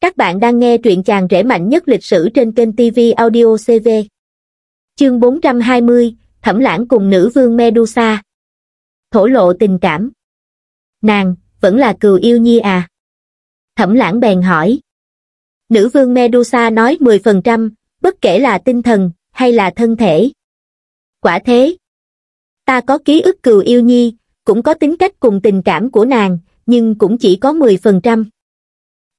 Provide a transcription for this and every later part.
Các bạn đang nghe truyện chàng rể mạnh nhất lịch sử trên kênh TV Audio CV. Chương 420, Thẩm lãng cùng nữ vương Medusa. Thổ lộ tình cảm. Nàng, vẫn là cừu yêu nhi à? Thẩm lãng bèn hỏi. Nữ vương Medusa nói 10%, bất kể là tinh thần, hay là thân thể. Quả thế. Ta có ký ức cừu yêu nhi, cũng có tính cách cùng tình cảm của nàng, nhưng cũng chỉ có 10%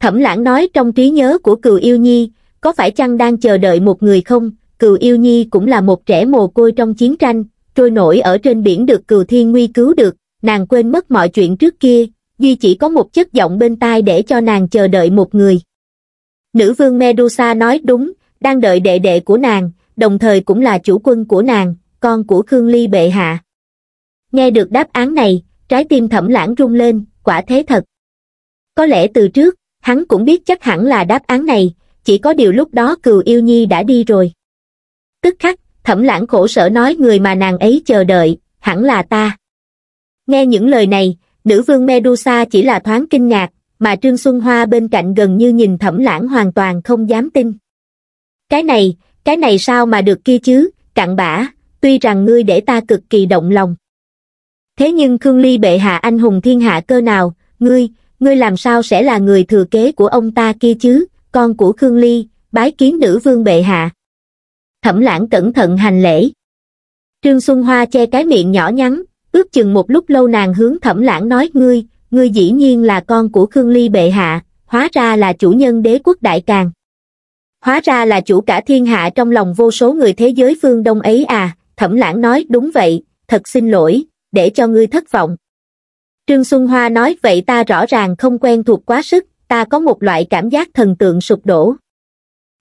thẩm lãng nói trong trí nhớ của cựu yêu nhi có phải chăng đang chờ đợi một người không cựu yêu nhi cũng là một trẻ mồ côi trong chiến tranh trôi nổi ở trên biển được cựu thiên nguy cứu được nàng quên mất mọi chuyện trước kia duy chỉ có một chất giọng bên tai để cho nàng chờ đợi một người nữ vương medusa nói đúng đang đợi đệ đệ của nàng đồng thời cũng là chủ quân của nàng con của khương ly bệ hạ nghe được đáp án này trái tim thẩm lãng rung lên quả thế thật có lẽ từ trước hắn cũng biết chắc hẳn là đáp án này, chỉ có điều lúc đó cừu yêu nhi đã đi rồi. Tức khắc, thẩm lãng khổ sở nói người mà nàng ấy chờ đợi, hẳn là ta. Nghe những lời này, nữ vương Medusa chỉ là thoáng kinh ngạc, mà Trương Xuân Hoa bên cạnh gần như nhìn thẩm lãng hoàn toàn không dám tin. Cái này, cái này sao mà được kia chứ, cặn bã, tuy rằng ngươi để ta cực kỳ động lòng. Thế nhưng Khương Ly bệ hạ anh hùng thiên hạ cơ nào, ngươi, ngươi làm sao sẽ là người thừa kế của ông ta kia chứ con của khương ly bái kiến nữ vương bệ hạ thẩm lãng cẩn thận hành lễ trương xuân hoa che cái miệng nhỏ nhắn ước chừng một lúc lâu nàng hướng thẩm lãng nói ngươi ngươi dĩ nhiên là con của khương ly bệ hạ hóa ra là chủ nhân đế quốc đại càng hóa ra là chủ cả thiên hạ trong lòng vô số người thế giới phương đông ấy à thẩm lãng nói đúng vậy thật xin lỗi để cho ngươi thất vọng Trương Xuân Hoa nói vậy ta rõ ràng không quen thuộc quá sức, ta có một loại cảm giác thần tượng sụp đổ.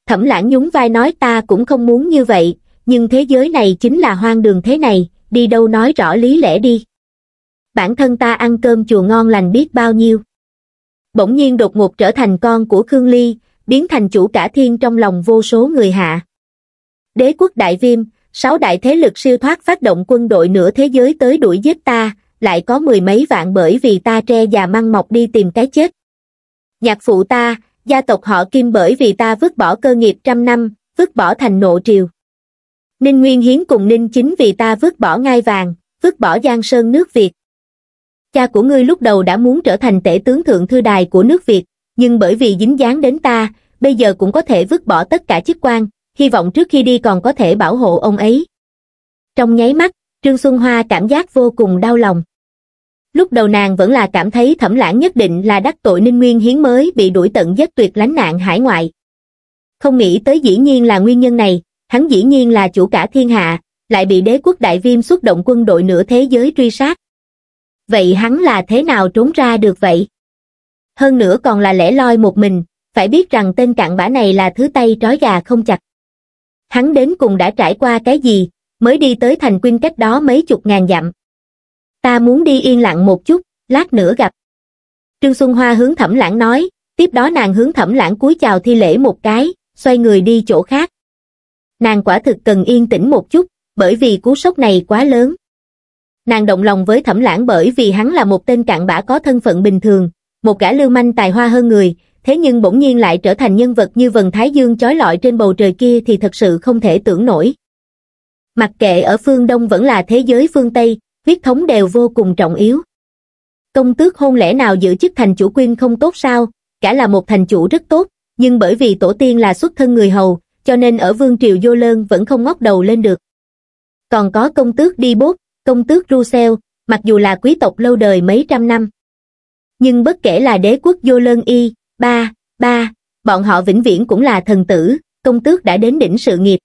Thẩm lãng nhún vai nói ta cũng không muốn như vậy, nhưng thế giới này chính là hoang đường thế này, đi đâu nói rõ lý lẽ đi. Bản thân ta ăn cơm chùa ngon lành biết bao nhiêu. Bỗng nhiên đột ngột trở thành con của Khương Ly, biến thành chủ cả thiên trong lòng vô số người hạ. Đế quốc đại viêm, sáu đại thế lực siêu thoát phát động quân đội nửa thế giới tới đuổi giết ta, lại có mười mấy vạn bởi vì ta tre và măng mọc đi tìm cái chết. Nhạc phụ ta, gia tộc họ Kim bởi vì ta vứt bỏ cơ nghiệp trăm năm, vứt bỏ thành nộ triều. Ninh Nguyên Hiến cùng Ninh Chính vì ta vứt bỏ ngai vàng, vứt bỏ giang sơn nước Việt. Cha của ngươi lúc đầu đã muốn trở thành tể tướng thượng thư đài của nước Việt, nhưng bởi vì dính dáng đến ta, bây giờ cũng có thể vứt bỏ tất cả chức quan, hy vọng trước khi đi còn có thể bảo hộ ông ấy. Trong nháy mắt, Trương Xuân Hoa cảm giác vô cùng đau lòng lúc đầu nàng vẫn là cảm thấy thẩm lãng nhất định là đắc tội ninh nguyên hiến mới bị đuổi tận giết tuyệt lánh nạn hải ngoại không nghĩ tới dĩ nhiên là nguyên nhân này hắn dĩ nhiên là chủ cả thiên hạ lại bị đế quốc đại viêm xuất động quân đội nửa thế giới truy sát vậy hắn là thế nào trốn ra được vậy hơn nữa còn là lẻ loi một mình phải biết rằng tên cặn bã này là thứ tay trói gà không chặt hắn đến cùng đã trải qua cái gì mới đi tới thành quyên cách đó mấy chục ngàn dặm ta muốn đi yên lặng một chút, lát nữa gặp. Trương Xuân Hoa hướng thẩm lãng nói, tiếp đó nàng hướng thẩm lãng cúi chào thi lễ một cái, xoay người đi chỗ khác. Nàng quả thực cần yên tĩnh một chút, bởi vì cú sốc này quá lớn. Nàng động lòng với thẩm lãng bởi vì hắn là một tên cạn bã có thân phận bình thường, một gã lưu manh tài hoa hơn người, thế nhưng bỗng nhiên lại trở thành nhân vật như vần thái dương chói lọi trên bầu trời kia thì thật sự không thể tưởng nổi. Mặc kệ ở phương Đông vẫn là thế giới phương Tây, huyết thống đều vô cùng trọng yếu công tước hôn lễ nào giữ chức thành chủ quyên không tốt sao cả là một thành chủ rất tốt nhưng bởi vì tổ tiên là xuất thân người hầu cho nên ở vương triều vô lơn vẫn không ngóc đầu lên được còn có công tước đi bốt công tước Russell, mặc dù là quý tộc lâu đời mấy trăm năm. Nhưng bất kể là đế quốc Vô Lơn Y, ba, ba, bọn họ vĩnh viễn cũng là thần tử, công tước đã đến đỉnh sự nghiệp.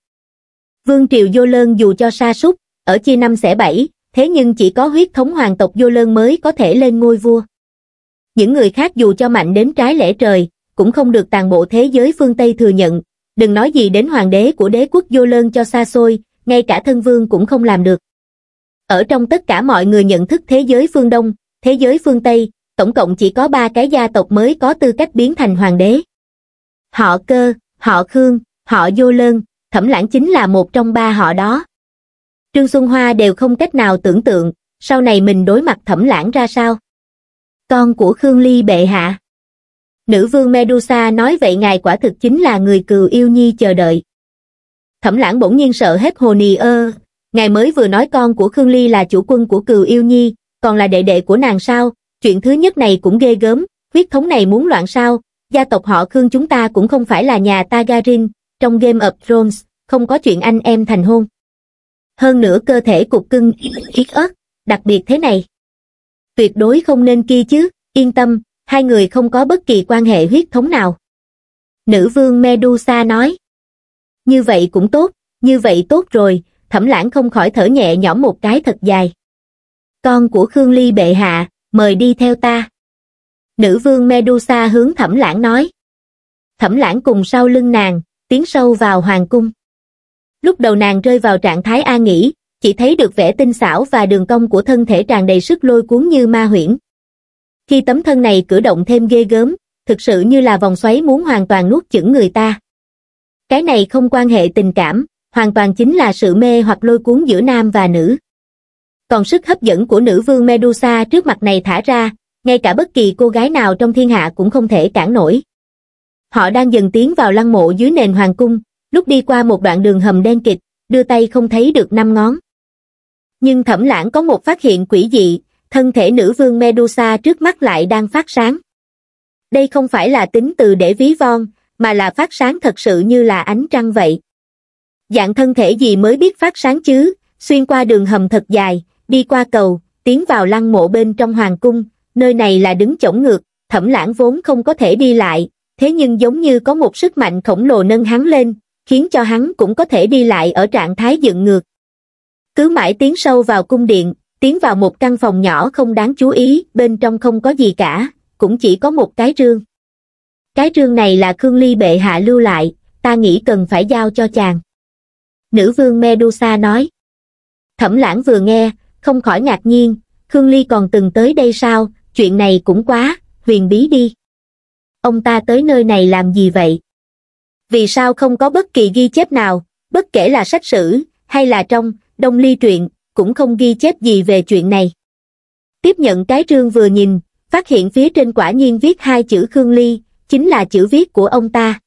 Vương triều Vô Lơn dù cho sa sút ở chia năm xẻ bảy, thế nhưng chỉ có huyết thống hoàng tộc vô lơn mới có thể lên ngôi vua. Những người khác dù cho mạnh đến trái lẽ trời, cũng không được toàn bộ thế giới phương Tây thừa nhận, đừng nói gì đến hoàng đế của đế quốc vô lơn cho xa xôi, ngay cả thân vương cũng không làm được. Ở trong tất cả mọi người nhận thức thế giới phương Đông, thế giới phương Tây, tổng cộng chỉ có ba cái gia tộc mới có tư cách biến thành hoàng đế. Họ cơ, họ khương, họ vô lơn, thẩm lãng chính là một trong ba họ đó. Trương Xuân Hoa đều không cách nào tưởng tượng, sau này mình đối mặt thẩm lãng ra sao. Con của Khương Ly bệ hạ. Nữ vương Medusa nói vậy ngài quả thực chính là người cừu yêu nhi chờ đợi. Thẩm lãng bỗng nhiên sợ hết hồ nì ơ, ngài mới vừa nói con của Khương Ly là chủ quân của cừu yêu nhi, còn là đệ đệ của nàng sao, chuyện thứ nhất này cũng ghê gớm, huyết thống này muốn loạn sao, gia tộc họ Khương chúng ta cũng không phải là nhà Tagarin, trong Game of Thrones, không có chuyện anh em thành hôn hơn nữa cơ thể cục cưng, khiết ớt, đặc biệt thế này. Tuyệt đối không nên kia chứ, yên tâm, hai người không có bất kỳ quan hệ huyết thống nào. Nữ vương Medusa nói. Như vậy cũng tốt, như vậy tốt rồi, thẩm lãng không khỏi thở nhẹ nhõm một cái thật dài. Con của Khương Ly bệ hạ, mời đi theo ta. Nữ vương Medusa hướng thẩm lãng nói. Thẩm lãng cùng sau lưng nàng, tiến sâu vào hoàng cung lúc đầu nàng rơi vào trạng thái a nghỉ chỉ thấy được vẻ tinh xảo và đường cong của thân thể tràn đầy sức lôi cuốn như ma huyễn khi tấm thân này cử động thêm ghê gớm thực sự như là vòng xoáy muốn hoàn toàn nuốt chửng người ta cái này không quan hệ tình cảm hoàn toàn chính là sự mê hoặc lôi cuốn giữa nam và nữ còn sức hấp dẫn của nữ vương medusa trước mặt này thả ra ngay cả bất kỳ cô gái nào trong thiên hạ cũng không thể cản nổi họ đang dần tiến vào lăng mộ dưới nền hoàng cung lúc đi qua một đoạn đường hầm đen kịch, đưa tay không thấy được năm ngón. Nhưng thẩm lãng có một phát hiện quỷ dị, thân thể nữ vương Medusa trước mắt lại đang phát sáng. Đây không phải là tính từ để ví von, mà là phát sáng thật sự như là ánh trăng vậy. Dạng thân thể gì mới biết phát sáng chứ, xuyên qua đường hầm thật dài, đi qua cầu, tiến vào lăng mộ bên trong hoàng cung, nơi này là đứng chổng ngược, thẩm lãng vốn không có thể đi lại, thế nhưng giống như có một sức mạnh khổng lồ nâng hắn lên, khiến cho hắn cũng có thể đi lại ở trạng thái dựng ngược. Cứ mãi tiến sâu vào cung điện, tiến vào một căn phòng nhỏ không đáng chú ý, bên trong không có gì cả, cũng chỉ có một cái rương. Cái rương này là Khương Ly bệ hạ lưu lại, ta nghĩ cần phải giao cho chàng. Nữ vương Medusa nói. Thẩm lãng vừa nghe, không khỏi ngạc nhiên, Khương Ly còn từng tới đây sao, chuyện này cũng quá, huyền bí đi. Ông ta tới nơi này làm gì vậy? vì sao không có bất kỳ ghi chép nào, bất kể là sách sử, hay là trong, đông ly truyện, cũng không ghi chép gì về chuyện này. Tiếp nhận cái trương vừa nhìn, phát hiện phía trên quả nhiên viết hai chữ Khương Ly, chính là chữ viết của ông ta.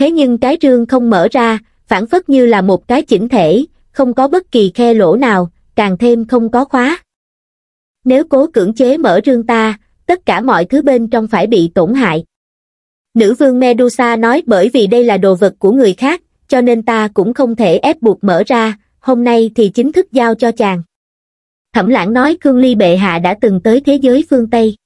Thế nhưng cái trương không mở ra, phản phất như là một cái chỉnh thể, không có bất kỳ khe lỗ nào, càng thêm không có khóa. Nếu cố cưỡng chế mở trương ta, tất cả mọi thứ bên trong phải bị tổn hại. Nữ vương Medusa nói bởi vì đây là đồ vật của người khác, cho nên ta cũng không thể ép buộc mở ra, hôm nay thì chính thức giao cho chàng. Thẩm lãng nói cương Ly bệ hạ đã từng tới thế giới phương Tây.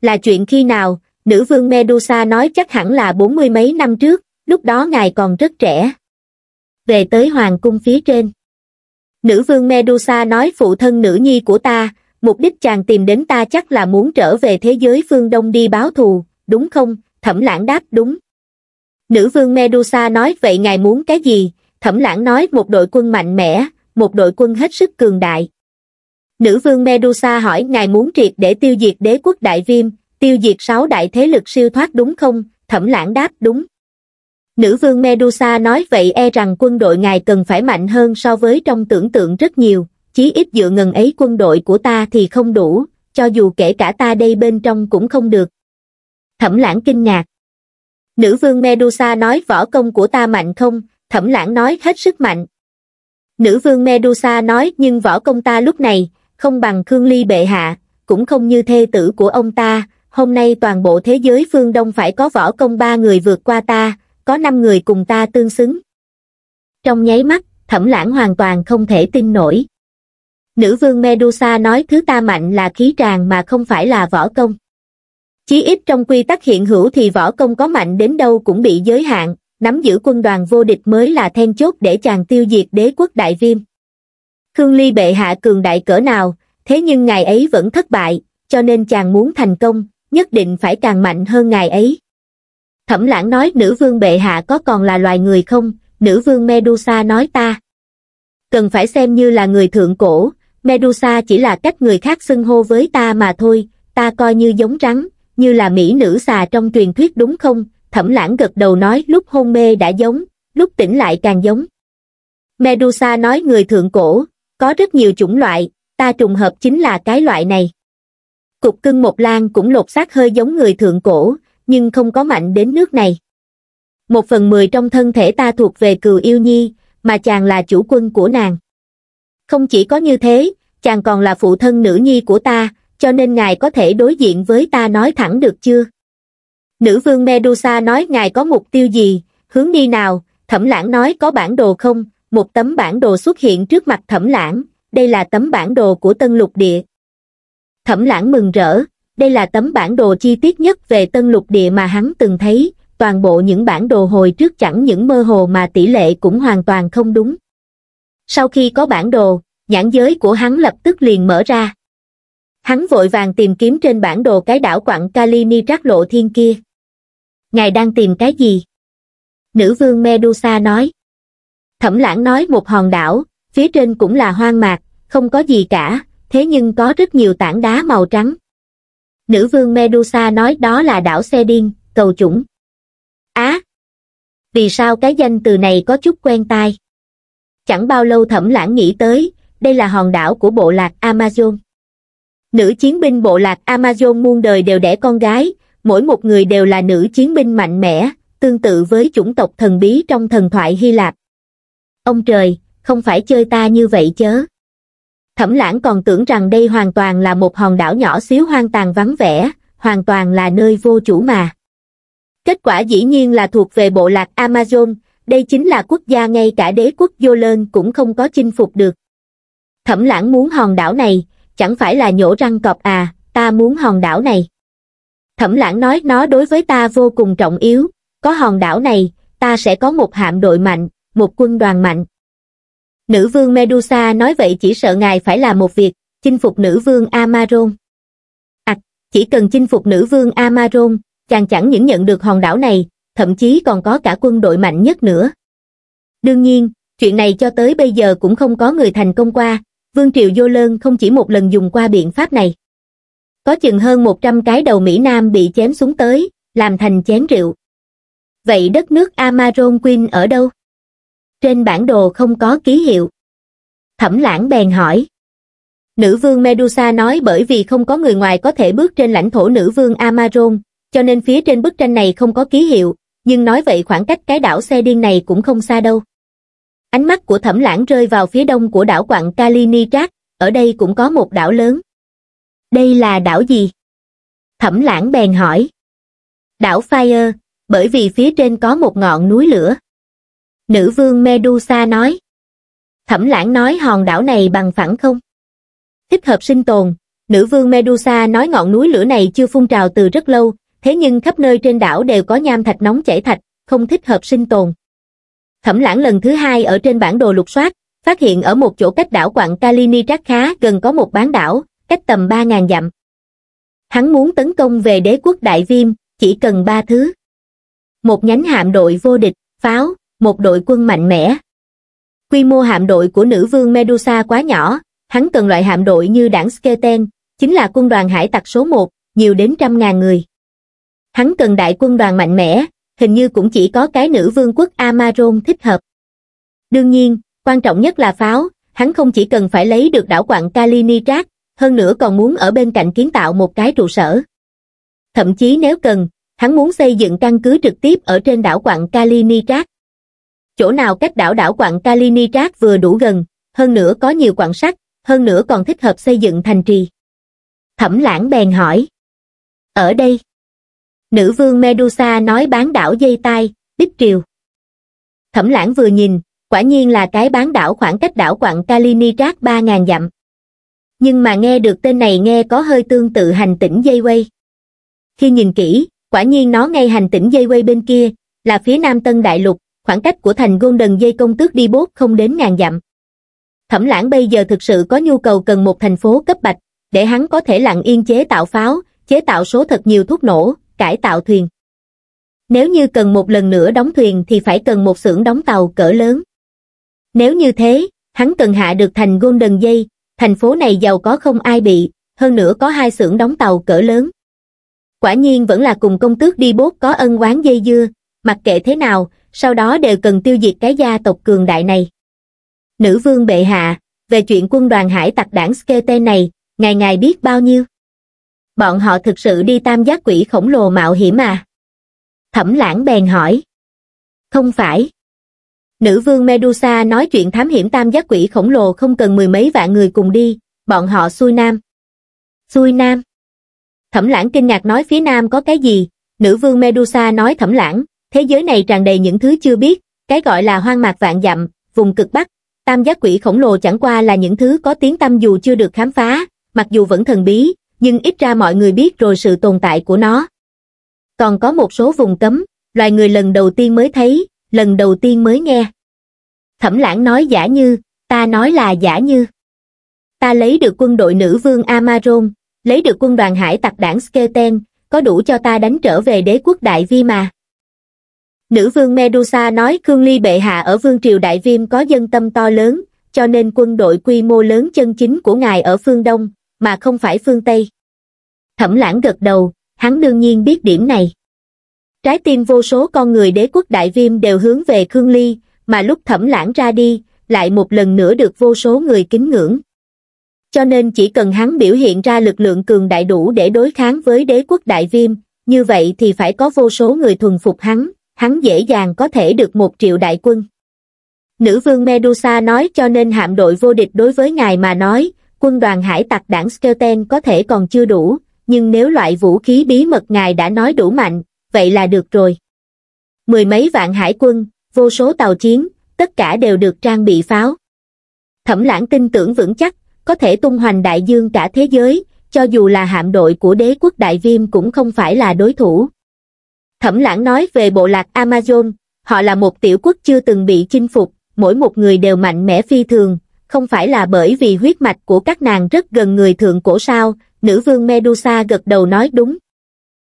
Là chuyện khi nào, nữ vương Medusa nói chắc hẳn là bốn mươi mấy năm trước, lúc đó ngài còn rất trẻ. Về tới hoàng cung phía trên. Nữ vương Medusa nói phụ thân nữ nhi của ta, mục đích chàng tìm đến ta chắc là muốn trở về thế giới phương Đông đi báo thù, đúng không? Thẩm lãng đáp đúng. Nữ vương Medusa nói vậy ngài muốn cái gì? Thẩm lãng nói một đội quân mạnh mẽ, một đội quân hết sức cường đại. Nữ vương Medusa hỏi ngài muốn triệt để tiêu diệt đế quốc đại viêm, tiêu diệt sáu đại thế lực siêu thoát đúng không? Thẩm lãng đáp đúng. Nữ vương Medusa nói vậy e rằng quân đội ngài cần phải mạnh hơn so với trong tưởng tượng rất nhiều, chí ít dựa ngần ấy quân đội của ta thì không đủ, cho dù kể cả ta đây bên trong cũng không được, Thẩm lãng kinh ngạc. Nữ vương Medusa nói võ công của ta mạnh không? Thẩm lãng nói hết sức mạnh. Nữ vương Medusa nói nhưng võ công ta lúc này, không bằng Khương Ly bệ hạ, cũng không như thê tử của ông ta. Hôm nay toàn bộ thế giới phương Đông phải có võ công ba người vượt qua ta, có năm người cùng ta tương xứng. Trong nháy mắt, thẩm lãng hoàn toàn không thể tin nổi. Nữ vương Medusa nói thứ ta mạnh là khí tràng mà không phải là võ công chí ít trong quy tắc hiện hữu thì võ công có mạnh đến đâu cũng bị giới hạn nắm giữ quân đoàn vô địch mới là then chốt để chàng tiêu diệt đế quốc đại viêm khương ly bệ hạ cường đại cỡ nào thế nhưng ngài ấy vẫn thất bại cho nên chàng muốn thành công nhất định phải càng mạnh hơn ngài ấy thẩm lãng nói nữ vương bệ hạ có còn là loài người không nữ vương medusa nói ta cần phải xem như là người thượng cổ medusa chỉ là cách người khác xưng hô với ta mà thôi ta coi như giống rắn như là mỹ nữ xà trong truyền thuyết đúng không? Thẩm lãng gật đầu nói lúc hôn mê đã giống, lúc tỉnh lại càng giống. Medusa nói người thượng cổ, có rất nhiều chủng loại, ta trùng hợp chính là cái loại này. Cục cưng một lan cũng lột xác hơi giống người thượng cổ, nhưng không có mạnh đến nước này. Một phần mười trong thân thể ta thuộc về cừu yêu nhi, mà chàng là chủ quân của nàng. Không chỉ có như thế, chàng còn là phụ thân nữ nhi của ta, cho nên ngài có thể đối diện với ta nói thẳng được chưa? Nữ vương Medusa nói ngài có mục tiêu gì, hướng đi nào, thẩm lãng nói có bản đồ không, một tấm bản đồ xuất hiện trước mặt thẩm lãng, đây là tấm bản đồ của tân lục địa. Thẩm lãng mừng rỡ, đây là tấm bản đồ chi tiết nhất về tân lục địa mà hắn từng thấy, toàn bộ những bản đồ hồi trước chẳng những mơ hồ mà tỷ lệ cũng hoàn toàn không đúng. Sau khi có bản đồ, nhãn giới của hắn lập tức liền mở ra hắn vội vàng tìm kiếm trên bản đồ cái đảo quặng Kalini trác lộ thiên kia. Ngài đang tìm cái gì? Nữ vương Medusa nói. Thẩm lãng nói một hòn đảo, phía trên cũng là hoang mạc, không có gì cả, thế nhưng có rất nhiều tảng đá màu trắng. Nữ vương Medusa nói đó là đảo Xe Điên, cầu chủng. Á! À, vì sao cái danh từ này có chút quen tai? Chẳng bao lâu thẩm lãng nghĩ tới, đây là hòn đảo của bộ lạc Amazon nữ chiến binh bộ lạc amazon muôn đời đều đẻ con gái mỗi một người đều là nữ chiến binh mạnh mẽ tương tự với chủng tộc thần bí trong thần thoại hy lạp ông trời không phải chơi ta như vậy chớ thẩm lãng còn tưởng rằng đây hoàn toàn là một hòn đảo nhỏ xíu hoang tàn vắng vẻ hoàn toàn là nơi vô chủ mà kết quả dĩ nhiên là thuộc về bộ lạc amazon đây chính là quốc gia ngay cả đế quốc vô lơn cũng không có chinh phục được thẩm lãng muốn hòn đảo này chẳng phải là nhổ răng cọp à, ta muốn hòn đảo này. Thẩm lãng nói nó đối với ta vô cùng trọng yếu, có hòn đảo này, ta sẽ có một hạm đội mạnh, một quân đoàn mạnh. Nữ vương Medusa nói vậy chỉ sợ ngài phải là một việc, chinh phục nữ vương Amaron. À, chỉ cần chinh phục nữ vương Amaron, chàng chẳng những nhận được hòn đảo này, thậm chí còn có cả quân đội mạnh nhất nữa. Đương nhiên, chuyện này cho tới bây giờ cũng không có người thành công qua, Vương Triều Vô Lơn không chỉ một lần dùng qua biện pháp này. Có chừng hơn 100 cái đầu Mỹ Nam bị chém xuống tới, làm thành chén rượu. Vậy đất nước Amaron Queen ở đâu? Trên bản đồ không có ký hiệu. Thẩm lãng bèn hỏi. Nữ vương Medusa nói bởi vì không có người ngoài có thể bước trên lãnh thổ nữ vương Amaron, cho nên phía trên bức tranh này không có ký hiệu, nhưng nói vậy khoảng cách cái đảo xe điên này cũng không xa đâu ánh mắt của thẩm lãng rơi vào phía đông của đảo quặng kaliningrad ở đây cũng có một đảo lớn đây là đảo gì thẩm lãng bèn hỏi đảo fire bởi vì phía trên có một ngọn núi lửa nữ vương medusa nói thẩm lãng nói hòn đảo này bằng phẳng không thích hợp sinh tồn nữ vương medusa nói ngọn núi lửa này chưa phun trào từ rất lâu thế nhưng khắp nơi trên đảo đều có nham thạch nóng chảy thạch không thích hợp sinh tồn Thẩm lãng lần thứ hai ở trên bản đồ lục soát, phát hiện ở một chỗ cách đảo quặng Kalinitrak khá gần có một bán đảo, cách tầm 3.000 dặm. Hắn muốn tấn công về đế quốc Đại Viêm, chỉ cần ba thứ. Một nhánh hạm đội vô địch, pháo, một đội quân mạnh mẽ. Quy mô hạm đội của nữ vương Medusa quá nhỏ, hắn cần loại hạm đội như đảng Sketen, chính là quân đoàn hải tặc số 1, nhiều đến trăm ngàn người. Hắn cần đại quân đoàn mạnh mẽ, hình như cũng chỉ có cái nữ vương quốc Amaron thích hợp. Đương nhiên, quan trọng nhất là pháo, hắn không chỉ cần phải lấy được đảo quặng Kaliningrad, hơn nữa còn muốn ở bên cạnh kiến tạo một cái trụ sở. Thậm chí nếu cần, hắn muốn xây dựng căn cứ trực tiếp ở trên đảo quặng Kaliningrad. Chỗ nào cách đảo đảo quặng Kaliningrad vừa đủ gần, hơn nữa có nhiều quặng sắt, hơn nữa còn thích hợp xây dựng thành trì. Thẩm lãng bèn hỏi. Ở đây, Nữ vương Medusa nói bán đảo dây tai, đích triều. Thẩm lãng vừa nhìn, quả nhiên là cái bán đảo khoảng cách đảo quặng Kaliningrad 3.000 dặm. Nhưng mà nghe được tên này nghe có hơi tương tự hành tỉnh dây quay. Khi nhìn kỹ, quả nhiên nó ngay hành tỉnh dây quay bên kia, là phía nam tân đại lục, khoảng cách của thành Golden dây công tước đi bốt không đến ngàn dặm. Thẩm lãng bây giờ thực sự có nhu cầu cần một thành phố cấp bạch, để hắn có thể lặng yên chế tạo pháo, chế tạo số thật nhiều thuốc nổ, cải tạo thuyền. Nếu như cần một lần nữa đóng thuyền thì phải cần một xưởng đóng tàu cỡ lớn. Nếu như thế, hắn cần hạ được thành Golden Dây, thành phố này giàu có không ai bị, hơn nữa có hai xưởng đóng tàu cỡ lớn. Quả nhiên vẫn là cùng công tước đi bốt có ân oán dây dưa, mặc kệ thế nào, sau đó đều cần tiêu diệt cái gia tộc cường đại này. Nữ vương bệ hạ, về chuyện quân đoàn hải tặc đảng Skete này, ngài ngài biết bao nhiêu? bọn họ thực sự đi tam giác quỷ khổng lồ mạo hiểm à? Thẩm lãng bèn hỏi. Không phải. Nữ vương Medusa nói chuyện thám hiểm tam giác quỷ khổng lồ không cần mười mấy vạn người cùng đi, bọn họ xuôi nam. Xuôi nam. Thẩm lãng kinh ngạc nói phía nam có cái gì, nữ vương Medusa nói thẩm lãng, thế giới này tràn đầy những thứ chưa biết, cái gọi là hoang mạc vạn dặm, vùng cực bắc, tam giác quỷ khổng lồ chẳng qua là những thứ có tiếng tâm dù chưa được khám phá, mặc dù vẫn thần bí, nhưng ít ra mọi người biết rồi sự tồn tại của nó. Còn có một số vùng cấm, loài người lần đầu tiên mới thấy, lần đầu tiên mới nghe. Thẩm lãng nói giả như, ta nói là giả như. Ta lấy được quân đội nữ vương Amaron, lấy được quân đoàn hải tặc đảng Sketen, có đủ cho ta đánh trở về đế quốc Đại Vi mà. Nữ vương Medusa nói Khương Ly bệ hạ ở vương triều Đại Viêm có dân tâm to lớn, cho nên quân đội quy mô lớn chân chính của ngài ở phương Đông, mà không phải phương Tây. Thẩm lãng gật đầu, hắn đương nhiên biết điểm này. Trái tim vô số con người đế quốc đại viêm đều hướng về Khương Ly, mà lúc thẩm lãng ra đi, lại một lần nữa được vô số người kính ngưỡng. Cho nên chỉ cần hắn biểu hiện ra lực lượng cường đại đủ để đối kháng với đế quốc đại viêm, như vậy thì phải có vô số người thuần phục hắn, hắn dễ dàng có thể được một triệu đại quân. Nữ vương Medusa nói cho nên hạm đội vô địch đối với ngài mà nói, quân đoàn hải tặc đảng Skelten có thể còn chưa đủ, nhưng nếu loại vũ khí bí mật ngài đã nói đủ mạnh, vậy là được rồi. Mười mấy vạn hải quân, vô số tàu chiến, tất cả đều được trang bị pháo. Thẩm lãng tin tưởng vững chắc, có thể tung hoành đại dương cả thế giới, cho dù là hạm đội của đế quốc Đại Viêm cũng không phải là đối thủ. Thẩm lãng nói về bộ lạc Amazon, họ là một tiểu quốc chưa từng bị chinh phục, mỗi một người đều mạnh mẽ phi thường, không phải là bởi vì huyết mạch của các nàng rất gần người thượng cổ sao, nữ vương Medusa gật đầu nói đúng.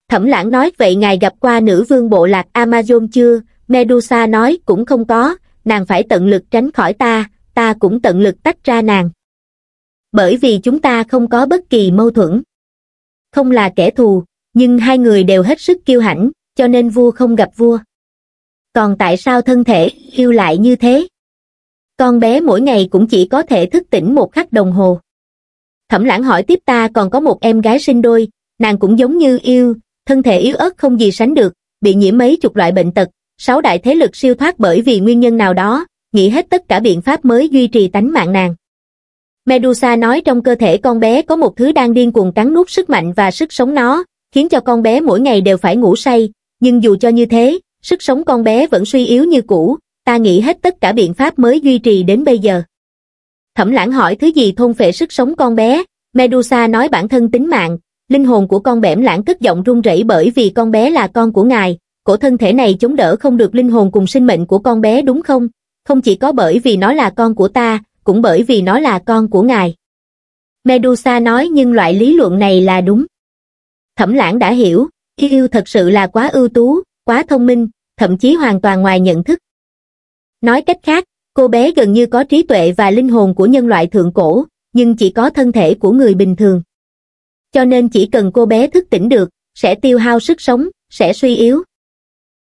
Thẩm lãng nói vậy ngài gặp qua nữ vương bộ lạc Amazon chưa, Medusa nói cũng không có, nàng phải tận lực tránh khỏi ta, ta cũng tận lực tách ra nàng. Bởi vì chúng ta không có bất kỳ mâu thuẫn. Không là kẻ thù, nhưng hai người đều hết sức kiêu hãnh, cho nên vua không gặp vua. Còn tại sao thân thể yêu lại như thế? con bé mỗi ngày cũng chỉ có thể thức tỉnh một khắc đồng hồ. Thẩm lãng hỏi tiếp ta còn có một em gái sinh đôi, nàng cũng giống như yêu, thân thể yếu ớt không gì sánh được, bị nhiễm mấy chục loại bệnh tật, sáu đại thế lực siêu thoát bởi vì nguyên nhân nào đó, nghĩ hết tất cả biện pháp mới duy trì tánh mạng nàng. Medusa nói trong cơ thể con bé có một thứ đang điên cuồng cắn nuốt sức mạnh và sức sống nó, khiến cho con bé mỗi ngày đều phải ngủ say, nhưng dù cho như thế, sức sống con bé vẫn suy yếu như cũ, ta nghĩ hết tất cả biện pháp mới duy trì đến bây giờ. Thẩm lãng hỏi thứ gì thôn phệ sức sống con bé, Medusa nói bản thân tính mạng, linh hồn của con bẻm lãng cất giọng run rẩy bởi vì con bé là con của ngài, cổ thân thể này chống đỡ không được linh hồn cùng sinh mệnh của con bé đúng không? Không chỉ có bởi vì nó là con của ta, cũng bởi vì nó là con của ngài. Medusa nói nhưng loại lý luận này là đúng. Thẩm lãng đã hiểu, yêu thật sự là quá ưu tú, quá thông minh, thậm chí hoàn toàn ngoài nhận thức, Nói cách khác, cô bé gần như có trí tuệ và linh hồn của nhân loại thượng cổ, nhưng chỉ có thân thể của người bình thường. Cho nên chỉ cần cô bé thức tỉnh được, sẽ tiêu hao sức sống, sẽ suy yếu.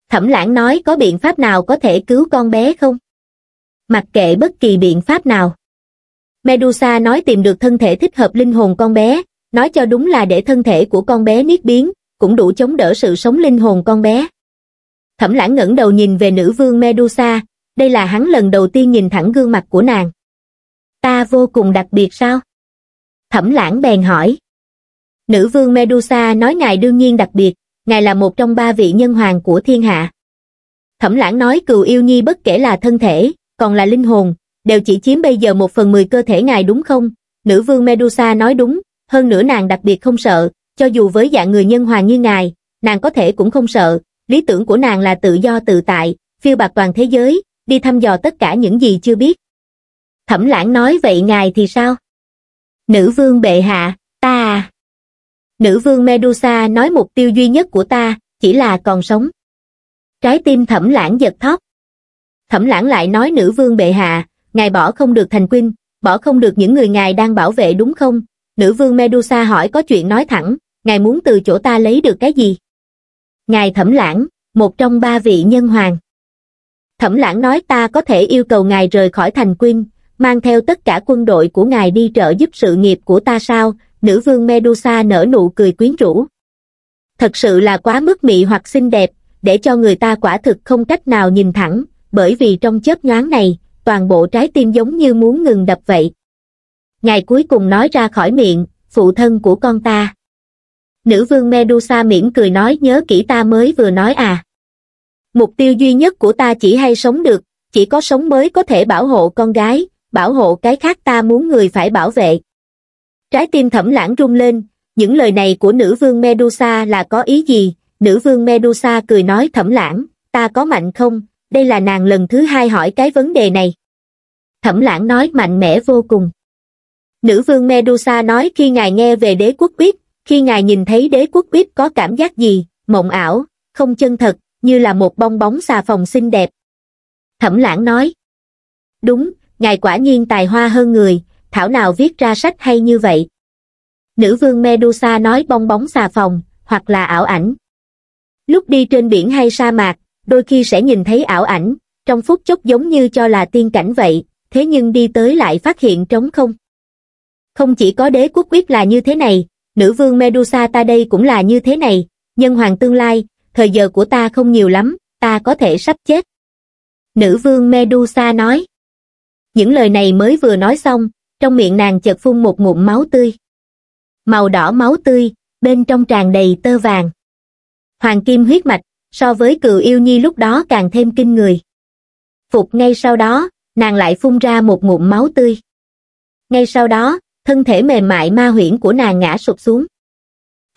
Thẩm lãng nói có biện pháp nào có thể cứu con bé không? Mặc kệ bất kỳ biện pháp nào. Medusa nói tìm được thân thể thích hợp linh hồn con bé, nói cho đúng là để thân thể của con bé niết biến, cũng đủ chống đỡ sự sống linh hồn con bé. Thẩm lãng ngẩng đầu nhìn về nữ vương Medusa, đây là hắn lần đầu tiên nhìn thẳng gương mặt của nàng. Ta vô cùng đặc biệt sao? Thẩm lãng bèn hỏi. Nữ vương Medusa nói ngài đương nhiên đặc biệt, ngài là một trong ba vị nhân hoàng của thiên hạ. Thẩm lãng nói cừu yêu nhi bất kể là thân thể, còn là linh hồn, đều chỉ chiếm bây giờ một phần mười cơ thể ngài đúng không? Nữ vương Medusa nói đúng, hơn nữa nàng đặc biệt không sợ, cho dù với dạng người nhân hoàng như ngài, nàng có thể cũng không sợ, lý tưởng của nàng là tự do tự tại, phiêu bạc toàn thế giới, đi thăm dò tất cả những gì chưa biết. Thẩm lãng nói vậy ngài thì sao? Nữ vương bệ hạ, ta à. Nữ vương Medusa nói mục tiêu duy nhất của ta chỉ là còn sống. Trái tim thẩm lãng giật thóp. Thẩm lãng lại nói nữ vương bệ hạ, ngài bỏ không được thành quynh, bỏ không được những người ngài đang bảo vệ đúng không? Nữ vương Medusa hỏi có chuyện nói thẳng, ngài muốn từ chỗ ta lấy được cái gì? Ngài thẩm lãng, một trong ba vị nhân hoàng. Thẩm lãng nói ta có thể yêu cầu ngài rời khỏi thành quyên, mang theo tất cả quân đội của ngài đi trợ giúp sự nghiệp của ta sao, nữ vương Medusa nở nụ cười quyến rũ. Thật sự là quá mức mị hoặc xinh đẹp, để cho người ta quả thực không cách nào nhìn thẳng, bởi vì trong chớp nhoáng này, toàn bộ trái tim giống như muốn ngừng đập vậy. Ngài cuối cùng nói ra khỏi miệng, phụ thân của con ta. Nữ vương Medusa mỉm cười nói nhớ kỹ ta mới vừa nói à mục tiêu duy nhất của ta chỉ hay sống được, chỉ có sống mới có thể bảo hộ con gái, bảo hộ cái khác ta muốn người phải bảo vệ. Trái tim thẩm lãng rung lên, những lời này của nữ vương Medusa là có ý gì? Nữ vương Medusa cười nói thẩm lãng, ta có mạnh không? Đây là nàng lần thứ hai hỏi cái vấn đề này. Thẩm lãng nói mạnh mẽ vô cùng. Nữ vương Medusa nói khi ngài nghe về đế quốc bíp, khi ngài nhìn thấy đế quốc bíp có cảm giác gì, mộng ảo, không chân thật, như là một bong bóng xà phòng xinh đẹp. Thẩm lãng nói, đúng, ngài quả nhiên tài hoa hơn người, thảo nào viết ra sách hay như vậy. Nữ vương Medusa nói bong bóng xà phòng, hoặc là ảo ảnh. Lúc đi trên biển hay sa mạc, đôi khi sẽ nhìn thấy ảo ảnh, trong phút chốc giống như cho là tiên cảnh vậy, thế nhưng đi tới lại phát hiện trống không. Không chỉ có đế quốc quyết là như thế này, nữ vương Medusa ta đây cũng là như thế này, nhân hoàng tương lai, thời giờ của ta không nhiều lắm, ta có thể sắp chết. Nữ vương Medusa nói. Những lời này mới vừa nói xong, trong miệng nàng chợt phun một ngụm máu tươi. Màu đỏ máu tươi, bên trong tràn đầy tơ vàng. Hoàng kim huyết mạch, so với cựu yêu nhi lúc đó càng thêm kinh người. Phục ngay sau đó, nàng lại phun ra một ngụm máu tươi. Ngay sau đó, thân thể mềm mại ma huyễn của nàng ngã sụp xuống.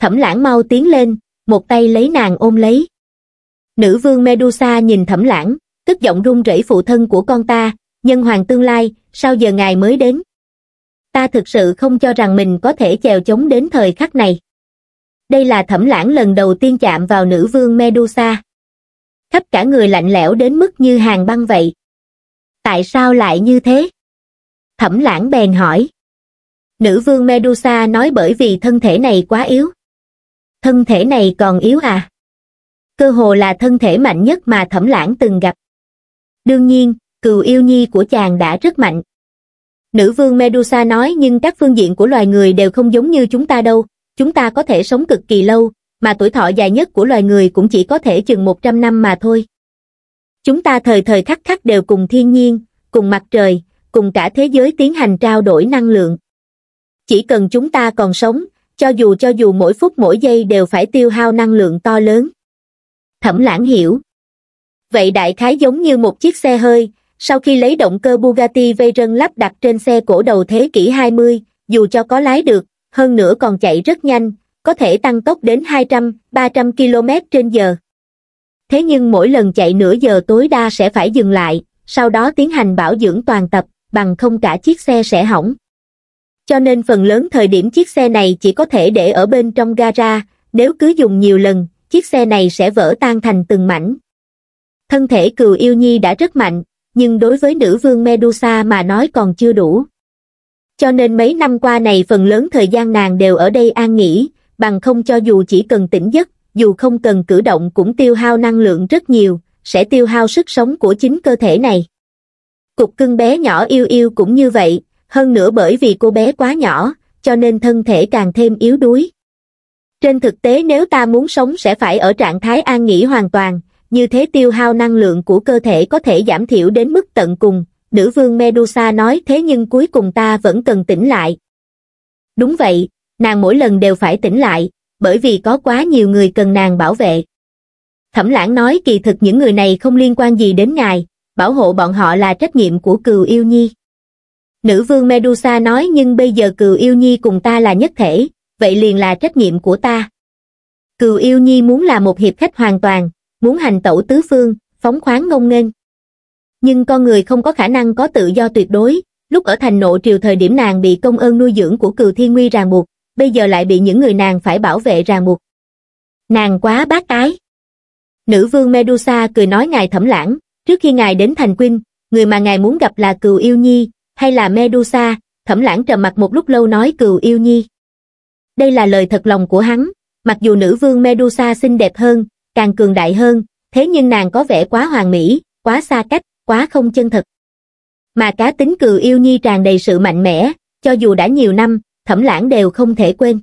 Thẩm lãng mau tiến lên, một tay lấy nàng ôm lấy. Nữ vương Medusa nhìn thẩm lãng, tức giọng run rẩy phụ thân của con ta, nhân hoàng tương lai, sao giờ ngài mới đến? Ta thực sự không cho rằng mình có thể chèo chống đến thời khắc này. Đây là thẩm lãng lần đầu tiên chạm vào nữ vương Medusa. Khắp cả người lạnh lẽo đến mức như hàng băng vậy. Tại sao lại như thế? Thẩm lãng bèn hỏi. Nữ vương Medusa nói bởi vì thân thể này quá yếu thân thể này còn yếu à? Cơ hồ là thân thể mạnh nhất mà thẩm lãng từng gặp. Đương nhiên, cừu yêu nhi của chàng đã rất mạnh. Nữ vương Medusa nói nhưng các phương diện của loài người đều không giống như chúng ta đâu, chúng ta có thể sống cực kỳ lâu, mà tuổi thọ dài nhất của loài người cũng chỉ có thể chừng 100 năm mà thôi. Chúng ta thời thời khắc khắc đều cùng thiên nhiên, cùng mặt trời, cùng cả thế giới tiến hành trao đổi năng lượng. Chỉ cần chúng ta còn sống, cho dù cho dù mỗi phút mỗi giây đều phải tiêu hao năng lượng to lớn thẩm lãng hiểu vậy đại khái giống như một chiếc xe hơi sau khi lấy động cơ bugatti veyron lắp đặt trên xe cổ đầu thế kỷ 20, dù cho có lái được hơn nữa còn chạy rất nhanh có thể tăng tốc đến 200, 300 km trên giờ. Thế nhưng mỗi lần chạy nửa giờ tối đa sẽ phải dừng lại, sau đó tiến hành bảo dưỡng toàn tập, bằng không cả chiếc xe sẽ hỏng cho nên phần lớn thời điểm chiếc xe này chỉ có thể để ở bên trong gara, nếu cứ dùng nhiều lần, chiếc xe này sẽ vỡ tan thành từng mảnh. Thân thể cừu yêu nhi đã rất mạnh, nhưng đối với nữ vương Medusa mà nói còn chưa đủ. Cho nên mấy năm qua này phần lớn thời gian nàng đều ở đây an nghỉ, bằng không cho dù chỉ cần tỉnh giấc, dù không cần cử động cũng tiêu hao năng lượng rất nhiều, sẽ tiêu hao sức sống của chính cơ thể này. Cục cưng bé nhỏ yêu yêu cũng như vậy, hơn nữa bởi vì cô bé quá nhỏ, cho nên thân thể càng thêm yếu đuối. Trên thực tế nếu ta muốn sống sẽ phải ở trạng thái an nghỉ hoàn toàn, như thế tiêu hao năng lượng của cơ thể có thể giảm thiểu đến mức tận cùng, nữ vương Medusa nói thế nhưng cuối cùng ta vẫn cần tỉnh lại. Đúng vậy, nàng mỗi lần đều phải tỉnh lại, bởi vì có quá nhiều người cần nàng bảo vệ. Thẩm lãng nói kỳ thực những người này không liên quan gì đến ngài, bảo hộ bọn họ là trách nhiệm của cừu yêu nhi nữ vương medusa nói nhưng bây giờ cừu yêu nhi cùng ta là nhất thể vậy liền là trách nhiệm của ta cừu yêu nhi muốn là một hiệp khách hoàn toàn muốn hành tẩu tứ phương phóng khoáng ngông nghênh nhưng con người không có khả năng có tự do tuyệt đối lúc ở thành nộ triều thời điểm nàng bị công ơn nuôi dưỡng của cừu thiên nguy ràng buộc bây giờ lại bị những người nàng phải bảo vệ ràng buộc nàng quá bác ái nữ vương medusa cười nói ngài thẩm lãng trước khi ngài đến thành quynh người mà ngài muốn gặp là cừu yêu nhi hay là Medusa, thẩm lãng trầm mặt một lúc lâu nói cừu yêu nhi. Đây là lời thật lòng của hắn, mặc dù nữ vương Medusa xinh đẹp hơn, càng cường đại hơn, thế nhưng nàng có vẻ quá hoàn mỹ, quá xa cách, quá không chân thật. Mà cá tính cừu yêu nhi tràn đầy sự mạnh mẽ, cho dù đã nhiều năm, thẩm lãng đều không thể quên.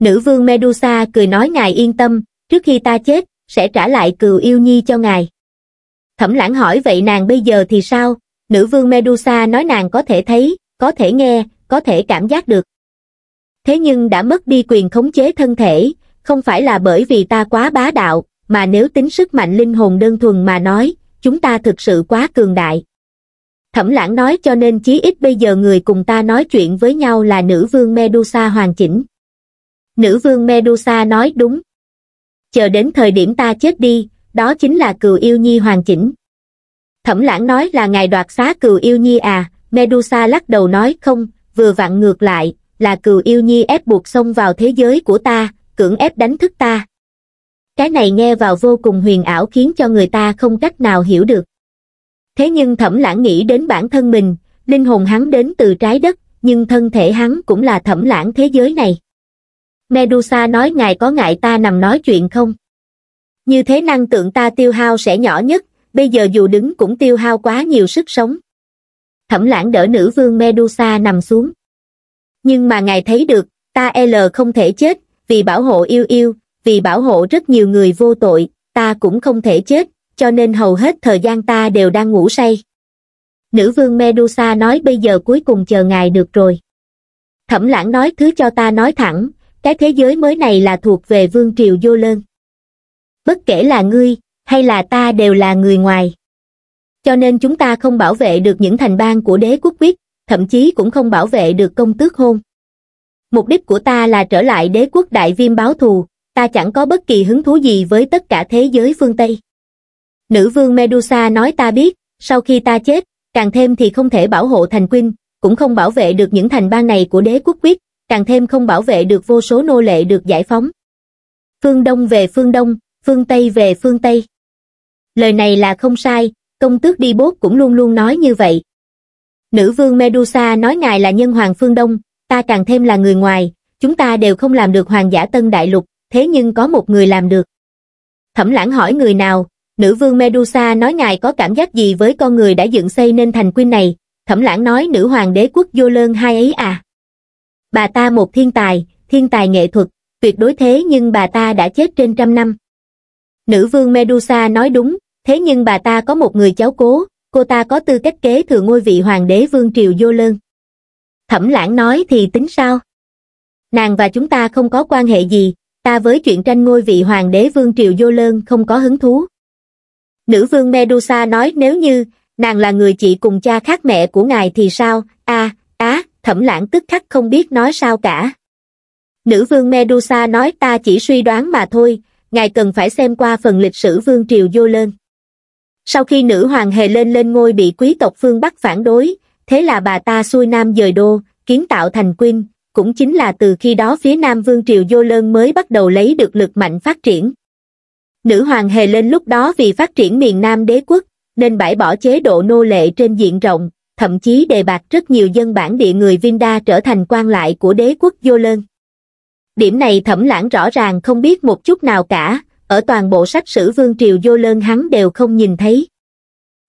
Nữ vương Medusa cười nói ngài yên tâm, trước khi ta chết, sẽ trả lại cừu yêu nhi cho ngài. Thẩm lãng hỏi vậy nàng bây giờ thì sao, Nữ vương Medusa nói nàng có thể thấy, có thể nghe, có thể cảm giác được. Thế nhưng đã mất đi quyền khống chế thân thể, không phải là bởi vì ta quá bá đạo, mà nếu tính sức mạnh linh hồn đơn thuần mà nói, chúng ta thực sự quá cường đại. Thẩm lãng nói cho nên chí ít bây giờ người cùng ta nói chuyện với nhau là nữ vương Medusa hoàn chỉnh. Nữ vương Medusa nói đúng. Chờ đến thời điểm ta chết đi, đó chính là cừu yêu nhi hoàn chỉnh. Thẩm lãng nói là ngài đoạt xá cừu yêu nhi à, Medusa lắc đầu nói không, vừa vặn ngược lại, là cừu yêu nhi ép buộc xông vào thế giới của ta, cưỡng ép đánh thức ta. Cái này nghe vào vô cùng huyền ảo khiến cho người ta không cách nào hiểu được. Thế nhưng thẩm lãng nghĩ đến bản thân mình, linh hồn hắn đến từ trái đất, nhưng thân thể hắn cũng là thẩm lãng thế giới này. Medusa nói ngài có ngại ta nằm nói chuyện không? Như thế năng tượng ta tiêu hao sẽ nhỏ nhất, bây giờ dù đứng cũng tiêu hao quá nhiều sức sống. Thẩm lãng đỡ nữ vương Medusa nằm xuống. Nhưng mà ngài thấy được, ta L không thể chết, vì bảo hộ yêu yêu, vì bảo hộ rất nhiều người vô tội, ta cũng không thể chết, cho nên hầu hết thời gian ta đều đang ngủ say. Nữ vương Medusa nói bây giờ cuối cùng chờ ngài được rồi. Thẩm lãng nói thứ cho ta nói thẳng, cái thế giới mới này là thuộc về vương triều vô lơn. Bất kể là ngươi, hay là ta đều là người ngoài cho nên chúng ta không bảo vệ được những thành bang của đế quốc quyết thậm chí cũng không bảo vệ được công tước hôn mục đích của ta là trở lại đế quốc đại viêm báo thù ta chẳng có bất kỳ hứng thú gì với tất cả thế giới phương tây nữ vương medusa nói ta biết sau khi ta chết càng thêm thì không thể bảo hộ thành quynh cũng không bảo vệ được những thành bang này của đế quốc quyết càng thêm không bảo vệ được vô số nô lệ được giải phóng phương đông về phương đông phương tây về phương tây lời này là không sai công tước đi bốt cũng luôn luôn nói như vậy nữ vương medusa nói ngài là nhân hoàng phương đông ta càng thêm là người ngoài chúng ta đều không làm được hoàng giả tân đại lục thế nhưng có một người làm được thẩm lãng hỏi người nào nữ vương medusa nói ngài có cảm giác gì với con người đã dựng xây nên thành quyên này thẩm lãng nói nữ hoàng đế quốc vô lơn hai ấy à bà ta một thiên tài thiên tài nghệ thuật tuyệt đối thế nhưng bà ta đã chết trên trăm năm nữ vương medusa nói đúng thế nhưng bà ta có một người cháu cố cô ta có tư cách kế thừa ngôi vị hoàng đế vương triều vô lơn thẩm lãng nói thì tính sao nàng và chúng ta không có quan hệ gì ta với chuyện tranh ngôi vị hoàng đế vương triều vô lơn không có hứng thú nữ vương medusa nói nếu như nàng là người chị cùng cha khác mẹ của ngài thì sao a á à, thẩm lãng tức khắc không biết nói sao cả nữ vương medusa nói ta chỉ suy đoán mà thôi ngài cần phải xem qua phần lịch sử vương triều vô lơn sau khi nữ hoàng hề lên lên ngôi bị quý tộc phương Bắc phản đối, thế là bà ta xuôi nam dời đô, kiến tạo thành quynh, cũng chính là từ khi đó phía nam vương triều Dô Lơn mới bắt đầu lấy được lực mạnh phát triển. Nữ hoàng hề lên lúc đó vì phát triển miền nam đế quốc, nên bãi bỏ chế độ nô lệ trên diện rộng, thậm chí đề bạt rất nhiều dân bản địa người Vinda trở thành quan lại của đế quốc Dô Lơn. Điểm này thẩm lãng rõ ràng không biết một chút nào cả, ở toàn bộ sách sử vương triều vô lơn hắn đều không nhìn thấy.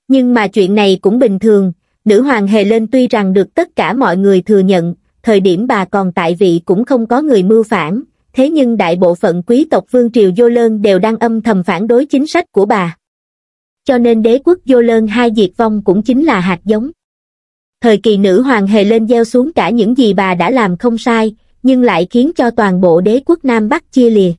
Nhưng mà chuyện này cũng bình thường, nữ hoàng Hề Lên tuy rằng được tất cả mọi người thừa nhận, thời điểm bà còn tại vị cũng không có người mưu phản, thế nhưng đại bộ phận quý tộc vương triều vô lơn đều đang âm thầm phản đối chính sách của bà. Cho nên đế quốc vô lơn hai diệt vong cũng chính là hạt giống. Thời kỳ nữ hoàng Hề Lên gieo xuống cả những gì bà đã làm không sai, nhưng lại khiến cho toàn bộ đế quốc Nam Bắc chia lìa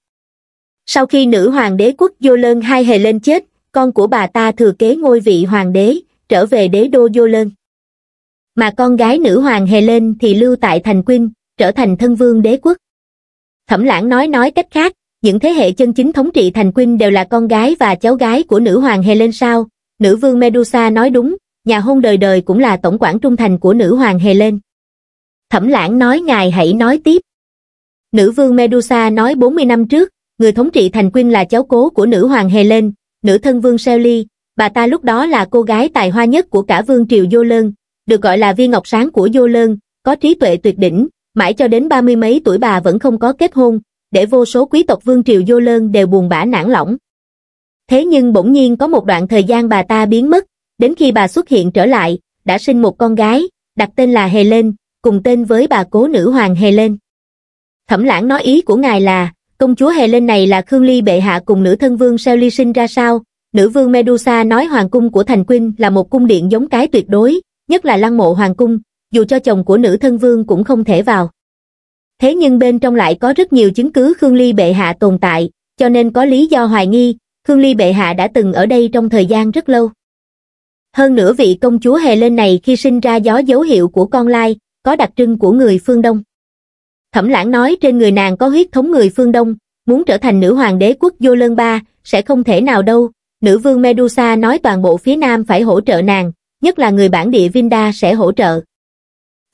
sau khi nữ hoàng đế quốc dô lơn hai hề lên chết con của bà ta thừa kế ngôi vị hoàng đế trở về đế đô dô lơn mà con gái nữ hoàng hề lên thì lưu tại thành quynh trở thành thân vương đế quốc thẩm lãng nói nói cách khác những thế hệ chân chính thống trị thành quynh đều là con gái và cháu gái của nữ hoàng hề lên sao nữ vương medusa nói đúng nhà hôn đời đời cũng là tổng quản trung thành của nữ hoàng hề lên thẩm lãng nói ngài hãy nói tiếp nữ vương medusa nói 40 năm trước người thống trị thành quyên là cháu cố của nữ hoàng hề lên, nữ thân vương ly. bà ta lúc đó là cô gái tài hoa nhất của cả vương triều Dô Lơn, được gọi là viên ngọc sáng của Dô Lơn, có trí tuệ tuyệt đỉnh, mãi cho đến ba mươi mấy tuổi bà vẫn không có kết hôn, để vô số quý tộc vương triều Dô Lơn đều buồn bã nản lỏng. Thế nhưng bỗng nhiên có một đoạn thời gian bà ta biến mất, đến khi bà xuất hiện trở lại, đã sinh một con gái, đặt tên là hề lên, cùng tên với bà cố nữ hoàng hề lên. Thẩm lãng nói ý của ngài là, công chúa hề lên này là Khương Ly bệ hạ cùng nữ thân vương Seo Ly sinh ra sao? Nữ vương Medusa nói hoàng cung của thành quynh là một cung điện giống cái tuyệt đối, nhất là lăng mộ hoàng cung, dù cho chồng của nữ thân vương cũng không thể vào. Thế nhưng bên trong lại có rất nhiều chứng cứ Khương Ly bệ hạ tồn tại, cho nên có lý do hoài nghi, Khương Ly bệ hạ đã từng ở đây trong thời gian rất lâu. Hơn nữa vị công chúa hề lên này khi sinh ra gió dấu hiệu của con lai, có đặc trưng của người phương Đông. Thẩm lãng nói trên người nàng có huyết thống người phương Đông, muốn trở thành nữ hoàng đế quốc Vô Lân Ba, sẽ không thể nào đâu. Nữ vương Medusa nói toàn bộ phía Nam phải hỗ trợ nàng, nhất là người bản địa Vinda sẽ hỗ trợ.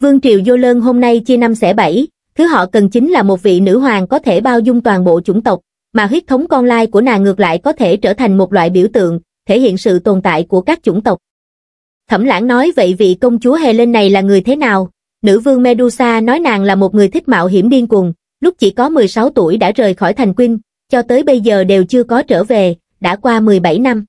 Vương triều Vô Lân hôm nay chia năm sẽ bảy, thứ họ cần chính là một vị nữ hoàng có thể bao dung toàn bộ chủng tộc, mà huyết thống con lai của nàng ngược lại có thể trở thành một loại biểu tượng, thể hiện sự tồn tại của các chủng tộc. Thẩm lãng nói vậy vị công chúa Helen này là người thế nào, Nữ vương Medusa nói nàng là một người thích mạo hiểm điên cuồng, lúc chỉ có 16 tuổi đã rời khỏi thành Quynh, cho tới bây giờ đều chưa có trở về, đã qua 17 năm.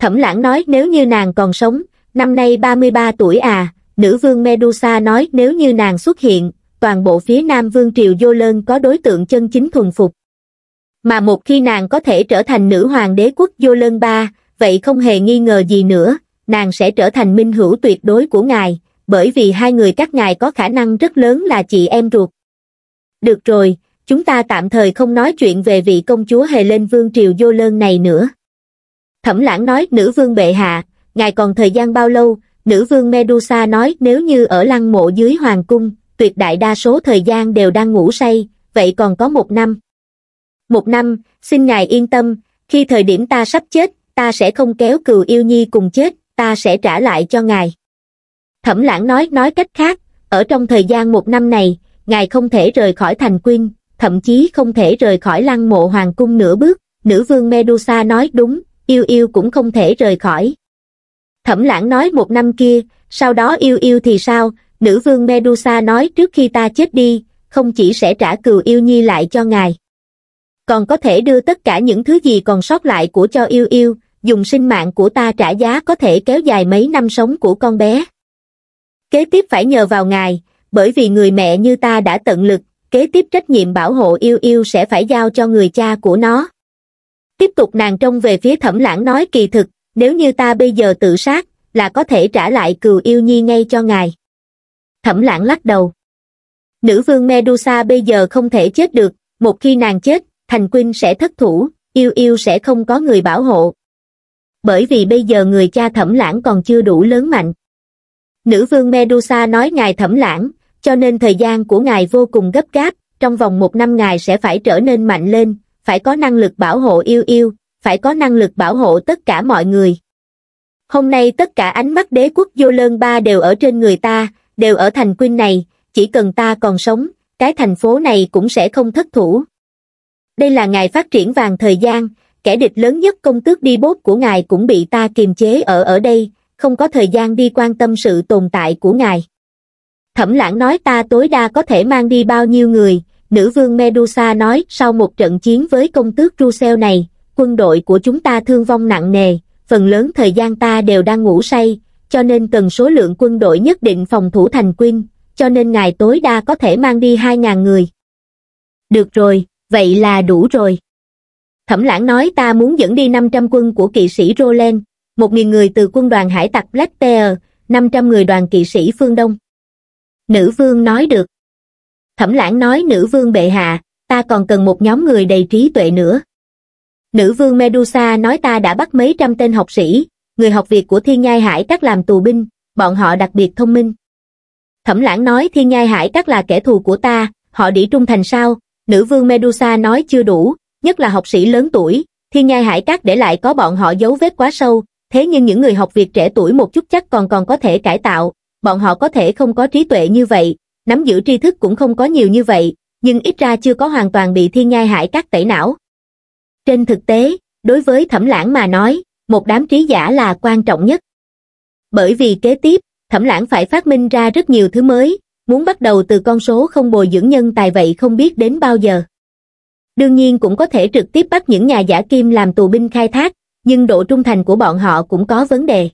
Thẩm lãng nói nếu như nàng còn sống, năm nay 33 tuổi à, nữ vương Medusa nói nếu như nàng xuất hiện, toàn bộ phía nam vương triều vô lơn có đối tượng chân chính thuần phục. Mà một khi nàng có thể trở thành nữ hoàng đế quốc vô lơn ba, vậy không hề nghi ngờ gì nữa, nàng sẽ trở thành minh hữu tuyệt đối của ngài, bởi vì hai người các ngài có khả năng rất lớn là chị em ruột. Được rồi, chúng ta tạm thời không nói chuyện về vị công chúa hề lên vương triều vô lơn này nữa. Thẩm lãng nói nữ vương bệ hạ, ngài còn thời gian bao lâu, nữ vương Medusa nói nếu như ở lăng mộ dưới hoàng cung, tuyệt đại đa số thời gian đều đang ngủ say, vậy còn có một năm. Một năm, xin ngài yên tâm, khi thời điểm ta sắp chết, ta sẽ không kéo cừu yêu nhi cùng chết, ta sẽ trả lại cho ngài. Thẩm lãng nói nói cách khác, ở trong thời gian một năm này, ngài không thể rời khỏi thành quyên, thậm chí không thể rời khỏi lăng mộ hoàng cung nửa bước, nữ vương Medusa nói đúng, yêu yêu cũng không thể rời khỏi. Thẩm lãng nói một năm kia, sau đó yêu yêu thì sao, nữ vương Medusa nói trước khi ta chết đi, không chỉ sẽ trả cừu yêu nhi lại cho ngài, còn có thể đưa tất cả những thứ gì còn sót lại của cho yêu yêu, dùng sinh mạng của ta trả giá có thể kéo dài mấy năm sống của con bé kế tiếp phải nhờ vào ngài, bởi vì người mẹ như ta đã tận lực, kế tiếp trách nhiệm bảo hộ yêu yêu sẽ phải giao cho người cha của nó. Tiếp tục nàng trông về phía thẩm lãng nói kỳ thực, nếu như ta bây giờ tự sát, là có thể trả lại cừu yêu nhi ngay cho ngài. Thẩm lãng lắc đầu. Nữ vương Medusa bây giờ không thể chết được, một khi nàng chết, thành quynh sẽ thất thủ, yêu yêu sẽ không có người bảo hộ. Bởi vì bây giờ người cha thẩm lãng còn chưa đủ lớn mạnh. Nữ vương Medusa nói ngài thẩm lãng, cho nên thời gian của ngài vô cùng gấp gáp, trong vòng một năm ngài sẽ phải trở nên mạnh lên, phải có năng lực bảo hộ yêu yêu, phải có năng lực bảo hộ tất cả mọi người. Hôm nay tất cả ánh mắt đế quốc vô lơn ba đều ở trên người ta, đều ở thành quyên này, chỉ cần ta còn sống, cái thành phố này cũng sẽ không thất thủ. Đây là ngài phát triển vàng thời gian, kẻ địch lớn nhất công tước đi bốt của ngài cũng bị ta kiềm chế ở ở đây, không có thời gian đi quan tâm sự tồn tại của ngài. Thẩm lãng nói ta tối đa có thể mang đi bao nhiêu người, nữ vương Medusa nói sau một trận chiến với công tước Russell này, quân đội của chúng ta thương vong nặng nề, phần lớn thời gian ta đều đang ngủ say, cho nên cần số lượng quân đội nhất định phòng thủ thành quyên, cho nên ngài tối đa có thể mang đi 2.000 người. Được rồi, vậy là đủ rồi. Thẩm lãng nói ta muốn dẫn đi 500 quân của kỵ sĩ Roland, một nghìn người từ quân đoàn hải tặc Black Bear, 500 người đoàn kỵ sĩ phương Đông. Nữ vương nói được. Thẩm lãng nói nữ vương bệ hạ, ta còn cần một nhóm người đầy trí tuệ nữa. Nữ vương Medusa nói ta đã bắt mấy trăm tên học sĩ, người học việc của thiên nhai hải các làm tù binh, bọn họ đặc biệt thông minh. Thẩm lãng nói thiên nhai hải các là kẻ thù của ta, họ đỉ trung thành sao, nữ vương Medusa nói chưa đủ, nhất là học sĩ lớn tuổi, thiên nhai hải các để lại có bọn họ dấu vết quá sâu, thế nhưng những người học việc trẻ tuổi một chút chắc còn còn có thể cải tạo, bọn họ có thể không có trí tuệ như vậy, nắm giữ tri thức cũng không có nhiều như vậy, nhưng ít ra chưa có hoàn toàn bị thiên nhai hại các tẩy não. Trên thực tế, đối với thẩm lãng mà nói, một đám trí giả là quan trọng nhất. Bởi vì kế tiếp, thẩm lãng phải phát minh ra rất nhiều thứ mới, muốn bắt đầu từ con số không bồi dưỡng nhân tài vậy không biết đến bao giờ. Đương nhiên cũng có thể trực tiếp bắt những nhà giả kim làm tù binh khai thác, nhưng độ trung thành của bọn họ cũng có vấn đề.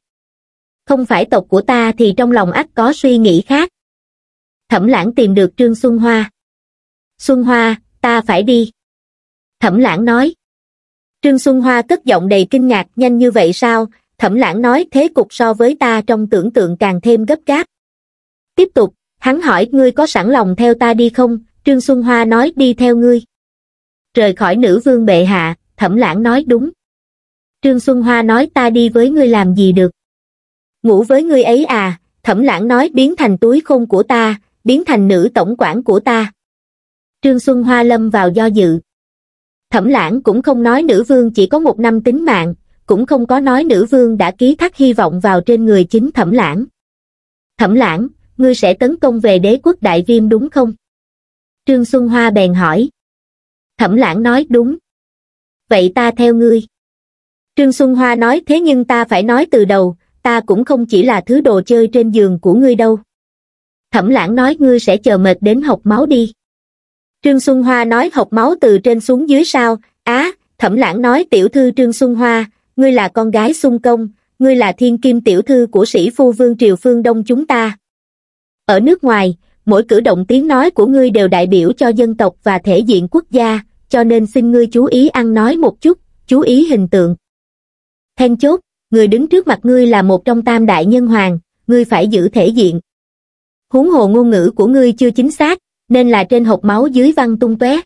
Không phải tộc của ta thì trong lòng ắt có suy nghĩ khác. Thẩm lãng tìm được Trương Xuân Hoa. Xuân Hoa, ta phải đi. Thẩm lãng nói. Trương Xuân Hoa cất giọng đầy kinh ngạc nhanh như vậy sao, thẩm lãng nói thế cục so với ta trong tưởng tượng càng thêm gấp gáp. Tiếp tục, hắn hỏi ngươi có sẵn lòng theo ta đi không, Trương Xuân Hoa nói đi theo ngươi. Rời khỏi nữ vương bệ hạ, thẩm lãng nói đúng. Trương Xuân Hoa nói ta đi với ngươi làm gì được. Ngủ với ngươi ấy à, thẩm lãng nói biến thành túi khôn của ta, biến thành nữ tổng quản của ta. Trương Xuân Hoa lâm vào do dự. Thẩm lãng cũng không nói nữ vương chỉ có một năm tính mạng, cũng không có nói nữ vương đã ký thác hy vọng vào trên người chính thẩm lãng. Thẩm lãng, ngươi sẽ tấn công về đế quốc đại viêm đúng không? Trương Xuân Hoa bèn hỏi. Thẩm lãng nói đúng. Vậy ta theo ngươi trương xuân hoa nói thế nhưng ta phải nói từ đầu ta cũng không chỉ là thứ đồ chơi trên giường của ngươi đâu thẩm lãng nói ngươi sẽ chờ mệt đến học máu đi trương xuân hoa nói học máu từ trên xuống dưới sao á thẩm lãng nói tiểu thư trương xuân hoa ngươi là con gái xung công ngươi là thiên kim tiểu thư của sĩ phu vương triều phương đông chúng ta ở nước ngoài mỗi cử động tiếng nói của ngươi đều đại biểu cho dân tộc và thể diện quốc gia cho nên xin ngươi chú ý ăn nói một chút chú ý hình tượng then chốt người đứng trước mặt ngươi là một trong tam đại nhân hoàng ngươi phải giữ thể diện huống hồ ngôn ngữ của ngươi chưa chính xác nên là trên hộp máu dưới văn tung tóe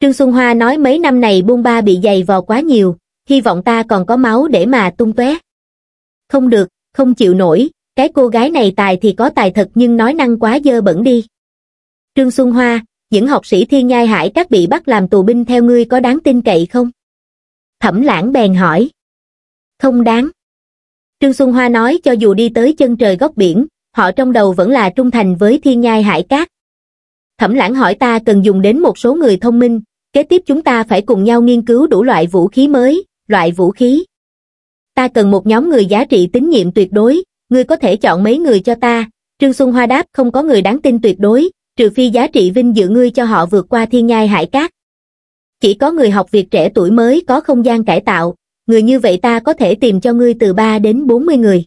trương xuân hoa nói mấy năm này bôn ba bị dày vò quá nhiều hy vọng ta còn có máu để mà tung tóe không được không chịu nổi cái cô gái này tài thì có tài thật nhưng nói năng quá dơ bẩn đi trương xuân hoa những học sĩ thiên nhai hải các bị bắt làm tù binh theo ngươi có đáng tin cậy không thẩm lãng bèn hỏi không đáng trương xuân hoa nói cho dù đi tới chân trời góc biển họ trong đầu vẫn là trung thành với thiên nhai hải cát thẩm lãng hỏi ta cần dùng đến một số người thông minh kế tiếp chúng ta phải cùng nhau nghiên cứu đủ loại vũ khí mới loại vũ khí ta cần một nhóm người giá trị tín nhiệm tuyệt đối ngươi có thể chọn mấy người cho ta trương xuân hoa đáp không có người đáng tin tuyệt đối trừ phi giá trị vinh dự ngươi cho họ vượt qua thiên nhai hải cát chỉ có người học việc trẻ tuổi mới có không gian cải tạo người như vậy ta có thể tìm cho ngươi từ ba đến bốn mươi người.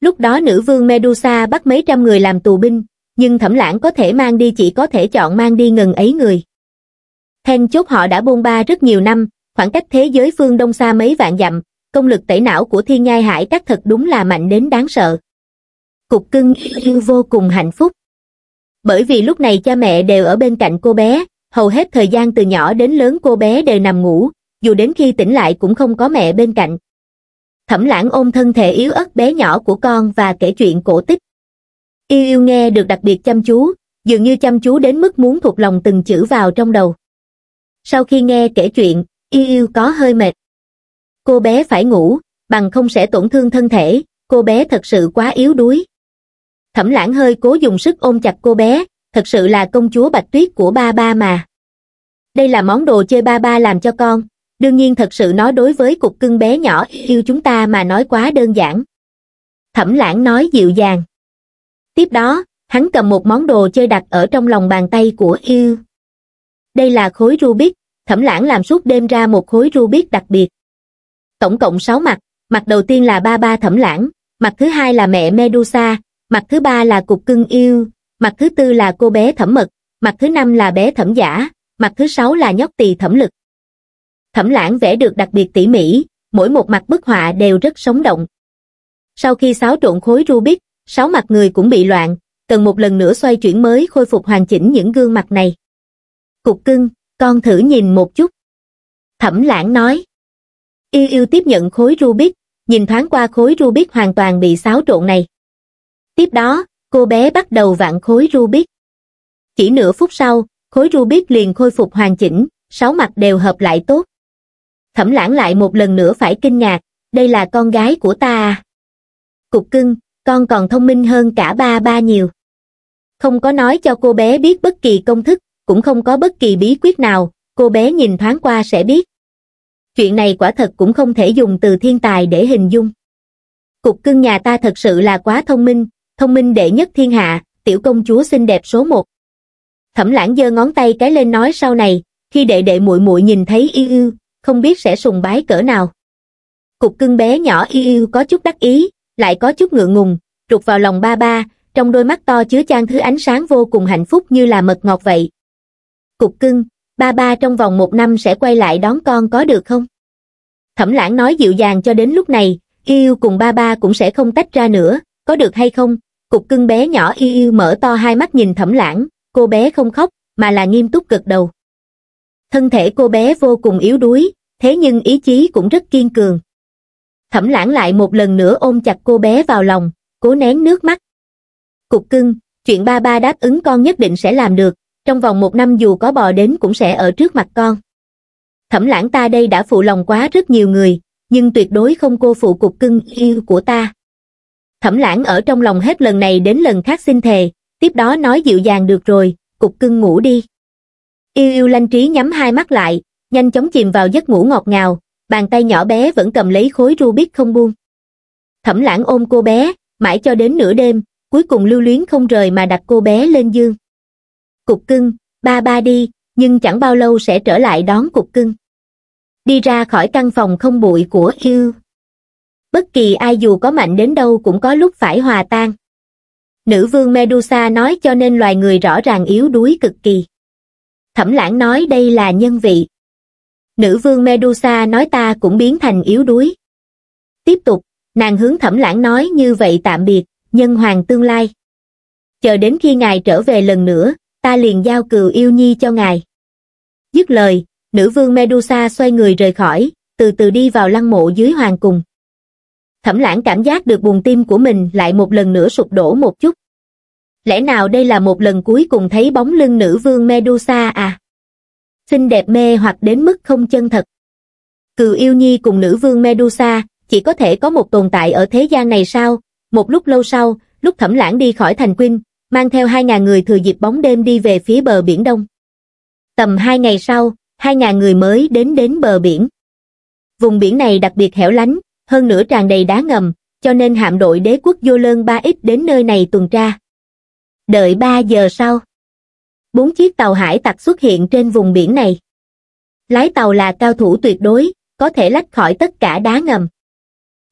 Lúc đó nữ vương Medusa bắt mấy trăm người làm tù binh, nhưng thẩm lãng có thể mang đi chỉ có thể chọn mang đi ngần ấy người. Then chốt họ đã bôn ba rất nhiều năm, khoảng cách thế giới phương đông xa mấy vạn dặm, công lực tẩy não của thiên nhai hải các thật đúng là mạnh đến đáng sợ. Cục cưng như vô cùng hạnh phúc. Bởi vì lúc này cha mẹ đều ở bên cạnh cô bé, hầu hết thời gian từ nhỏ đến lớn cô bé đều nằm ngủ, dù đến khi tỉnh lại cũng không có mẹ bên cạnh. Thẩm lãng ôm thân thể yếu ớt bé nhỏ của con và kể chuyện cổ tích. Yêu yêu nghe được đặc biệt chăm chú, dường như chăm chú đến mức muốn thuộc lòng từng chữ vào trong đầu. Sau khi nghe kể chuyện, yêu yêu có hơi mệt. Cô bé phải ngủ, bằng không sẽ tổn thương thân thể, cô bé thật sự quá yếu đuối. Thẩm lãng hơi cố dùng sức ôm chặt cô bé, thật sự là công chúa bạch tuyết của ba ba mà. Đây là món đồ chơi ba ba làm cho con, đương nhiên thật sự nó đối với cục cưng bé nhỏ yêu chúng ta mà nói quá đơn giản thẩm lãng nói dịu dàng tiếp đó hắn cầm một món đồ chơi đặt ở trong lòng bàn tay của yêu đây là khối rubik thẩm lãng làm suốt đêm ra một khối rubik đặc biệt tổng cộng sáu mặt mặt đầu tiên là ba ba thẩm lãng mặt thứ hai là mẹ medusa mặt thứ ba là cục cưng yêu mặt thứ tư là cô bé thẩm mật mặt thứ năm là bé thẩm giả mặt thứ sáu là nhóc tỳ thẩm lực Thẩm lãng vẽ được đặc biệt tỉ mỉ, mỗi một mặt bức họa đều rất sống động. Sau khi xáo trộn khối Rubik, sáu mặt người cũng bị loạn, cần một lần nữa xoay chuyển mới khôi phục hoàn chỉnh những gương mặt này. Cục cưng, con thử nhìn một chút. Thẩm lãng nói. Yêu yêu tiếp nhận khối Rubik, nhìn thoáng qua khối Rubik hoàn toàn bị xáo trộn này. Tiếp đó, cô bé bắt đầu vặn khối Rubik. Chỉ nửa phút sau, khối Rubik liền khôi phục hoàn chỉnh, sáu mặt đều hợp lại tốt. Thẩm lãng lại một lần nữa phải kinh ngạc, đây là con gái của ta à. Cục cưng, con còn thông minh hơn cả ba ba nhiều. Không có nói cho cô bé biết bất kỳ công thức, cũng không có bất kỳ bí quyết nào, cô bé nhìn thoáng qua sẽ biết. Chuyện này quả thật cũng không thể dùng từ thiên tài để hình dung. Cục cưng nhà ta thật sự là quá thông minh, thông minh đệ nhất thiên hạ, tiểu công chúa xinh đẹp số một. Thẩm lãng giơ ngón tay cái lên nói sau này, khi đệ đệ muội muội nhìn thấy y ư, không biết sẽ sùng bái cỡ nào. Cục cưng bé nhỏ yêu yêu có chút đắc ý, lại có chút ngượng ngùng, trục vào lòng ba ba, trong đôi mắt to chứa chan thứ ánh sáng vô cùng hạnh phúc như là mật ngọt vậy. Cục cưng, ba ba trong vòng một năm sẽ quay lại đón con có được không? Thẩm lãng nói dịu dàng cho đến lúc này, yêu cùng ba ba cũng sẽ không tách ra nữa, có được hay không? Cục cưng bé nhỏ yêu yêu mở to hai mắt nhìn thẩm lãng, cô bé không khóc, mà là nghiêm túc gật đầu. Thân thể cô bé vô cùng yếu đuối, thế nhưng ý chí cũng rất kiên cường. Thẩm lãng lại một lần nữa ôm chặt cô bé vào lòng, cố nén nước mắt. Cục cưng, chuyện ba ba đáp ứng con nhất định sẽ làm được, trong vòng một năm dù có bò đến cũng sẽ ở trước mặt con. Thẩm lãng ta đây đã phụ lòng quá rất nhiều người, nhưng tuyệt đối không cô phụ cục cưng yêu của ta. Thẩm lãng ở trong lòng hết lần này đến lần khác xin thề, tiếp đó nói dịu dàng được rồi, cục cưng ngủ đi yêu yêu lanh trí nhắm hai mắt lại nhanh chóng chìm vào giấc ngủ ngọt ngào bàn tay nhỏ bé vẫn cầm lấy khối rubik không buông thẩm lãng ôm cô bé mãi cho đến nửa đêm cuối cùng lưu luyến không rời mà đặt cô bé lên dương. cục cưng ba ba đi nhưng chẳng bao lâu sẽ trở lại đón cục cưng đi ra khỏi căn phòng không bụi của yêu bất kỳ ai dù có mạnh đến đâu cũng có lúc phải hòa tan nữ vương medusa nói cho nên loài người rõ ràng yếu đuối cực kỳ Thẩm lãng nói đây là nhân vị. Nữ vương Medusa nói ta cũng biến thành yếu đuối. Tiếp tục, nàng hướng thẩm lãng nói như vậy tạm biệt, nhân hoàng tương lai. Chờ đến khi ngài trở về lần nữa, ta liền giao cừu yêu nhi cho ngài. Dứt lời, nữ vương Medusa xoay người rời khỏi, từ từ đi vào lăng mộ dưới hoàng cùng. Thẩm lãng cảm giác được buồn tim của mình lại một lần nữa sụp đổ một chút lẽ nào đây là một lần cuối cùng thấy bóng lưng nữ vương Medusa à? Xinh đẹp mê hoặc đến mức không chân thật. Cựu yêu nhi cùng nữ vương Medusa, chỉ có thể có một tồn tại ở thế gian này sao? Một lúc lâu sau, lúc thẩm lãng đi khỏi thành quynh, mang theo hai ngàn người thừa dịp bóng đêm đi về phía bờ biển đông. Tầm hai ngày sau, hai ngàn người mới đến đến bờ biển. Vùng biển này đặc biệt hẻo lánh, hơn nữa tràn đầy đá ngầm, cho nên hạm đội đế quốc Vô Lơn 3X đến nơi này tuần tra đợi ba giờ sau bốn chiếc tàu hải tặc xuất hiện trên vùng biển này lái tàu là cao thủ tuyệt đối có thể lách khỏi tất cả đá ngầm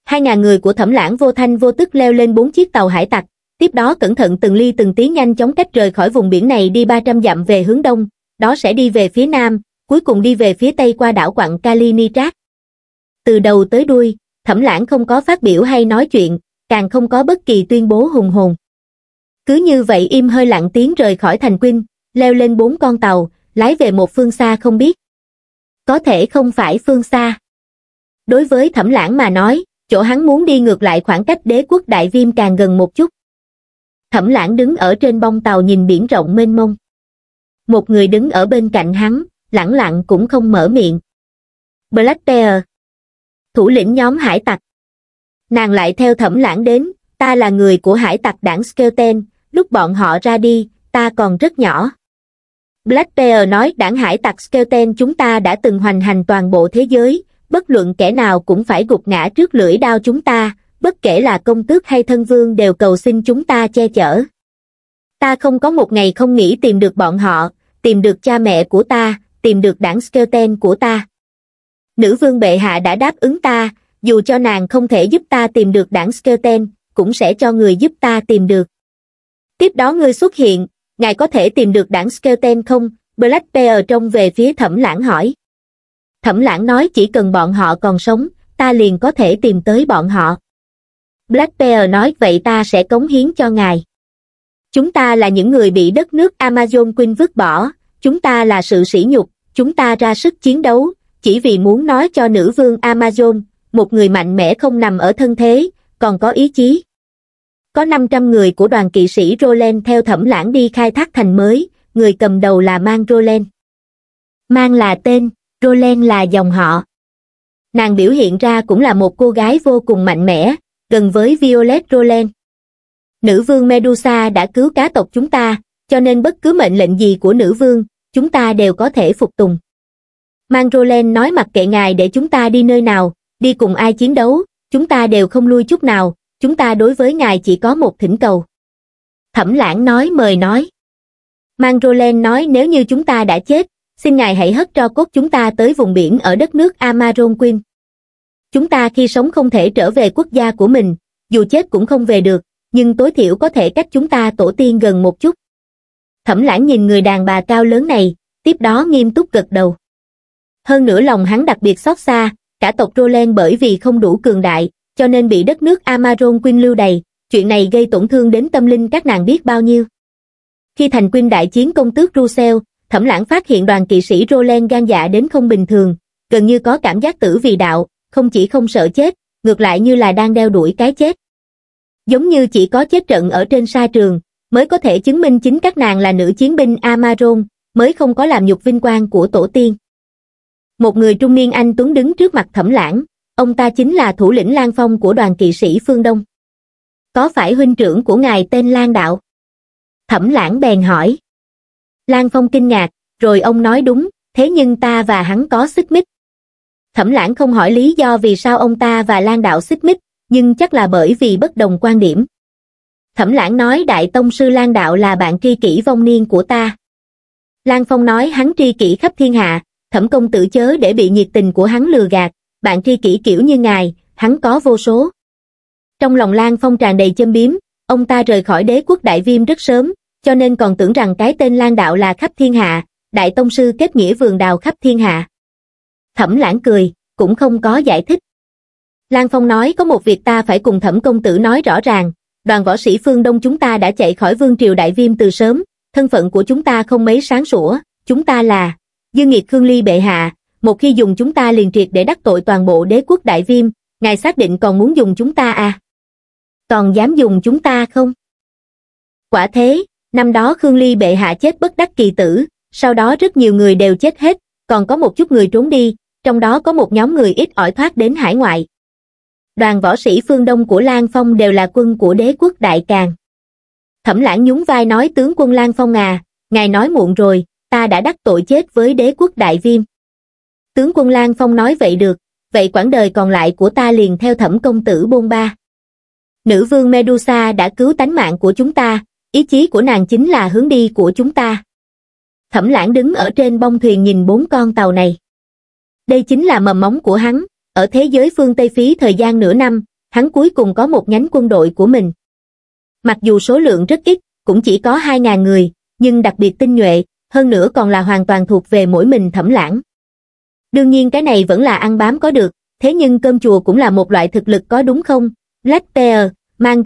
hai ngàn người của thẩm lãng vô thanh vô tức leo lên bốn chiếc tàu hải tặc tiếp đó cẩn thận từng ly từng tí nhanh chóng cách rời khỏi vùng biển này đi ba trăm dặm về hướng đông đó sẽ đi về phía nam cuối cùng đi về phía tây qua đảo quặng kalinitrat từ đầu tới đuôi thẩm lãng không có phát biểu hay nói chuyện càng không có bất kỳ tuyên bố hùng hồn cứ như vậy im hơi lặng tiếng rời khỏi thành quynh, leo lên bốn con tàu, lái về một phương xa không biết. Có thể không phải phương xa. Đối với thẩm lãng mà nói, chỗ hắn muốn đi ngược lại khoảng cách đế quốc đại viêm càng gần một chút. Thẩm lãng đứng ở trên bông tàu nhìn biển rộng mênh mông. Một người đứng ở bên cạnh hắn, lẳng lặng cũng không mở miệng. Black Bear. Thủ lĩnh nhóm hải tặc. Nàng lại theo thẩm lãng đến, ta là người của hải tặc đảng Skelten, lúc bọn họ ra đi, ta còn rất nhỏ. Black Bear nói đảng hải tặc Skelten chúng ta đã từng hoành hành toàn bộ thế giới, bất luận kẻ nào cũng phải gục ngã trước lưỡi đao chúng ta, bất kể là công tước hay thân vương đều cầu xin chúng ta che chở. Ta không có một ngày không nghĩ tìm được bọn họ, tìm được cha mẹ của ta, tìm được đảng Skelten của ta. Nữ vương bệ hạ đã đáp ứng ta, dù cho nàng không thể giúp ta tìm được đảng Skelten, cũng sẽ cho người giúp ta tìm được. Tiếp đó ngươi xuất hiện, ngài có thể tìm được đảng Skelten không? Black Bear trông về phía thẩm lãng hỏi. Thẩm lãng nói chỉ cần bọn họ còn sống, ta liền có thể tìm tới bọn họ. Black Bear nói vậy ta sẽ cống hiến cho ngài. Chúng ta là những người bị đất nước Amazon Queen vứt bỏ, chúng ta là sự sỉ nhục, chúng ta ra sức chiến đấu, chỉ vì muốn nói cho nữ vương Amazon, một người mạnh mẽ không nằm ở thân thế, còn có ý chí có 500 người của đoàn kỵ sĩ Roland theo thẩm lãng đi khai thác thành mới, người cầm đầu là Mang Roland. Mang là tên, Roland là dòng họ. Nàng biểu hiện ra cũng là một cô gái vô cùng mạnh mẽ, gần với Violet Roland. Nữ vương Medusa đã cứu cá tộc chúng ta, cho nên bất cứ mệnh lệnh gì của nữ vương, chúng ta đều có thể phục tùng. Mang Roland nói mặc kệ ngài để chúng ta đi nơi nào, đi cùng ai chiến đấu, chúng ta đều không lui chút nào, chúng ta đối với ngài chỉ có một thỉnh cầu. Thẩm lãng nói mời nói. mang rolen nói nếu như chúng ta đã chết, xin ngài hãy hất cho cốt chúng ta tới vùng biển ở đất nước Amaronquin. Chúng ta khi sống không thể trở về quốc gia của mình, dù chết cũng không về được, nhưng tối thiểu có thể cách chúng ta tổ tiên gần một chút. Thẩm lãng nhìn người đàn bà cao lớn này, tiếp đó nghiêm túc gật đầu. Hơn nữa lòng hắn đặc biệt xót xa, cả tộc rolen bởi vì không đủ cường đại, cho nên bị đất nước Amazon Queen lưu đầy, chuyện này gây tổn thương đến tâm linh các nàng biết bao nhiêu. Khi thành Quynh đại chiến công tước Russell, thẩm lãng phát hiện đoàn kỵ sĩ Roland gan dạ đến không bình thường, gần như có cảm giác tử vì đạo, không chỉ không sợ chết, ngược lại như là đang đeo đuổi cái chết. Giống như chỉ có chết trận ở trên sa trường, mới có thể chứng minh chính các nàng là nữ chiến binh Amazon, mới không có làm nhục vinh quang của tổ tiên. Một người trung niên anh Tuấn đứng trước mặt thẩm lãng, ông ta chính là thủ lĩnh Lan Phong của đoàn kỵ sĩ phương Đông. Có phải huynh trưởng của ngài tên Lan Đạo? Thẩm lãng bèn hỏi. Lan Phong kinh ngạc, rồi ông nói đúng, thế nhưng ta và hắn có xích mít. Thẩm lãng không hỏi lý do vì sao ông ta và Lan Đạo xích mít, nhưng chắc là bởi vì bất đồng quan điểm. Thẩm lãng nói Đại Tông Sư Lan Đạo là bạn tri kỷ vong niên của ta. Lan Phong nói hắn tri kỷ khắp thiên hạ, thẩm công tử chớ để bị nhiệt tình của hắn lừa gạt, bạn tri kỷ kiểu như ngài, hắn có vô số. Trong lòng Lan Phong tràn đầy châm biếm, ông ta rời khỏi đế quốc Đại Viêm rất sớm, cho nên còn tưởng rằng cái tên Lan Đạo là khắp thiên hạ, Đại Tông Sư kết nghĩa vườn đào khắp thiên hạ. Thẩm lãng cười, cũng không có giải thích. Lan Phong nói có một việc ta phải cùng thẩm công tử nói rõ ràng, đoàn võ sĩ phương Đông chúng ta đã chạy khỏi vương triều Đại Viêm từ sớm, thân phận của chúng ta không mấy sáng sủa, chúng ta là Dương Nghiệt Khương Ly Bệ Hạ, một khi dùng chúng ta liền triệt để đắc tội toàn bộ đế quốc đại viêm, ngài xác định còn muốn dùng chúng ta à? Còn dám dùng chúng ta không? Quả thế, năm đó Khương Ly bệ hạ chết bất đắc kỳ tử, sau đó rất nhiều người đều chết hết, còn có một chút người trốn đi, trong đó có một nhóm người ít ỏi thoát đến hải ngoại. Đoàn võ sĩ phương Đông của Lan Phong đều là quân của đế quốc Đại Càng. Thẩm lãng nhún vai nói tướng quân Lan Phong à, ngài nói muộn rồi, ta đã đắc tội chết với đế quốc Đại Viêm tướng quân Lan Phong nói vậy được, vậy quãng đời còn lại của ta liền theo thẩm công tử bôn ba. Nữ vương Medusa đã cứu tánh mạng của chúng ta, ý chí của nàng chính là hướng đi của chúng ta. Thẩm lãng đứng ở trên bông thuyền nhìn bốn con tàu này. Đây chính là mầm móng của hắn, ở thế giới phương Tây phí thời gian nửa năm, hắn cuối cùng có một nhánh quân đội của mình. Mặc dù số lượng rất ít, cũng chỉ có 2.000 người, nhưng đặc biệt tinh nhuệ, hơn nữa còn là hoàn toàn thuộc về mỗi mình thẩm lãng. Đương nhiên cái này vẫn là ăn bám có được, thế nhưng cơm chùa cũng là một loại thực lực có đúng không? Lách Peer, Mang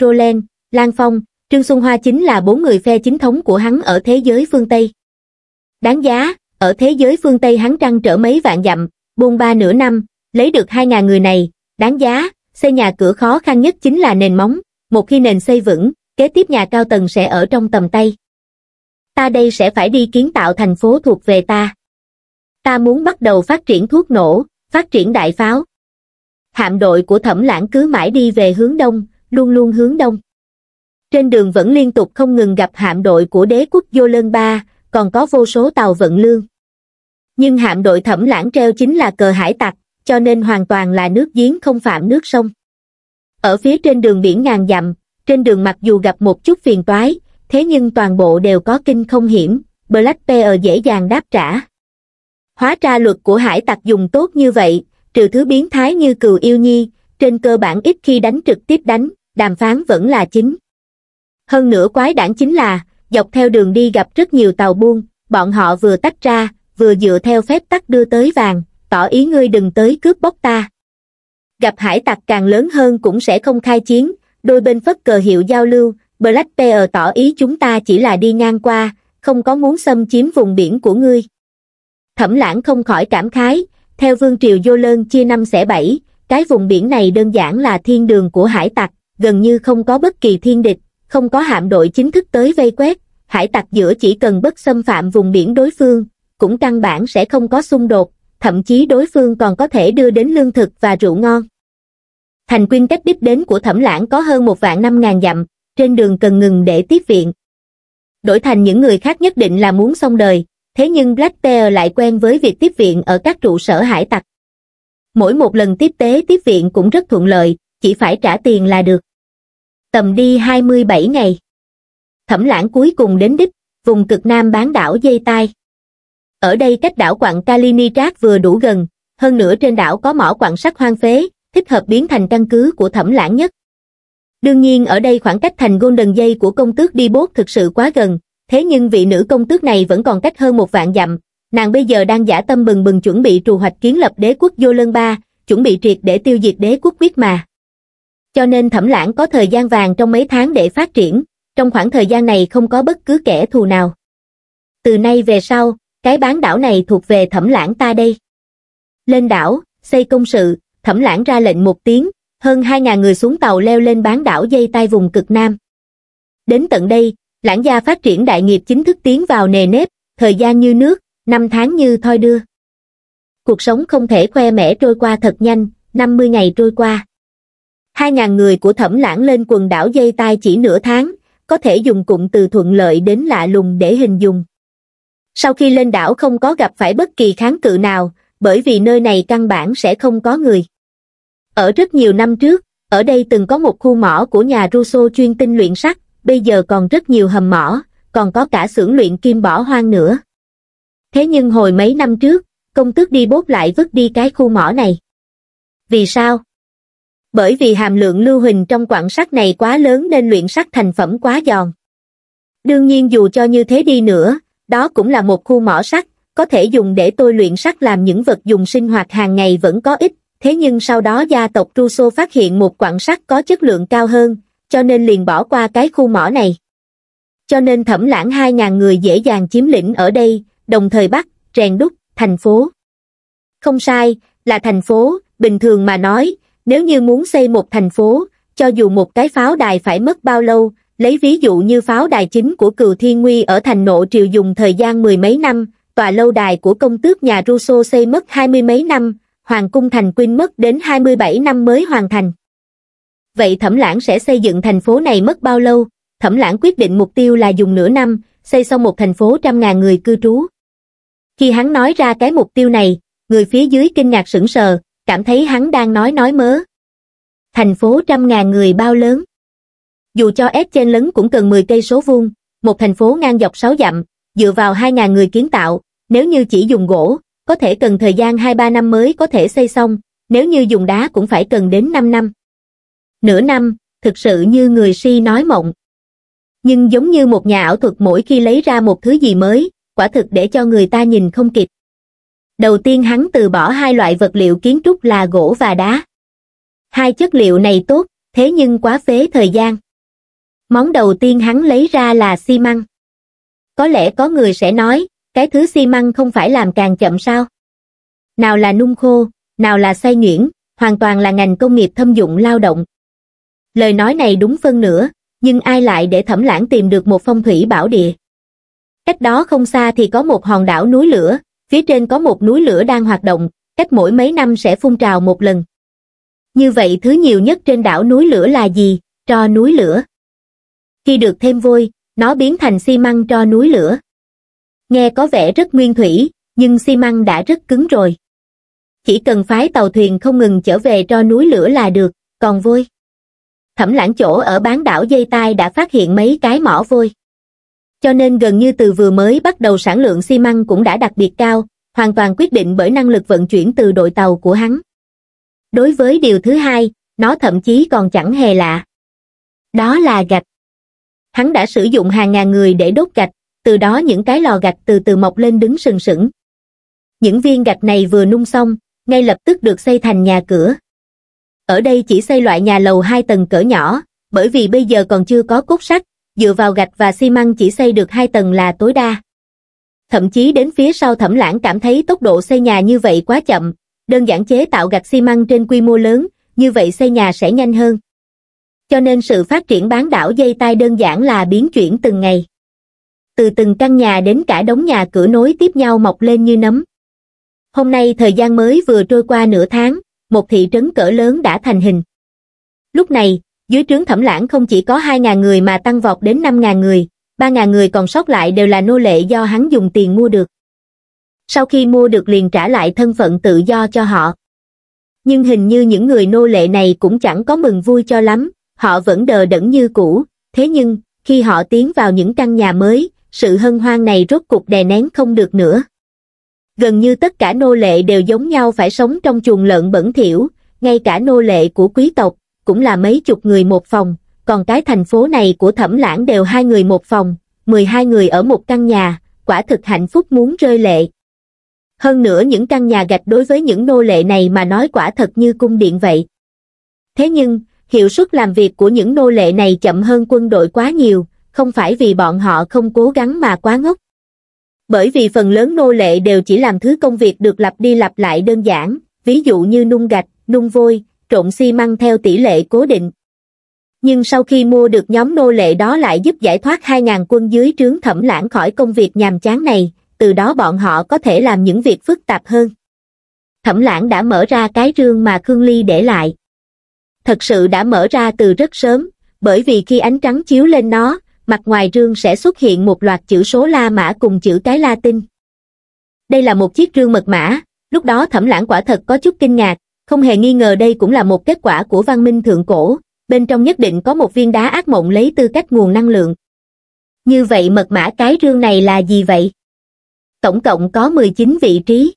Lan Phong, Trương Xuân Hoa chính là bốn người phe chính thống của hắn ở thế giới phương Tây. Đáng giá, ở thế giới phương Tây hắn trăng trở mấy vạn dặm, buôn ba nửa năm, lấy được hai ngàn người này, đáng giá, xây nhà cửa khó khăn nhất chính là nền móng, một khi nền xây vững, kế tiếp nhà cao tầng sẽ ở trong tầm tay. Ta đây sẽ phải đi kiến tạo thành phố thuộc về ta ta muốn bắt đầu phát triển thuốc nổ, phát triển đại pháo. Hạm đội của thẩm lãng cứ mãi đi về hướng đông, luôn luôn hướng đông. Trên đường vẫn liên tục không ngừng gặp hạm đội của đế quốc vô Lân Ba, còn có vô số tàu vận lương. Nhưng hạm đội thẩm lãng treo chính là cờ hải tặc, cho nên hoàn toàn là nước giếng không phạm nước sông. Ở phía trên đường biển ngàn dặm, trên đường mặc dù gặp một chút phiền toái, thế nhưng toàn bộ đều có kinh không hiểm, Black Bear dễ dàng đáp trả hóa ra luật của hải tặc dùng tốt như vậy trừ thứ biến thái như cừu yêu nhi trên cơ bản ít khi đánh trực tiếp đánh đàm phán vẫn là chính hơn nữa quái đản chính là dọc theo đường đi gặp rất nhiều tàu buôn bọn họ vừa tách ra vừa dựa theo phép tắc đưa tới vàng tỏ ý ngươi đừng tới cướp bóc ta gặp hải tặc càng lớn hơn cũng sẽ không khai chiến đôi bên phất cờ hiệu giao lưu black bear tỏ ý chúng ta chỉ là đi ngang qua không có muốn xâm chiếm vùng biển của ngươi thẩm lãng không khỏi cảm khái theo vương triều vô lơn chia năm xẻ bảy cái vùng biển này đơn giản là thiên đường của hải tặc gần như không có bất kỳ thiên địch không có hạm đội chính thức tới vây quét hải tặc giữa chỉ cần bất xâm phạm vùng biển đối phương cũng căn bản sẽ không có xung đột thậm chí đối phương còn có thể đưa đến lương thực và rượu ngon thành quyên cách đích đến của thẩm lãng có hơn một vạn năm ngàn dặm trên đường cần ngừng để tiếp viện đổi thành những người khác nhất định là muốn xong đời thế nhưng Black Bear lại quen với việc tiếp viện ở các trụ sở hải tặc. Mỗi một lần tiếp tế tiếp viện cũng rất thuận lợi, chỉ phải trả tiền là được. Tầm đi 27 ngày. Thẩm lãng cuối cùng đến đích, vùng cực nam bán đảo dây tai. Ở đây cách đảo quặng Kaliningrad vừa đủ gần, hơn nữa trên đảo có mỏ quặng sắt hoang phế, thích hợp biến thành căn cứ của thẩm lãng nhất. Đương nhiên ở đây khoảng cách thành Golden Dây của công tước đi bốt thực sự quá gần, thế nhưng vị nữ công tước này vẫn còn cách hơn một vạn dặm, nàng bây giờ đang giả tâm bừng bừng chuẩn bị trù hoạch kiến lập đế quốc vô Lân Ba, chuẩn bị triệt để tiêu diệt đế quốc quyết mà. Cho nên thẩm lãng có thời gian vàng trong mấy tháng để phát triển, trong khoảng thời gian này không có bất cứ kẻ thù nào. Từ nay về sau, cái bán đảo này thuộc về thẩm lãng ta đây. Lên đảo, xây công sự, thẩm lãng ra lệnh một tiếng, hơn 2.000 người xuống tàu leo lên bán đảo dây tay vùng cực Nam. Đến tận đây, lãng gia phát triển đại nghiệp chính thức tiến vào nề nếp, thời gian như nước, năm tháng như thoi đưa. Cuộc sống không thể khoe mẽ trôi qua thật nhanh, 50 ngày trôi qua. 2.000 người của thẩm lãng lên quần đảo dây tai chỉ nửa tháng, có thể dùng cụm từ thuận lợi đến lạ lùng để hình dung. Sau khi lên đảo không có gặp phải bất kỳ kháng cự nào, bởi vì nơi này căn bản sẽ không có người. Ở rất nhiều năm trước, ở đây từng có một khu mỏ của nhà Russo chuyên tinh luyện sắt, bây giờ còn rất nhiều hầm mỏ, còn có cả xưởng luyện kim bỏ hoang nữa. Thế nhưng hồi mấy năm trước, công tước đi bốt lại vứt đi cái khu mỏ này. Vì sao? Bởi vì hàm lượng lưu huỳnh trong quặng sắt này quá lớn nên luyện sắt thành phẩm quá giòn. Đương nhiên dù cho như thế đi nữa, đó cũng là một khu mỏ sắt, có thể dùng để tôi luyện sắt làm những vật dùng sinh hoạt hàng ngày vẫn có ích, thế nhưng sau đó gia tộc Russo phát hiện một quặng sắt có chất lượng cao hơn, cho nên liền bỏ qua cái khu mỏ này. Cho nên thẩm lãng 2.000 người dễ dàng chiếm lĩnh ở đây, đồng thời bắt, rèn đúc, thành phố. Không sai, là thành phố, bình thường mà nói, nếu như muốn xây một thành phố, cho dù một cái pháo đài phải mất bao lâu, lấy ví dụ như pháo đài chính của cừu thiên nguy ở thành nộ triều dùng thời gian mười mấy năm, tòa lâu đài của công tước nhà Russo xây mất hai mươi mấy năm, hoàng cung thành Quynh mất đến 27 năm mới hoàn thành vậy Thẩm Lãng sẽ xây dựng thành phố này mất bao lâu? Thẩm Lãng quyết định mục tiêu là dùng nửa năm, xây xong một thành phố trăm ngàn người cư trú. Khi hắn nói ra cái mục tiêu này, người phía dưới kinh ngạc sững sờ, cảm thấy hắn đang nói nói mớ. Thành phố trăm ngàn người bao lớn. Dù cho ép trên lớn cũng cần 10 cây số vuông, một thành phố ngang dọc 6 dặm, dựa vào 2.000 người kiến tạo, nếu như chỉ dùng gỗ, có thể cần thời gian 2-3 năm mới có thể xây xong, nếu như dùng đá cũng phải cần đến 5 năm nửa năm, thực sự như người si nói mộng. Nhưng giống như một nhà ảo thuật mỗi khi lấy ra một thứ gì mới, quả thực để cho người ta nhìn không kịp. Đầu tiên hắn từ bỏ hai loại vật liệu kiến trúc là gỗ và đá. Hai chất liệu này tốt, thế nhưng quá phế thời gian. Món đầu tiên hắn lấy ra là xi măng. Có lẽ có người sẽ nói, cái thứ xi măng không phải làm càng chậm sao? Nào là nung khô, nào là xoay nhuyễn, hoàn toàn là ngành công nghiệp thâm dụng lao động. Lời nói này đúng phân nữa nhưng ai lại để thẩm lãng tìm được một phong thủy bảo địa. Cách đó không xa thì có một hòn đảo núi lửa, phía trên có một núi lửa đang hoạt động, cách mỗi mấy năm sẽ phun trào một lần. Như vậy thứ nhiều nhất trên đảo núi lửa là gì? cho núi lửa. Khi được thêm vôi, nó biến thành xi măng cho núi lửa. Nghe có vẻ rất nguyên thủy, nhưng xi măng đã rất cứng rồi. Chỉ cần phái tàu thuyền không ngừng trở về cho núi lửa là được, còn vôi thẩm lãng chỗ ở bán đảo dây tai đã phát hiện mấy cái mỏ vôi. Cho nên gần như từ vừa mới bắt đầu sản lượng xi măng cũng đã đặc biệt cao, hoàn toàn quyết định bởi năng lực vận chuyển từ đội tàu của hắn. Đối với điều thứ hai, nó thậm chí còn chẳng hề lạ. Đó là gạch. Hắn đã sử dụng hàng ngàn người để đốt gạch, từ đó những cái lò gạch từ từ mọc lên đứng sừng sững. Những viên gạch này vừa nung xong, ngay lập tức được xây thành nhà cửa ở đây chỉ xây loại nhà lầu hai tầng cỡ nhỏ, bởi vì bây giờ còn chưa có cốt sắt, dựa vào gạch và xi măng chỉ xây được hai tầng là tối đa. Thậm chí đến phía sau thẩm lãng cảm thấy tốc độ xây nhà như vậy quá chậm, đơn giản chế tạo gạch xi măng trên quy mô lớn, như vậy xây nhà sẽ nhanh hơn. Cho nên sự phát triển bán đảo dây tai đơn giản là biến chuyển từng ngày. Từ từng căn nhà đến cả đống nhà cửa nối tiếp nhau mọc lên như nấm. Hôm nay thời gian mới vừa trôi qua nửa tháng, một thị trấn cỡ lớn đã thành hình. Lúc này, dưới trướng thẩm lãng không chỉ có 2.000 người mà tăng vọt đến 5.000 người, 3.000 người còn sót lại đều là nô lệ do hắn dùng tiền mua được. Sau khi mua được liền trả lại thân phận tự do cho họ. Nhưng hình như những người nô lệ này cũng chẳng có mừng vui cho lắm, họ vẫn đờ đẫn như cũ, thế nhưng, khi họ tiến vào những căn nhà mới, sự hân hoan này rốt cục đè nén không được nữa gần như tất cả nô lệ đều giống nhau phải sống trong chuồng lợn bẩn thỉu, ngay cả nô lệ của quý tộc, cũng là mấy chục người một phòng, còn cái thành phố này của thẩm lãng đều hai người một phòng, 12 người ở một căn nhà, quả thực hạnh phúc muốn rơi lệ. Hơn nữa những căn nhà gạch đối với những nô lệ này mà nói quả thật như cung điện vậy. Thế nhưng, hiệu suất làm việc của những nô lệ này chậm hơn quân đội quá nhiều, không phải vì bọn họ không cố gắng mà quá ngốc, bởi vì phần lớn nô lệ đều chỉ làm thứ công việc được lặp đi lặp lại đơn giản, ví dụ như nung gạch, nung vôi, trộn xi măng theo tỷ lệ cố định. Nhưng sau khi mua được nhóm nô lệ đó lại giúp giải thoát 2.000 quân dưới trướng thẩm lãng khỏi công việc nhàm chán này, từ đó bọn họ có thể làm những việc phức tạp hơn. Thẩm lãng đã mở ra cái rương mà Khương Ly để lại. Thật sự đã mở ra từ rất sớm, bởi vì khi ánh trắng chiếu lên nó, mặt ngoài rương sẽ xuất hiện một loạt chữ số La Mã cùng chữ cái Latin. Đây là một chiếc rương mật mã, lúc đó thẩm lãng quả thật có chút kinh ngạc, không hề nghi ngờ đây cũng là một kết quả của văn minh thượng cổ, bên trong nhất định có một viên đá ác mộng lấy tư cách nguồn năng lượng. Như vậy mật mã cái rương này là gì vậy? Tổng cộng có 19 vị trí.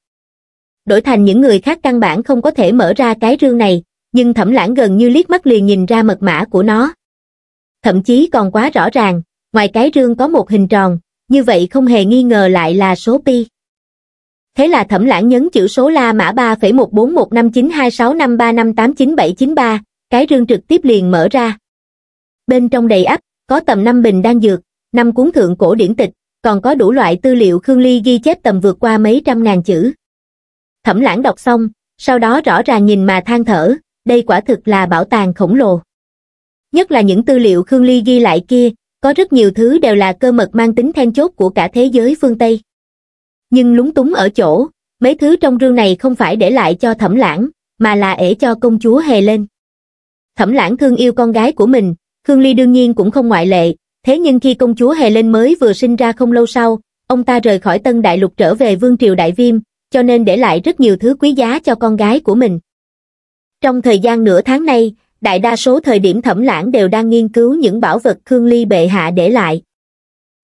Đổi thành những người khác căn bản không có thể mở ra cái rương này, nhưng thẩm lãng gần như liếc mắt liền nhìn ra mật mã của nó, thậm chí còn quá rõ ràng, ngoài cái rương có một hình tròn, như vậy không hề nghi ngờ lại là số pi. Thế là thẩm lãng nhấn chữ số la mã 3,141592653589793, cái rương trực tiếp liền mở ra. Bên trong đầy ắp, có tầm 5 bình đan dược, 5 cuốn thượng cổ điển tịch, còn có đủ loại tư liệu Khương Ly ghi chép tầm vượt qua mấy trăm ngàn chữ. Thẩm lãng đọc xong, sau đó rõ ràng nhìn mà than thở, đây quả thực là bảo tàng khổng lồ nhất là những tư liệu khương ly ghi lại kia có rất nhiều thứ đều là cơ mật mang tính then chốt của cả thế giới phương tây nhưng lúng túng ở chỗ mấy thứ trong rương này không phải để lại cho thẩm lãng mà là ể cho công chúa hề lên thẩm lãng thương yêu con gái của mình khương ly đương nhiên cũng không ngoại lệ thế nhưng khi công chúa hề lên mới vừa sinh ra không lâu sau ông ta rời khỏi tân đại lục trở về vương triều đại viêm cho nên để lại rất nhiều thứ quý giá cho con gái của mình trong thời gian nửa tháng nay đại đa số thời điểm thẩm lãng đều đang nghiên cứu những bảo vật Khương Ly bệ hạ để lại.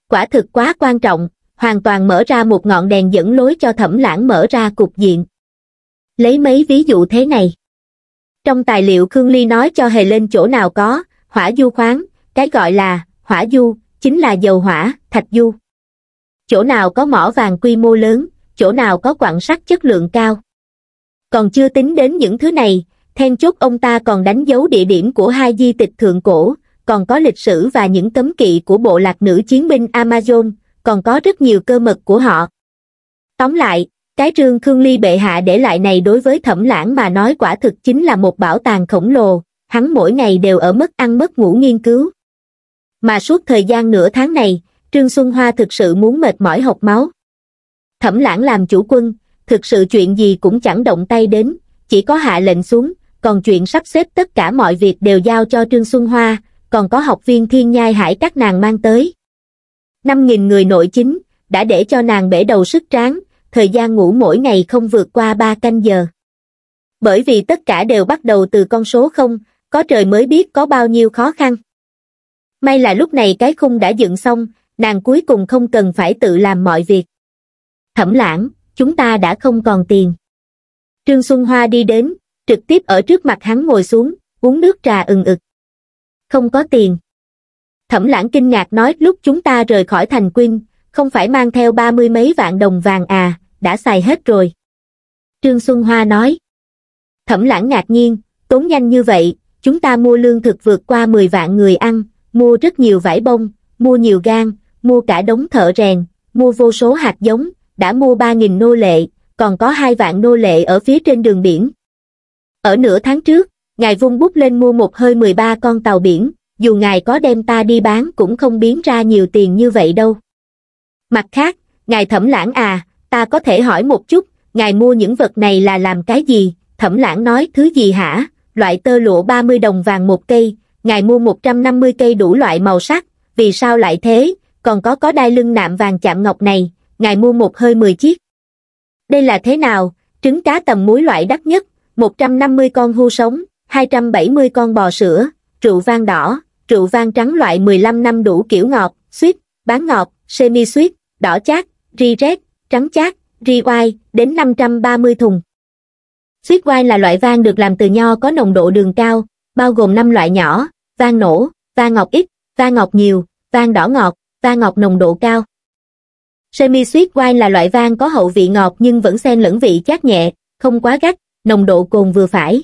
Quả thực quá quan trọng, hoàn toàn mở ra một ngọn đèn dẫn lối cho thẩm lãng mở ra cục diện. Lấy mấy ví dụ thế này. Trong tài liệu Khương Ly nói cho hề lên chỗ nào có, hỏa du khoáng, cái gọi là hỏa du, chính là dầu hỏa, thạch du. Chỗ nào có mỏ vàng quy mô lớn, chỗ nào có quặng sắt chất lượng cao. Còn chưa tính đến những thứ này, then chốt ông ta còn đánh dấu địa điểm của hai di tích thượng cổ còn có lịch sử và những cấm kỵ của bộ lạc nữ chiến binh amazon còn có rất nhiều cơ mật của họ tóm lại cái trương khương ly bệ hạ để lại này đối với thẩm lãng mà nói quả thực chính là một bảo tàng khổng lồ hắn mỗi ngày đều ở mất ăn mất ngủ nghiên cứu mà suốt thời gian nửa tháng này trương xuân hoa thực sự muốn mệt mỏi hộc máu thẩm lãng làm chủ quân thực sự chuyện gì cũng chẳng động tay đến chỉ có hạ lệnh xuống còn chuyện sắp xếp tất cả mọi việc đều giao cho Trương Xuân Hoa, còn có học viên thiên nhai hải các nàng mang tới. 5.000 người nội chính, đã để cho nàng bể đầu sức tráng, thời gian ngủ mỗi ngày không vượt qua 3 canh giờ. Bởi vì tất cả đều bắt đầu từ con số không, có trời mới biết có bao nhiêu khó khăn. May là lúc này cái khung đã dựng xong, nàng cuối cùng không cần phải tự làm mọi việc. Thẩm lãng, chúng ta đã không còn tiền. Trương Xuân Hoa đi đến, trực tiếp ở trước mặt hắn ngồi xuống uống nước trà ừng ực không có tiền thẩm lãng kinh ngạc nói lúc chúng ta rời khỏi thành quyên không phải mang theo ba mươi mấy vạn đồng vàng à đã xài hết rồi trương xuân hoa nói thẩm lãng ngạc nhiên tốn nhanh như vậy chúng ta mua lương thực vượt qua mười vạn người ăn mua rất nhiều vải bông mua nhiều gan mua cả đống thợ rèn mua vô số hạt giống đã mua ba nghìn nô lệ còn có hai vạn nô lệ ở phía trên đường biển ở nửa tháng trước, ngài vung bút lên mua một hơi 13 con tàu biển, dù ngài có đem ta đi bán cũng không biến ra nhiều tiền như vậy đâu. Mặt khác, ngài thẩm lãng à, ta có thể hỏi một chút, ngài mua những vật này là làm cái gì? Thẩm lãng nói thứ gì hả? Loại tơ lụa 30 đồng vàng một cây, ngài mua 150 cây đủ loại màu sắc, vì sao lại thế? Còn có có đai lưng nạm vàng chạm ngọc này, ngài mua một hơi 10 chiếc. Đây là thế nào? Trứng cá tầm muối loại đắt nhất, 150 con hưu sống, 270 con bò sữa, rượu vang đỏ, rượu vang trắng loại 15 năm đủ kiểu ngọt, suýt, bán ngọt, semi suýt, đỏ chát, ri rét, trắng chát, ri white đến 530 thùng. Suýt oai là loại vang được làm từ nho có nồng độ đường cao, bao gồm 5 loại nhỏ, vang nổ, vang ngọt ít, vang ngọt nhiều, vang đỏ ngọt, vang ngọt nồng độ cao. Semi sweet wine là loại vang có hậu vị ngọt nhưng vẫn xen lẫn vị chát nhẹ, không quá gắt, nồng độ cồn vừa phải.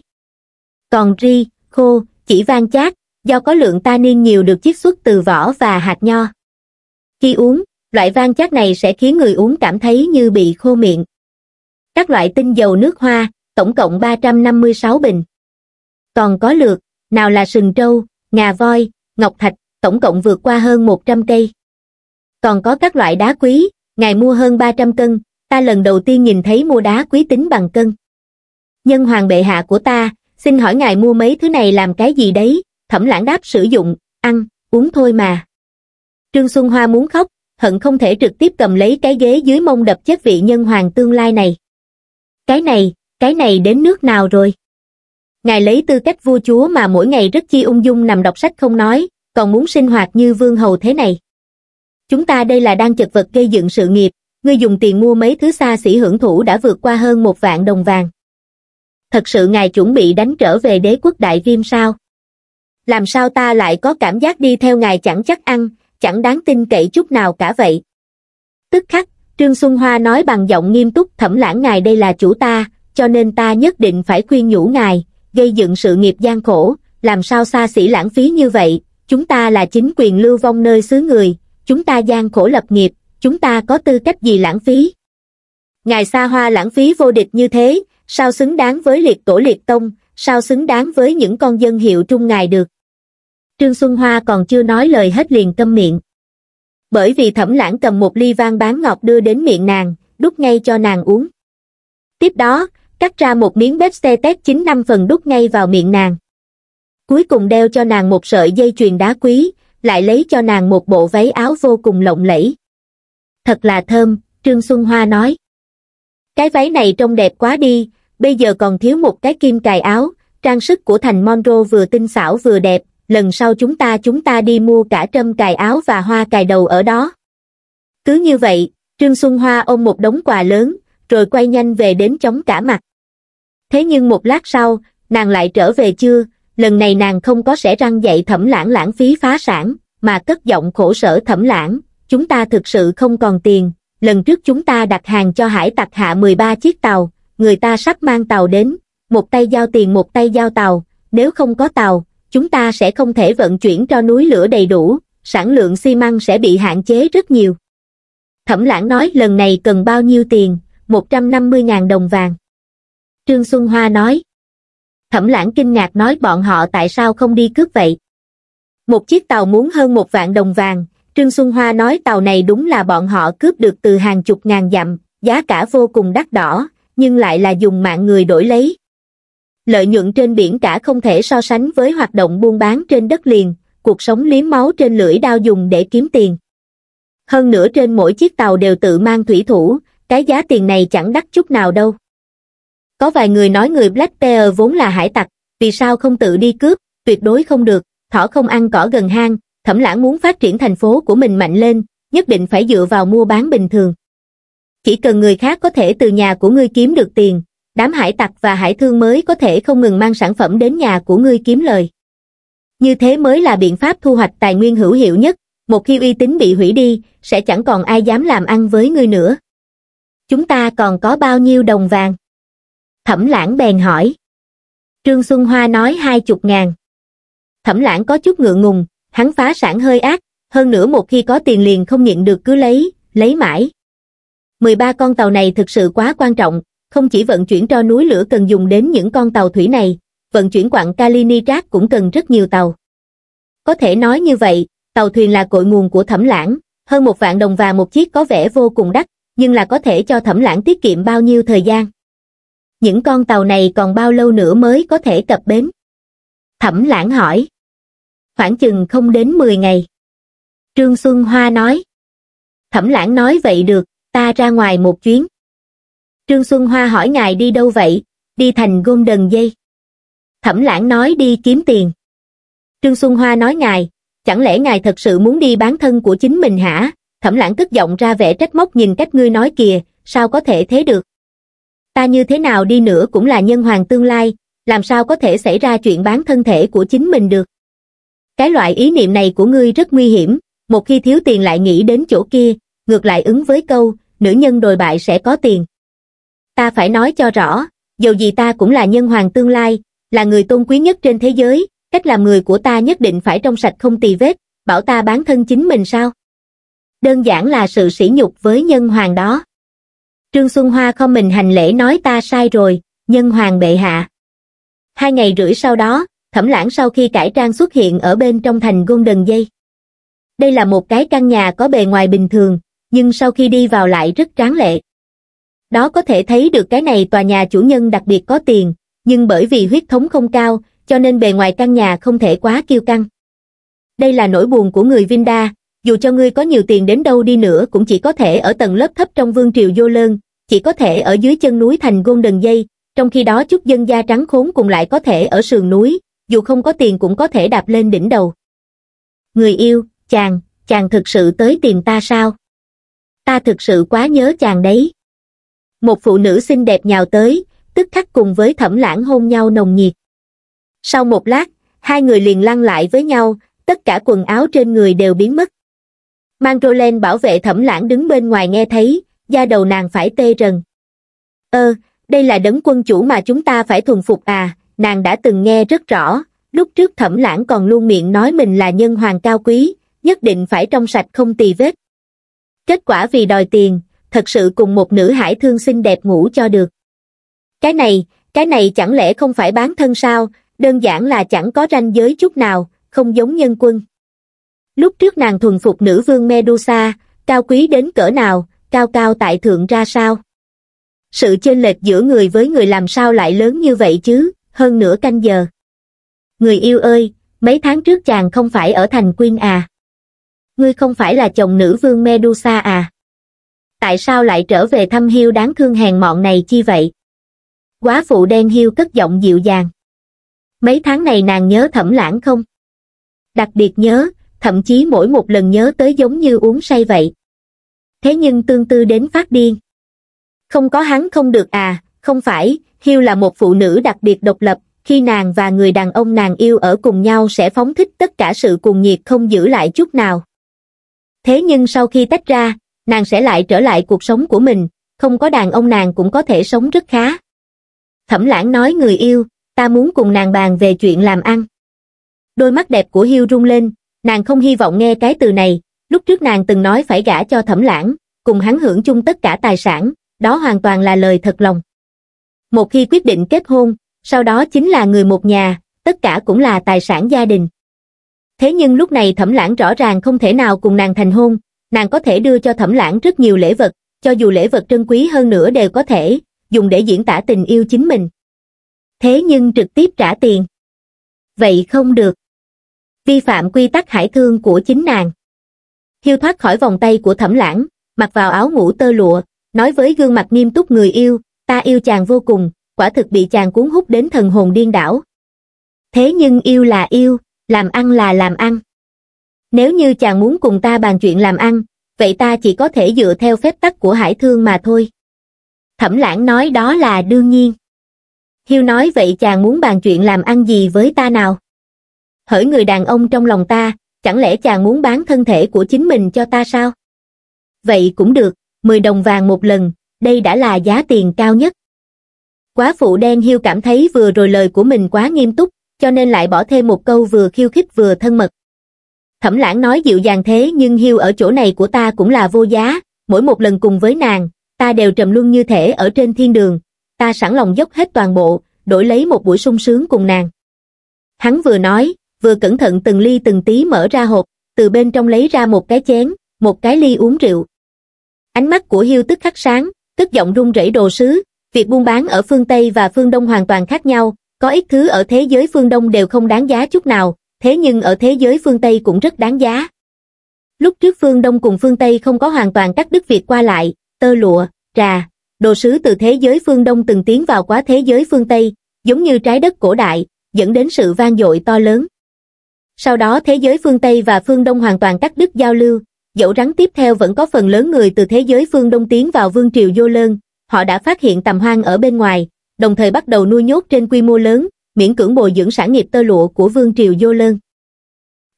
Còn ri, khô, chỉ vang chát, do có lượng tannin nhiều được chiết xuất từ vỏ và hạt nho. Khi uống, loại vang chát này sẽ khiến người uống cảm thấy như bị khô miệng. Các loại tinh dầu nước hoa, tổng cộng 356 bình. Còn có lược, nào là sừng trâu, ngà voi, ngọc thạch, tổng cộng vượt qua hơn 100 cây. Còn có các loại đá quý, ngài mua hơn 300 cân, ta lần đầu tiên nhìn thấy mua đá quý tính bằng cân nhân hoàng bệ hạ của ta xin hỏi ngài mua mấy thứ này làm cái gì đấy thẩm lãng đáp sử dụng ăn uống thôi mà trương xuân hoa muốn khóc hận không thể trực tiếp cầm lấy cái ghế dưới mông đập chết vị nhân hoàng tương lai này cái này cái này đến nước nào rồi ngài lấy tư cách vua chúa mà mỗi ngày rất chi ung dung nằm đọc sách không nói còn muốn sinh hoạt như vương hầu thế này chúng ta đây là đang chật vật gây dựng sự nghiệp ngươi dùng tiền mua mấy thứ xa xỉ hưởng thụ đã vượt qua hơn một vạn đồng vàng thật sự ngài chuẩn bị đánh trở về đế quốc đại viêm sao? Làm sao ta lại có cảm giác đi theo ngài chẳng chắc ăn, chẳng đáng tin cậy chút nào cả vậy? Tức khắc, Trương Xuân Hoa nói bằng giọng nghiêm túc thẩm lãng ngài đây là chủ ta, cho nên ta nhất định phải khuyên nhủ ngài, gây dựng sự nghiệp gian khổ, làm sao xa xỉ lãng phí như vậy, chúng ta là chính quyền lưu vong nơi xứ người, chúng ta gian khổ lập nghiệp, chúng ta có tư cách gì lãng phí. Ngài xa hoa lãng phí vô địch như thế, sao xứng đáng với liệt tổ liệt tông, sao xứng đáng với những con dân hiệu trung ngài được. Trương Xuân Hoa còn chưa nói lời hết liền câm miệng. Bởi vì thẩm lãng cầm một ly vang bán ngọc đưa đến miệng nàng, đút ngay cho nàng uống. Tiếp đó, cắt ra một miếng bếp xe tét chín năm phần đút ngay vào miệng nàng. Cuối cùng đeo cho nàng một sợi dây chuyền đá quý, lại lấy cho nàng một bộ váy áo vô cùng lộng lẫy. Thật là thơm, Trương Xuân Hoa nói. Cái váy này trông đẹp quá đi, bây giờ còn thiếu một cái kim cài áo, trang sức của thành Monroe vừa tinh xảo vừa đẹp, lần sau chúng ta chúng ta đi mua cả trâm cài áo và hoa cài đầu ở đó. Cứ như vậy, Trương Xuân Hoa ôm một đống quà lớn, rồi quay nhanh về đến chống cả mặt. Thế nhưng một lát sau, nàng lại trở về chưa, lần này nàng không có sẽ răng dạy thẩm lãng lãng phí phá sản, mà cất giọng khổ sở thẩm lãng, chúng ta thực sự không còn tiền, lần trước chúng ta đặt hàng cho hải tặc hạ 13 chiếc tàu, người ta sắp mang tàu đến, một tay giao tiền một tay giao tàu, nếu không có tàu, chúng ta sẽ không thể vận chuyển cho núi lửa đầy đủ, sản lượng xi măng sẽ bị hạn chế rất nhiều. Thẩm lãng nói lần này cần bao nhiêu tiền, 150.000 đồng vàng. Trương Xuân Hoa nói. Thẩm lãng kinh ngạc nói bọn họ tại sao không đi cướp vậy. Một chiếc tàu muốn hơn một vạn đồng vàng, Trương Xuân Hoa nói tàu này đúng là bọn họ cướp được từ hàng chục ngàn dặm, giá cả vô cùng đắt đỏ, nhưng lại là dùng mạng người đổi lấy. Lợi nhuận trên biển cả không thể so sánh với hoạt động buôn bán trên đất liền, cuộc sống liếm máu trên lưỡi đao dùng để kiếm tiền. Hơn nữa trên mỗi chiếc tàu đều tự mang thủy thủ, cái giá tiền này chẳng đắt chút nào đâu. Có vài người nói người Black Bear vốn là hải tặc, vì sao không tự đi cướp, tuyệt đối không được, thỏ không ăn cỏ gần hang, thẩm lãng muốn phát triển thành phố của mình mạnh lên, nhất định phải dựa vào mua bán bình thường chỉ cần người khác có thể từ nhà của ngươi kiếm được tiền, đám hải tặc và hải thương mới có thể không ngừng mang sản phẩm đến nhà của ngươi kiếm lời. Như thế mới là biện pháp thu hoạch tài nguyên hữu hiệu nhất, một khi uy tín bị hủy đi, sẽ chẳng còn ai dám làm ăn với ngươi nữa. Chúng ta còn có bao nhiêu đồng vàng? Thẩm lãng bèn hỏi. Trương Xuân Hoa nói hai chục ngàn. Thẩm lãng có chút ngượng ngùng, hắn phá sản hơi ác, hơn nữa một khi có tiền liền không nhịn được cứ lấy, lấy mãi. 13 con tàu này thực sự quá quan trọng, không chỉ vận chuyển cho núi lửa cần dùng đến những con tàu thủy này, vận chuyển quặng Kaliningrad cũng cần rất nhiều tàu. Có thể nói như vậy, tàu thuyền là cội nguồn của thẩm lãng, hơn một vạn đồng và một chiếc có vẻ vô cùng đắt, nhưng là có thể cho thẩm lãng tiết kiệm bao nhiêu thời gian. Những con tàu này còn bao lâu nữa mới có thể cập bến? Thẩm lãng hỏi. Khoảng chừng không đến 10 ngày. Trương Xuân Hoa nói. Thẩm lãng nói vậy được, ta ra ngoài một chuyến. Trương Xuân Hoa hỏi ngài đi đâu vậy, đi thành gôn đần dây. Thẩm lãng nói đi kiếm tiền. Trương Xuân Hoa nói ngài, chẳng lẽ ngài thật sự muốn đi bán thân của chính mình hả? Thẩm lãng tức giọng ra vẻ trách móc nhìn cách ngươi nói kìa, sao có thể thế được? Ta như thế nào đi nữa cũng là nhân hoàng tương lai, làm sao có thể xảy ra chuyện bán thân thể của chính mình được? Cái loại ý niệm này của ngươi rất nguy hiểm, một khi thiếu tiền lại nghĩ đến chỗ kia, ngược lại ứng với câu, nữ nhân đồi bại sẽ có tiền. Ta phải nói cho rõ, dù gì ta cũng là nhân hoàng tương lai, là người tôn quý nhất trên thế giới, cách làm người của ta nhất định phải trong sạch không tì vết, bảo ta bán thân chính mình sao? Đơn giản là sự sỉ nhục với nhân hoàng đó. Trương Xuân Hoa không mình hành lễ nói ta sai rồi, nhân hoàng bệ hạ. Hai ngày rưỡi sau đó, thẩm lãng sau khi cải trang xuất hiện ở bên trong thành Golden Dây. Đây là một cái căn nhà có bề ngoài bình thường, nhưng sau khi đi vào lại rất tráng lệ. Đó có thể thấy được cái này tòa nhà chủ nhân đặc biệt có tiền, nhưng bởi vì huyết thống không cao, cho nên bề ngoài căn nhà không thể quá kiêu căng. Đây là nỗi buồn của người Vinda, dù cho ngươi có nhiều tiền đến đâu đi nữa cũng chỉ có thể ở tầng lớp thấp trong vương triều vô lơn, chỉ có thể ở dưới chân núi thành golden dây, trong khi đó chút dân da trắng khốn cùng lại có thể ở sườn núi, dù không có tiền cũng có thể đạp lên đỉnh đầu. Người yêu, chàng, chàng thực sự tới tìm ta sao? ta thực sự quá nhớ chàng đấy một phụ nữ xinh đẹp nhào tới tức khắc cùng với thẩm lãng hôn nhau nồng nhiệt sau một lát hai người liền lăn lại với nhau tất cả quần áo trên người đều biến mất mang lên bảo vệ thẩm lãng đứng bên ngoài nghe thấy da đầu nàng phải tê rần ơ đây là đấng quân chủ mà chúng ta phải thuần phục à nàng đã từng nghe rất rõ lúc trước thẩm lãng còn luôn miệng nói mình là nhân hoàng cao quý nhất định phải trong sạch không tì vết Kết quả vì đòi tiền, thật sự cùng một nữ hải thương xinh đẹp ngủ cho được. Cái này, cái này chẳng lẽ không phải bán thân sao, đơn giản là chẳng có ranh giới chút nào, không giống nhân quân. Lúc trước nàng thuần phục nữ vương Medusa, cao quý đến cỡ nào, cao cao tại thượng ra sao? Sự chênh lệch giữa người với người làm sao lại lớn như vậy chứ, hơn nửa canh giờ. Người yêu ơi, mấy tháng trước chàng không phải ở thành Quyên à? ngươi không phải là chồng nữ vương Medusa à? Tại sao lại trở về thăm hiu đáng thương hèn mọn này chi vậy? Quá phụ đen hiu cất giọng dịu dàng. Mấy tháng này nàng nhớ thẩm lãng không? Đặc biệt nhớ, thậm chí mỗi một lần nhớ tới giống như uống say vậy. Thế nhưng tương tư đến phát điên. Không có hắn không được à, không phải, hiu là một phụ nữ đặc biệt độc lập, khi nàng và người đàn ông nàng yêu ở cùng nhau sẽ phóng thích tất cả sự cuồng nhiệt không giữ lại chút nào thế nhưng sau khi tách ra, nàng sẽ lại trở lại cuộc sống của mình, không có đàn ông nàng cũng có thể sống rất khá. Thẩm lãng nói người yêu, ta muốn cùng nàng bàn về chuyện làm ăn. Đôi mắt đẹp của Hiêu rung lên, nàng không hy vọng nghe cái từ này, lúc trước nàng từng nói phải gả cho thẩm lãng, cùng hắn hưởng chung tất cả tài sản, đó hoàn toàn là lời thật lòng. Một khi quyết định kết hôn, sau đó chính là người một nhà, tất cả cũng là tài sản gia đình. Thế nhưng lúc này thẩm lãng rõ ràng không thể nào cùng nàng thành hôn, nàng có thể đưa cho thẩm lãng rất nhiều lễ vật, cho dù lễ vật trân quý hơn nữa đều có thể, dùng để diễn tả tình yêu chính mình. Thế nhưng trực tiếp trả tiền. Vậy không được. Vi phạm quy tắc hải thương của chính nàng. Hiêu thoát khỏi vòng tay của thẩm lãng, mặc vào áo ngủ tơ lụa, nói với gương mặt nghiêm túc người yêu, ta yêu chàng vô cùng, quả thực bị chàng cuốn hút đến thần hồn điên đảo. Thế nhưng yêu là yêu, làm ăn là làm ăn. Nếu như chàng muốn cùng ta bàn chuyện làm ăn, vậy ta chỉ có thể dựa theo phép tắc của hải thương mà thôi. Thẩm lãng nói đó là đương nhiên. Hiêu nói vậy chàng muốn bàn chuyện làm ăn gì với ta nào? Hỡi người đàn ông trong lòng ta, chẳng lẽ chàng muốn bán thân thể của chính mình cho ta sao? Vậy cũng được, 10 đồng vàng một lần, đây đã là giá tiền cao nhất. Quá phụ đen Hiêu cảm thấy vừa rồi lời của mình quá nghiêm túc, cho nên lại bỏ thêm một câu vừa khiêu khích vừa thân mật. Thẩm lãng nói dịu dàng thế nhưng hiu ở chỗ này của ta cũng là vô giá, mỗi một lần cùng với nàng, ta đều trầm luân như thể ở trên thiên đường, ta sẵn lòng dốc hết toàn bộ, đổi lấy một buổi sung sướng cùng nàng. Hắn vừa nói, vừa cẩn thận từng ly từng tí mở ra hộp, từ bên trong lấy ra một cái chén, một cái ly uống rượu. Ánh mắt của hiu tức khắc sáng, tức giọng run rẩy đồ sứ, việc buôn bán ở phương Tây và phương Đông hoàn toàn khác nhau, có ít thứ ở thế giới phương Đông đều không đáng giá chút nào, thế nhưng ở thế giới phương Tây cũng rất đáng giá. Lúc trước phương Đông cùng phương Tây không có hoàn toàn cắt đứt việc qua lại, tơ lụa, trà, đồ sứ từ thế giới phương Đông từng tiến vào quá thế giới phương Tây, giống như trái đất cổ đại, dẫn đến sự vang dội to lớn. Sau đó thế giới phương Tây và phương Đông hoàn toàn cắt đứt giao lưu, dẫu rắn tiếp theo vẫn có phần lớn người từ thế giới phương Đông tiến vào vương triều Dô Lơn, họ đã phát hiện tầm hoang ở bên ngoài, đồng thời bắt đầu nuôi nhốt trên quy mô lớn, miễn cưỡng bồi dưỡng sản nghiệp tơ lụa của Vương Triều Dô Lơn.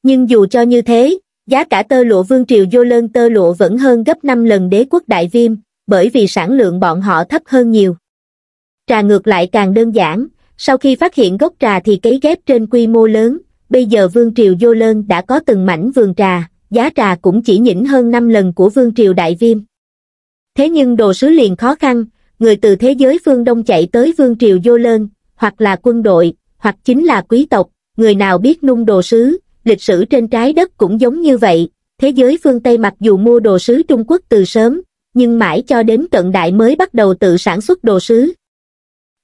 Nhưng dù cho như thế, giá cả tơ lụa Vương Triều Dô Lơn tơ lụa vẫn hơn gấp 5 lần đế quốc Đại Viêm, bởi vì sản lượng bọn họ thấp hơn nhiều. Trà ngược lại càng đơn giản, sau khi phát hiện gốc trà thì cấy ghép trên quy mô lớn, bây giờ Vương Triều Dô Lơn đã có từng mảnh vườn trà, giá trà cũng chỉ nhỉnh hơn 5 lần của Vương Triều Đại Viêm. Thế nhưng đồ sứ liền khó khăn, người từ thế giới phương Đông chạy tới vương triều vô lơn, hoặc là quân đội, hoặc chính là quý tộc, người nào biết nung đồ sứ, lịch sử trên trái đất cũng giống như vậy. Thế giới phương Tây mặc dù mua đồ sứ Trung Quốc từ sớm, nhưng mãi cho đến cận đại mới bắt đầu tự sản xuất đồ sứ.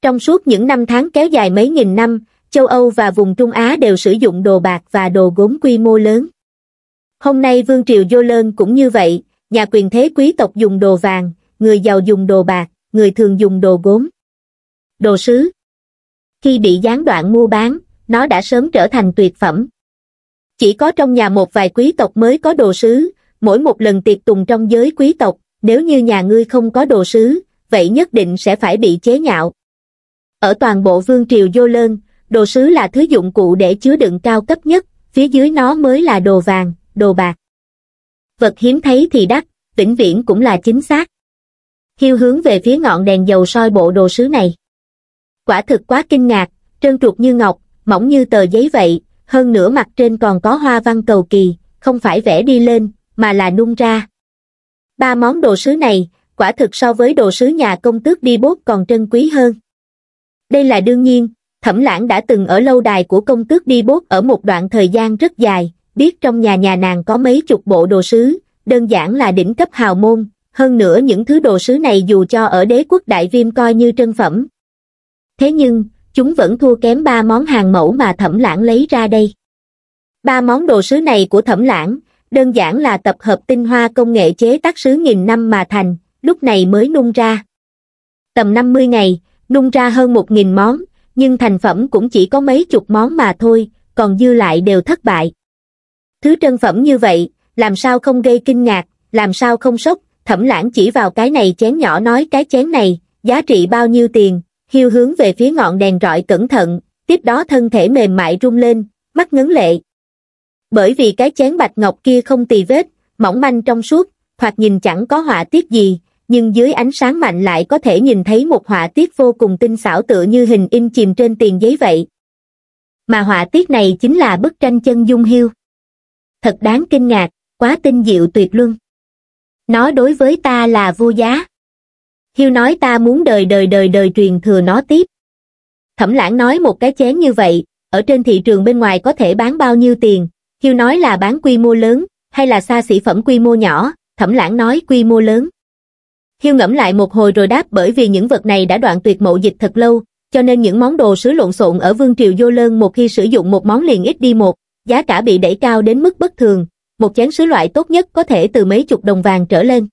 Trong suốt những năm tháng kéo dài mấy nghìn năm, châu Âu và vùng Trung Á đều sử dụng đồ bạc và đồ gốm quy mô lớn. Hôm nay Vương Triều Dô Lơn cũng như vậy, nhà quyền thế quý tộc dùng đồ vàng, người giàu dùng đồ bạc, người thường dùng đồ gốm. Đồ sứ Khi bị gián đoạn mua bán, nó đã sớm trở thành tuyệt phẩm. Chỉ có trong nhà một vài quý tộc mới có đồ sứ, mỗi một lần tiệc tùng trong giới quý tộc, nếu như nhà ngươi không có đồ sứ, vậy nhất định sẽ phải bị chế nhạo. Ở toàn bộ vương triều Dô Lơn, đồ sứ là thứ dụng cụ để chứa đựng cao cấp nhất, phía dưới nó mới là đồ vàng, đồ bạc. Vật hiếm thấy thì đắt, vĩnh viễn cũng là chính xác hiu hướng về phía ngọn đèn dầu soi bộ đồ sứ này. Quả thực quá kinh ngạc, trơn truột như ngọc, mỏng như tờ giấy vậy, hơn nửa mặt trên còn có hoa văn cầu kỳ, không phải vẽ đi lên, mà là nung ra. Ba món đồ sứ này, quả thực so với đồ sứ nhà công tước đi bốt còn trân quý hơn. Đây là đương nhiên, Thẩm Lãng đã từng ở lâu đài của công tước đi bốt ở một đoạn thời gian rất dài, biết trong nhà nhà nàng có mấy chục bộ đồ sứ, đơn giản là đỉnh cấp hào môn, hơn nữa những thứ đồ sứ này dù cho ở đế quốc đại viêm coi như trân phẩm. Thế nhưng, chúng vẫn thua kém ba món hàng mẫu mà thẩm lãng lấy ra đây. Ba món đồ sứ này của thẩm lãng, đơn giản là tập hợp tinh hoa công nghệ chế tác sứ nghìn năm mà thành, lúc này mới nung ra. Tầm 50 ngày, nung ra hơn 1.000 món, nhưng thành phẩm cũng chỉ có mấy chục món mà thôi, còn dư lại đều thất bại. Thứ trân phẩm như vậy, làm sao không gây kinh ngạc, làm sao không sốc, thẩm lãng chỉ vào cái này chén nhỏ nói cái chén này, giá trị bao nhiêu tiền, hiu hướng về phía ngọn đèn rọi cẩn thận, tiếp đó thân thể mềm mại rung lên, mắt ngấn lệ. Bởi vì cái chén bạch ngọc kia không tì vết, mỏng manh trong suốt, hoặc nhìn chẳng có họa tiết gì, nhưng dưới ánh sáng mạnh lại có thể nhìn thấy một họa tiết vô cùng tinh xảo tựa như hình in chìm trên tiền giấy vậy. Mà họa tiết này chính là bức tranh chân dung hiu. Thật đáng kinh ngạc, quá tinh diệu tuyệt luân nó đối với ta là vô giá hiêu nói ta muốn đời đời đời đời truyền thừa nó tiếp thẩm lãng nói một cái chén như vậy ở trên thị trường bên ngoài có thể bán bao nhiêu tiền hiêu nói là bán quy mô lớn hay là xa xỉ phẩm quy mô nhỏ thẩm lãng nói quy mô lớn hiêu ngẫm lại một hồi rồi đáp bởi vì những vật này đã đoạn tuyệt mộ dịch thật lâu cho nên những món đồ sứ lộn xộn ở vương triều vô lơn một khi sử dụng một món liền ít đi một giá cả bị đẩy cao đến mức bất thường một chén sứ loại tốt nhất có thể từ mấy chục đồng vàng trở lên.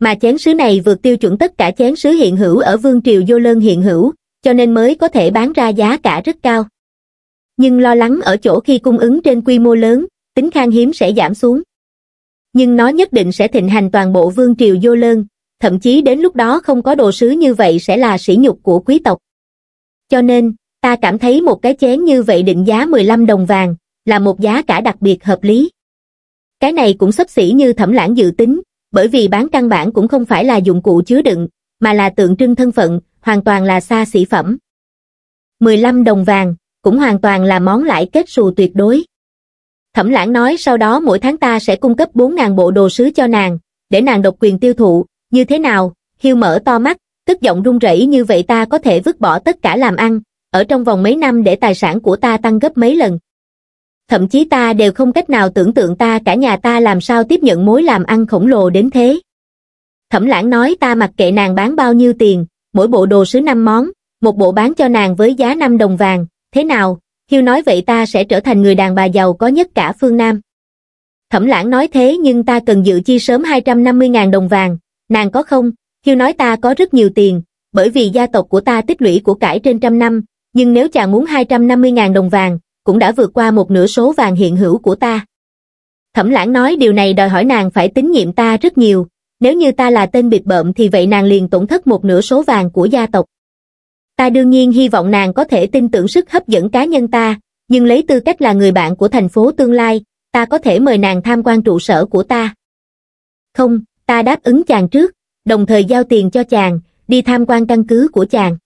Mà chén sứ này vượt tiêu chuẩn tất cả chén sứ hiện hữu ở vương triều Dô Lơn hiện hữu, cho nên mới có thể bán ra giá cả rất cao. Nhưng lo lắng ở chỗ khi cung ứng trên quy mô lớn, tính khan hiếm sẽ giảm xuống. Nhưng nó nhất định sẽ thịnh hành toàn bộ vương triều Dô Lơn, thậm chí đến lúc đó không có đồ sứ như vậy sẽ là sỉ nhục của quý tộc. Cho nên, ta cảm thấy một cái chén như vậy định giá 15 đồng vàng, là một giá cả đặc biệt hợp lý. Cái này cũng sấp xỉ như thẩm lãng dự tính, bởi vì bán căn bản cũng không phải là dụng cụ chứa đựng, mà là tượng trưng thân phận, hoàn toàn là xa xỉ phẩm. 15 đồng vàng, cũng hoàn toàn là món lãi kết xù tuyệt đối. Thẩm lãng nói sau đó mỗi tháng ta sẽ cung cấp 4.000 bộ đồ sứ cho nàng, để nàng độc quyền tiêu thụ, như thế nào, hiêu mở to mắt, tức giọng run rẩy như vậy ta có thể vứt bỏ tất cả làm ăn, ở trong vòng mấy năm để tài sản của ta tăng gấp mấy lần thậm chí ta đều không cách nào tưởng tượng ta cả nhà ta làm sao tiếp nhận mối làm ăn khổng lồ đến thế. Thẩm lãng nói ta mặc kệ nàng bán bao nhiêu tiền, mỗi bộ đồ sứ 5 món, một bộ bán cho nàng với giá 5 đồng vàng, thế nào, Hiêu nói vậy ta sẽ trở thành người đàn bà giàu có nhất cả phương Nam. Thẩm lãng nói thế nhưng ta cần dự chi sớm 250.000 đồng vàng, nàng có không? Hiêu nói ta có rất nhiều tiền, bởi vì gia tộc của ta tích lũy của cải trên trăm năm, nhưng nếu chàng muốn 250.000 đồng vàng, cũng đã vượt qua một nửa số vàng hiện hữu của ta. Thẩm lãng nói điều này đòi hỏi nàng phải tín nhiệm ta rất nhiều, nếu như ta là tên biệt bợm thì vậy nàng liền tổn thất một nửa số vàng của gia tộc. Ta đương nhiên hy vọng nàng có thể tin tưởng sức hấp dẫn cá nhân ta, nhưng lấy tư cách là người bạn của thành phố tương lai, ta có thể mời nàng tham quan trụ sở của ta. Không, ta đáp ứng chàng trước, đồng thời giao tiền cho chàng, đi tham quan căn cứ của chàng.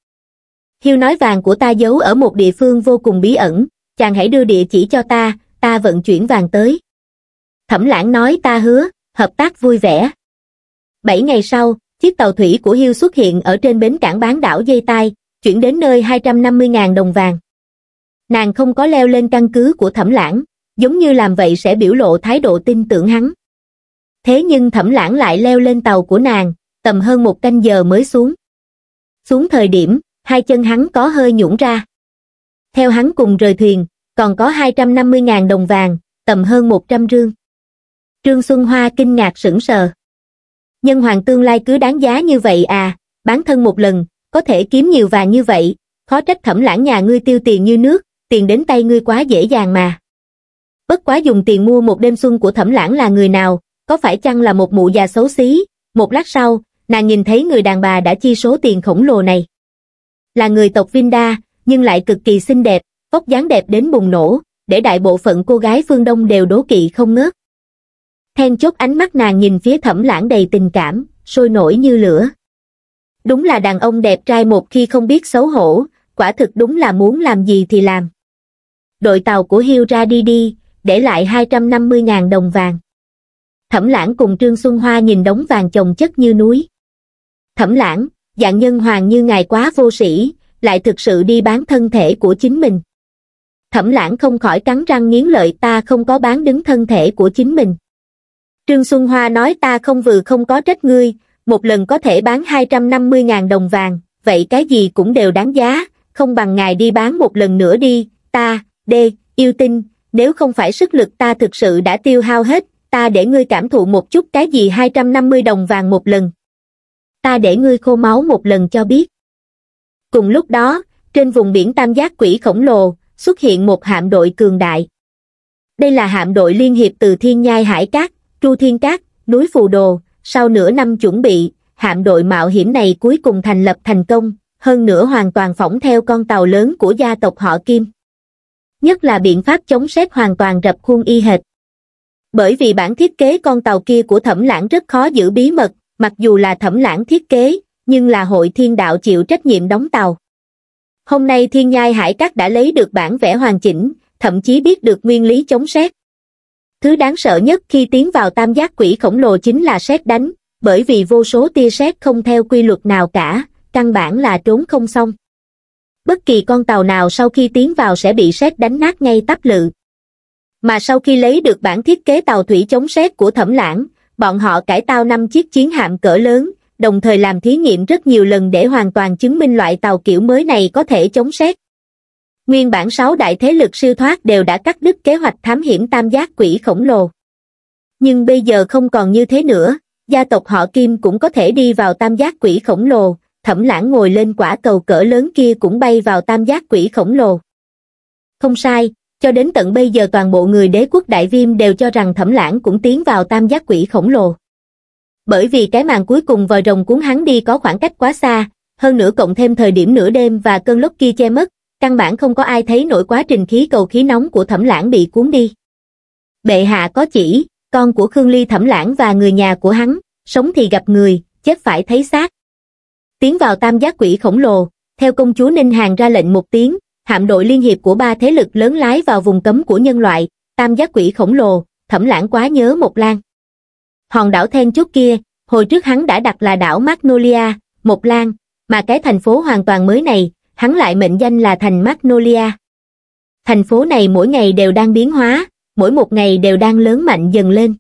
Hiêu nói vàng của ta giấu ở một địa phương vô cùng bí ẩn, chàng hãy đưa địa chỉ cho ta, ta vận chuyển vàng tới. Thẩm lãng nói ta hứa, hợp tác vui vẻ. Bảy ngày sau, chiếc tàu thủy của Hiêu xuất hiện ở trên bến cảng bán đảo dây tai, chuyển đến nơi 250.000 đồng vàng. Nàng không có leo lên căn cứ của thẩm lãng, giống như làm vậy sẽ biểu lộ thái độ tin tưởng hắn. Thế nhưng thẩm lãng lại leo lên tàu của nàng, tầm hơn một canh giờ mới xuống. Xuống thời điểm, hai chân hắn có hơi nhũn ra theo hắn cùng rời thuyền, còn có 250.000 đồng vàng, tầm hơn 100 rương. Trương Xuân Hoa kinh ngạc sững sờ. Nhân hoàng tương lai cứ đáng giá như vậy à, bán thân một lần, có thể kiếm nhiều vàng như vậy, khó trách thẩm lãng nhà ngươi tiêu tiền như nước, tiền đến tay ngươi quá dễ dàng mà. Bất quá dùng tiền mua một đêm xuân của thẩm lãng là người nào, có phải chăng là một mụ già xấu xí, một lát sau, nàng nhìn thấy người đàn bà đã chi số tiền khổng lồ này. Là người tộc Vinda, nhưng lại cực kỳ xinh đẹp, vóc dáng đẹp đến bùng nổ, để đại bộ phận cô gái phương Đông đều đố kỵ không ngớt. Then chốt ánh mắt nàng nhìn phía thẩm lãng đầy tình cảm, sôi nổi như lửa. Đúng là đàn ông đẹp trai một khi không biết xấu hổ, quả thực đúng là muốn làm gì thì làm. Đội tàu của Hiêu ra đi đi, để lại 250.000 đồng vàng. Thẩm lãng cùng Trương Xuân Hoa nhìn đống vàng chồng chất như núi. Thẩm lãng, dạng nhân hoàng như ngài quá vô sĩ, lại thực sự đi bán thân thể của chính mình thẩm lãng không khỏi cắn răng nghiến lợi ta không có bán đứng thân thể của chính mình trương xuân hoa nói ta không vừa không có trách ngươi một lần có thể bán 250.000 đồng vàng, vậy cái gì cũng đều đáng giá, không bằng ngài đi bán một lần nữa đi, ta, đê, yêu tinh, nếu không phải sức lực ta thực sự đã tiêu hao hết, ta để ngươi cảm thụ một chút cái gì 250 đồng vàng một lần. Ta để ngươi khô máu một lần cho biết cùng lúc đó trên vùng biển tam giác quỷ khổng lồ xuất hiện một hạm đội cường đại đây là hạm đội liên hiệp từ thiên nhai hải cát tru thiên cát núi phù đồ sau nửa năm chuẩn bị hạm đội mạo hiểm này cuối cùng thành lập thành công hơn nữa hoàn toàn phỏng theo con tàu lớn của gia tộc họ kim nhất là biện pháp chống xét hoàn toàn rập khuôn y hệt bởi vì bản thiết kế con tàu kia của thẩm lãng rất khó giữ bí mật mặc dù là thẩm lãng thiết kế nhưng là hội thiên đạo chịu trách nhiệm đóng tàu. Hôm nay thiên nhai hải các đã lấy được bản vẽ hoàn chỉnh, thậm chí biết được nguyên lý chống xét. Thứ đáng sợ nhất khi tiến vào tam giác quỷ khổng lồ chính là xét đánh, bởi vì vô số tia xét không theo quy luật nào cả, căn bản là trốn không xong. Bất kỳ con tàu nào sau khi tiến vào sẽ bị xét đánh nát ngay tắp lự. Mà sau khi lấy được bản thiết kế tàu thủy chống xét của thẩm lãng, bọn họ cải tao năm chiếc chiến hạm cỡ lớn, đồng thời làm thí nghiệm rất nhiều lần để hoàn toàn chứng minh loại tàu kiểu mới này có thể chống xét. Nguyên bản sáu đại thế lực siêu thoát đều đã cắt đứt kế hoạch thám hiểm tam giác quỷ khổng lồ. Nhưng bây giờ không còn như thế nữa, gia tộc họ Kim cũng có thể đi vào tam giác quỷ khổng lồ, thẩm lãng ngồi lên quả cầu cỡ lớn kia cũng bay vào tam giác quỷ khổng lồ. Không sai, cho đến tận bây giờ toàn bộ người đế quốc đại viêm đều cho rằng thẩm lãng cũng tiến vào tam giác quỷ khổng lồ bởi vì cái màn cuối cùng vòi rồng cuốn hắn đi có khoảng cách quá xa, hơn nữa cộng thêm thời điểm nửa đêm và cơn lốc kia che mất, căn bản không có ai thấy nổi quá trình khí cầu khí nóng của thẩm lãng bị cuốn đi. Bệ hạ có chỉ, con của Khương Ly thẩm lãng và người nhà của hắn, sống thì gặp người, chết phải thấy xác. Tiến vào tam giác quỷ khổng lồ, theo công chúa Ninh Hàng ra lệnh một tiếng, hạm đội liên hiệp của ba thế lực lớn lái vào vùng cấm của nhân loại, tam giác quỷ khổng lồ, thẩm lãng quá nhớ một lan. Hòn đảo then chốt kia, hồi trước hắn đã đặt là đảo Magnolia, một lan, mà cái thành phố hoàn toàn mới này, hắn lại mệnh danh là thành Magnolia. Thành phố này mỗi ngày đều đang biến hóa, mỗi một ngày đều đang lớn mạnh dần lên.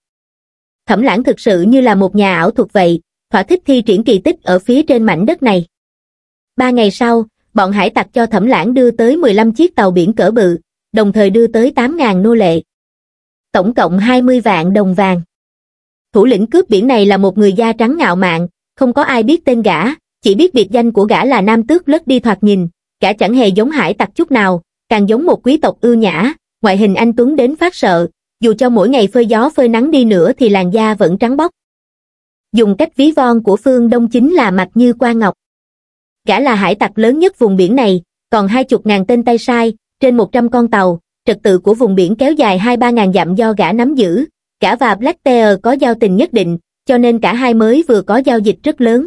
Thẩm lãng thực sự như là một nhà ảo thuật vậy, thỏa thích thi triển kỳ tích ở phía trên mảnh đất này. Ba ngày sau, bọn hải tặc cho thẩm lãng đưa tới 15 chiếc tàu biển cỡ bự, đồng thời đưa tới 8.000 nô lệ. Tổng cộng 20 vạn đồng vàng thủ lĩnh cướp biển này là một người da trắng ngạo mạn không có ai biết tên gã chỉ biết biệt danh của gã là nam tước lất đi thoạt nhìn gã chẳng hề giống hải tặc chút nào càng giống một quý tộc ưu nhã ngoại hình anh tuấn đến phát sợ dù cho mỗi ngày phơi gió phơi nắng đi nữa thì làn da vẫn trắng bóc dùng cách ví von của phương đông chính là mặt như qua ngọc gã là hải tặc lớn nhất vùng biển này còn hai chục ngàn tên tay sai trên một trăm con tàu trật tự của vùng biển kéo dài hai ba ngàn dặm do gã nắm giữ cả và Black Blacktear có giao tình nhất định, cho nên cả hai mới vừa có giao dịch rất lớn.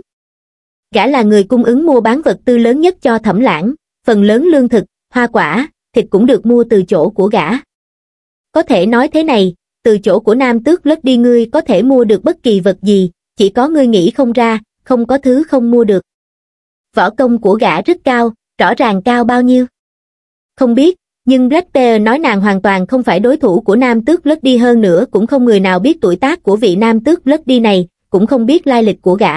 Gã là người cung ứng mua bán vật tư lớn nhất cho thẩm lãng, phần lớn lương thực, hoa quả, thịt cũng được mua từ chỗ của gã. Có thể nói thế này, từ chỗ của nam tước lất đi ngươi có thể mua được bất kỳ vật gì, chỉ có ngươi nghĩ không ra, không có thứ không mua được. Võ công của gã rất cao, rõ ràng cao bao nhiêu. Không biết, nhưng Black Bear nói nàng hoàn toàn không phải đối thủ của nam tước Bloody hơn nữa cũng không người nào biết tuổi tác của vị nam tước Bloody này, cũng không biết lai lịch của gã.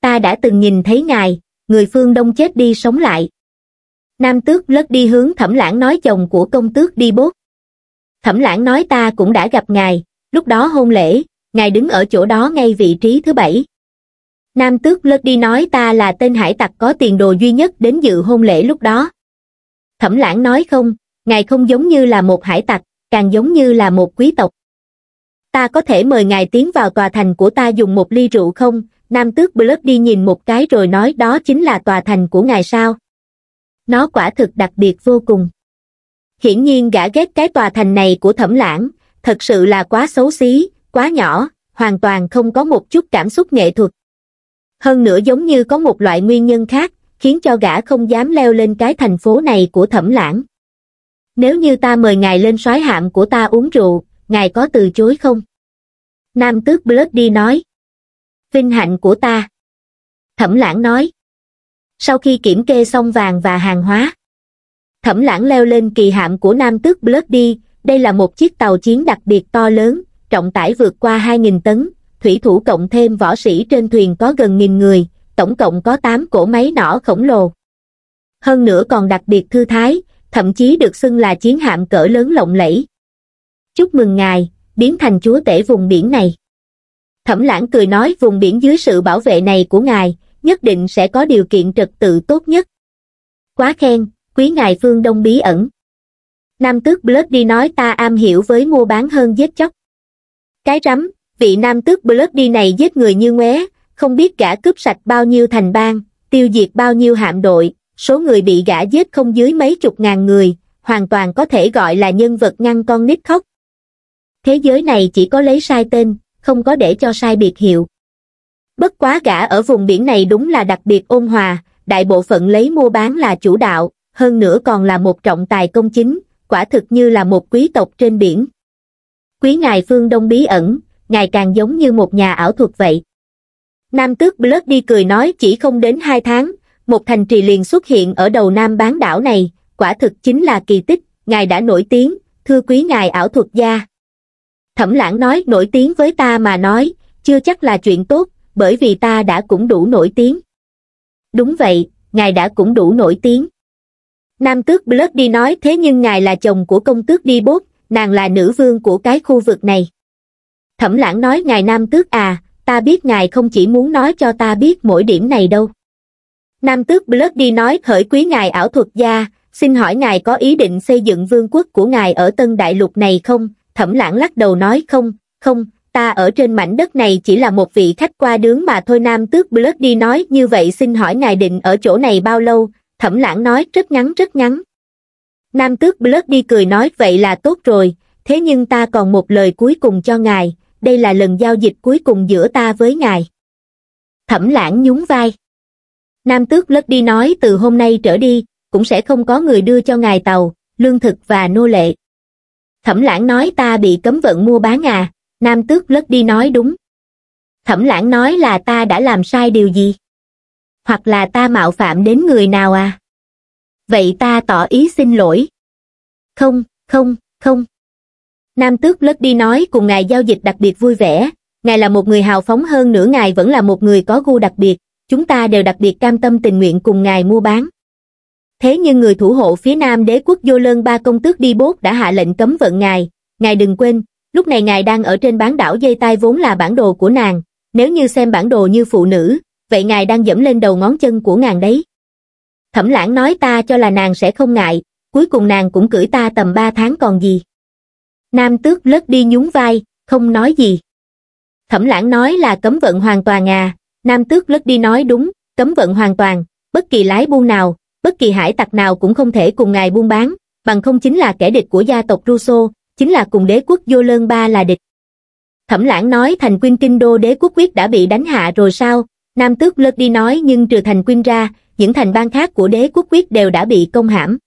Ta đã từng nhìn thấy ngài, người phương đông chết đi sống lại. Nam tước Bloody hướng thẩm lãng nói chồng của công tước đi bốt. Thẩm lãng nói ta cũng đã gặp ngài, lúc đó hôn lễ, ngài đứng ở chỗ đó ngay vị trí thứ bảy. Nam tước Bloody nói ta là tên hải tặc có tiền đồ duy nhất đến dự hôn lễ lúc đó. Thẩm lãng nói không, ngài không giống như là một hải tặc, càng giống như là một quý tộc. Ta có thể mời ngài tiến vào tòa thành của ta dùng một ly rượu không? Nam tước Blood đi nhìn một cái rồi nói đó chính là tòa thành của ngài sao? Nó quả thực đặc biệt vô cùng. Hiển nhiên gã ghét cái tòa thành này của thẩm lãng, thật sự là quá xấu xí, quá nhỏ, hoàn toàn không có một chút cảm xúc nghệ thuật. Hơn nữa giống như có một loại nguyên nhân khác, khiến cho gã không dám leo lên cái thành phố này của thẩm lãng. Nếu như ta mời ngài lên soái hạm của ta uống rượu, ngài có từ chối không? Nam tước Bloody nói. Vinh hạnh của ta. Thẩm lãng nói. Sau khi kiểm kê xong vàng và hàng hóa, thẩm lãng leo lên kỳ hạm của Nam tước Bloody, đây là một chiếc tàu chiến đặc biệt to lớn, trọng tải vượt qua 2.000 tấn, thủy thủ cộng thêm võ sĩ trên thuyền có gần nghìn người, tổng cộng có 8 cổ máy nỏ khổng lồ. Hơn nữa còn đặc biệt thư thái, thậm chí được xưng là chiến hạm cỡ lớn lộng lẫy. Chúc mừng ngài, biến thành chúa tể vùng biển này. Thẩm lãng cười nói vùng biển dưới sự bảo vệ này của ngài, nhất định sẽ có điều kiện trật tự tốt nhất. Quá khen, quý ngài phương đông bí ẩn. Nam tước Bloody nói ta am hiểu với mua bán hơn giết chóc. Cái rắm, vị nam tước Bloody này giết người như ngué, không biết gã cướp sạch bao nhiêu thành bang, tiêu diệt bao nhiêu hạm đội, số người bị gã giết không dưới mấy chục ngàn người, hoàn toàn có thể gọi là nhân vật ngăn con nít khóc. Thế giới này chỉ có lấy sai tên, không có để cho sai biệt hiệu. Bất quá gã ở vùng biển này đúng là đặc biệt ôn hòa, đại bộ phận lấy mua bán là chủ đạo, hơn nữa còn là một trọng tài công chính, quả thực như là một quý tộc trên biển. Quý ngài phương Đông bí ẩn, ngài càng giống như một nhà ảo thuật vậy. Nam tước Blood đi cười nói chỉ không đến hai tháng, một thành trì liền xuất hiện ở đầu nam bán đảo này, quả thực chính là kỳ tích, ngài đã nổi tiếng, thưa quý ngài ảo thuật gia. Thẩm lãng nói nổi tiếng với ta mà nói, chưa chắc là chuyện tốt, bởi vì ta đã cũng đủ nổi tiếng. Đúng vậy, ngài đã cũng đủ nổi tiếng. Nam tước Blood đi nói thế nhưng ngài là chồng của công tước Đi Bốt, nàng là nữ vương của cái khu vực này. Thẩm lãng nói ngài nam tước à, ta biết ngài không chỉ muốn nói cho ta biết mỗi điểm này đâu. Nam tước Bloody nói khởi quý ngài ảo thuật gia, xin hỏi ngài có ý định xây dựng vương quốc của ngài ở tân đại lục này không? Thẩm lãng lắc đầu nói không, không, ta ở trên mảnh đất này chỉ là một vị khách qua đường mà thôi Nam tước Bloody nói như vậy xin hỏi ngài định ở chỗ này bao lâu? Thẩm lãng nói rất ngắn rất ngắn. Nam tước Bloody cười nói vậy là tốt rồi, thế nhưng ta còn một lời cuối cùng cho ngài, đây là lần giao dịch cuối cùng giữa ta với ngài. Thẩm lãng nhún vai. Nam tước lất đi nói từ hôm nay trở đi, cũng sẽ không có người đưa cho ngài tàu, lương thực và nô lệ. Thẩm lãng nói ta bị cấm vận mua bán à, nam tước lất đi nói đúng. Thẩm lãng nói là ta đã làm sai điều gì? Hoặc là ta mạo phạm đến người nào à? Vậy ta tỏ ý xin lỗi. Không, không, không nam tước lất đi nói cùng ngài giao dịch đặc biệt vui vẻ ngài là một người hào phóng hơn nữa ngài vẫn là một người có gu đặc biệt chúng ta đều đặc biệt cam tâm tình nguyện cùng ngài mua bán thế nhưng người thủ hộ phía nam đế quốc vô lơn ba công tước đi bốt đã hạ lệnh cấm vận ngài ngài đừng quên lúc này ngài đang ở trên bán đảo dây tai vốn là bản đồ của nàng nếu như xem bản đồ như phụ nữ vậy ngài đang dẫm lên đầu ngón chân của nàng đấy thẩm lãng nói ta cho là nàng sẽ không ngại cuối cùng nàng cũng cưỡi ta tầm ba tháng còn gì Nam tước lớt đi nhún vai, không nói gì. Thẩm lãng nói là cấm vận hoàn toàn à, Nam tước lớt đi nói đúng, cấm vận hoàn toàn, bất kỳ lái buôn nào, bất kỳ hải tặc nào cũng không thể cùng ngài buôn bán, bằng không chính là kẻ địch của gia tộc Russo, chính là cùng đế quốc Vô Lơn Ba là địch. Thẩm lãng nói thành quyên kinh đô đế quốc quyết đã bị đánh hạ rồi sao, Nam tước lớt đi nói nhưng trừ thành quyên ra, những thành bang khác của đế quốc quyết đều đã bị công hãm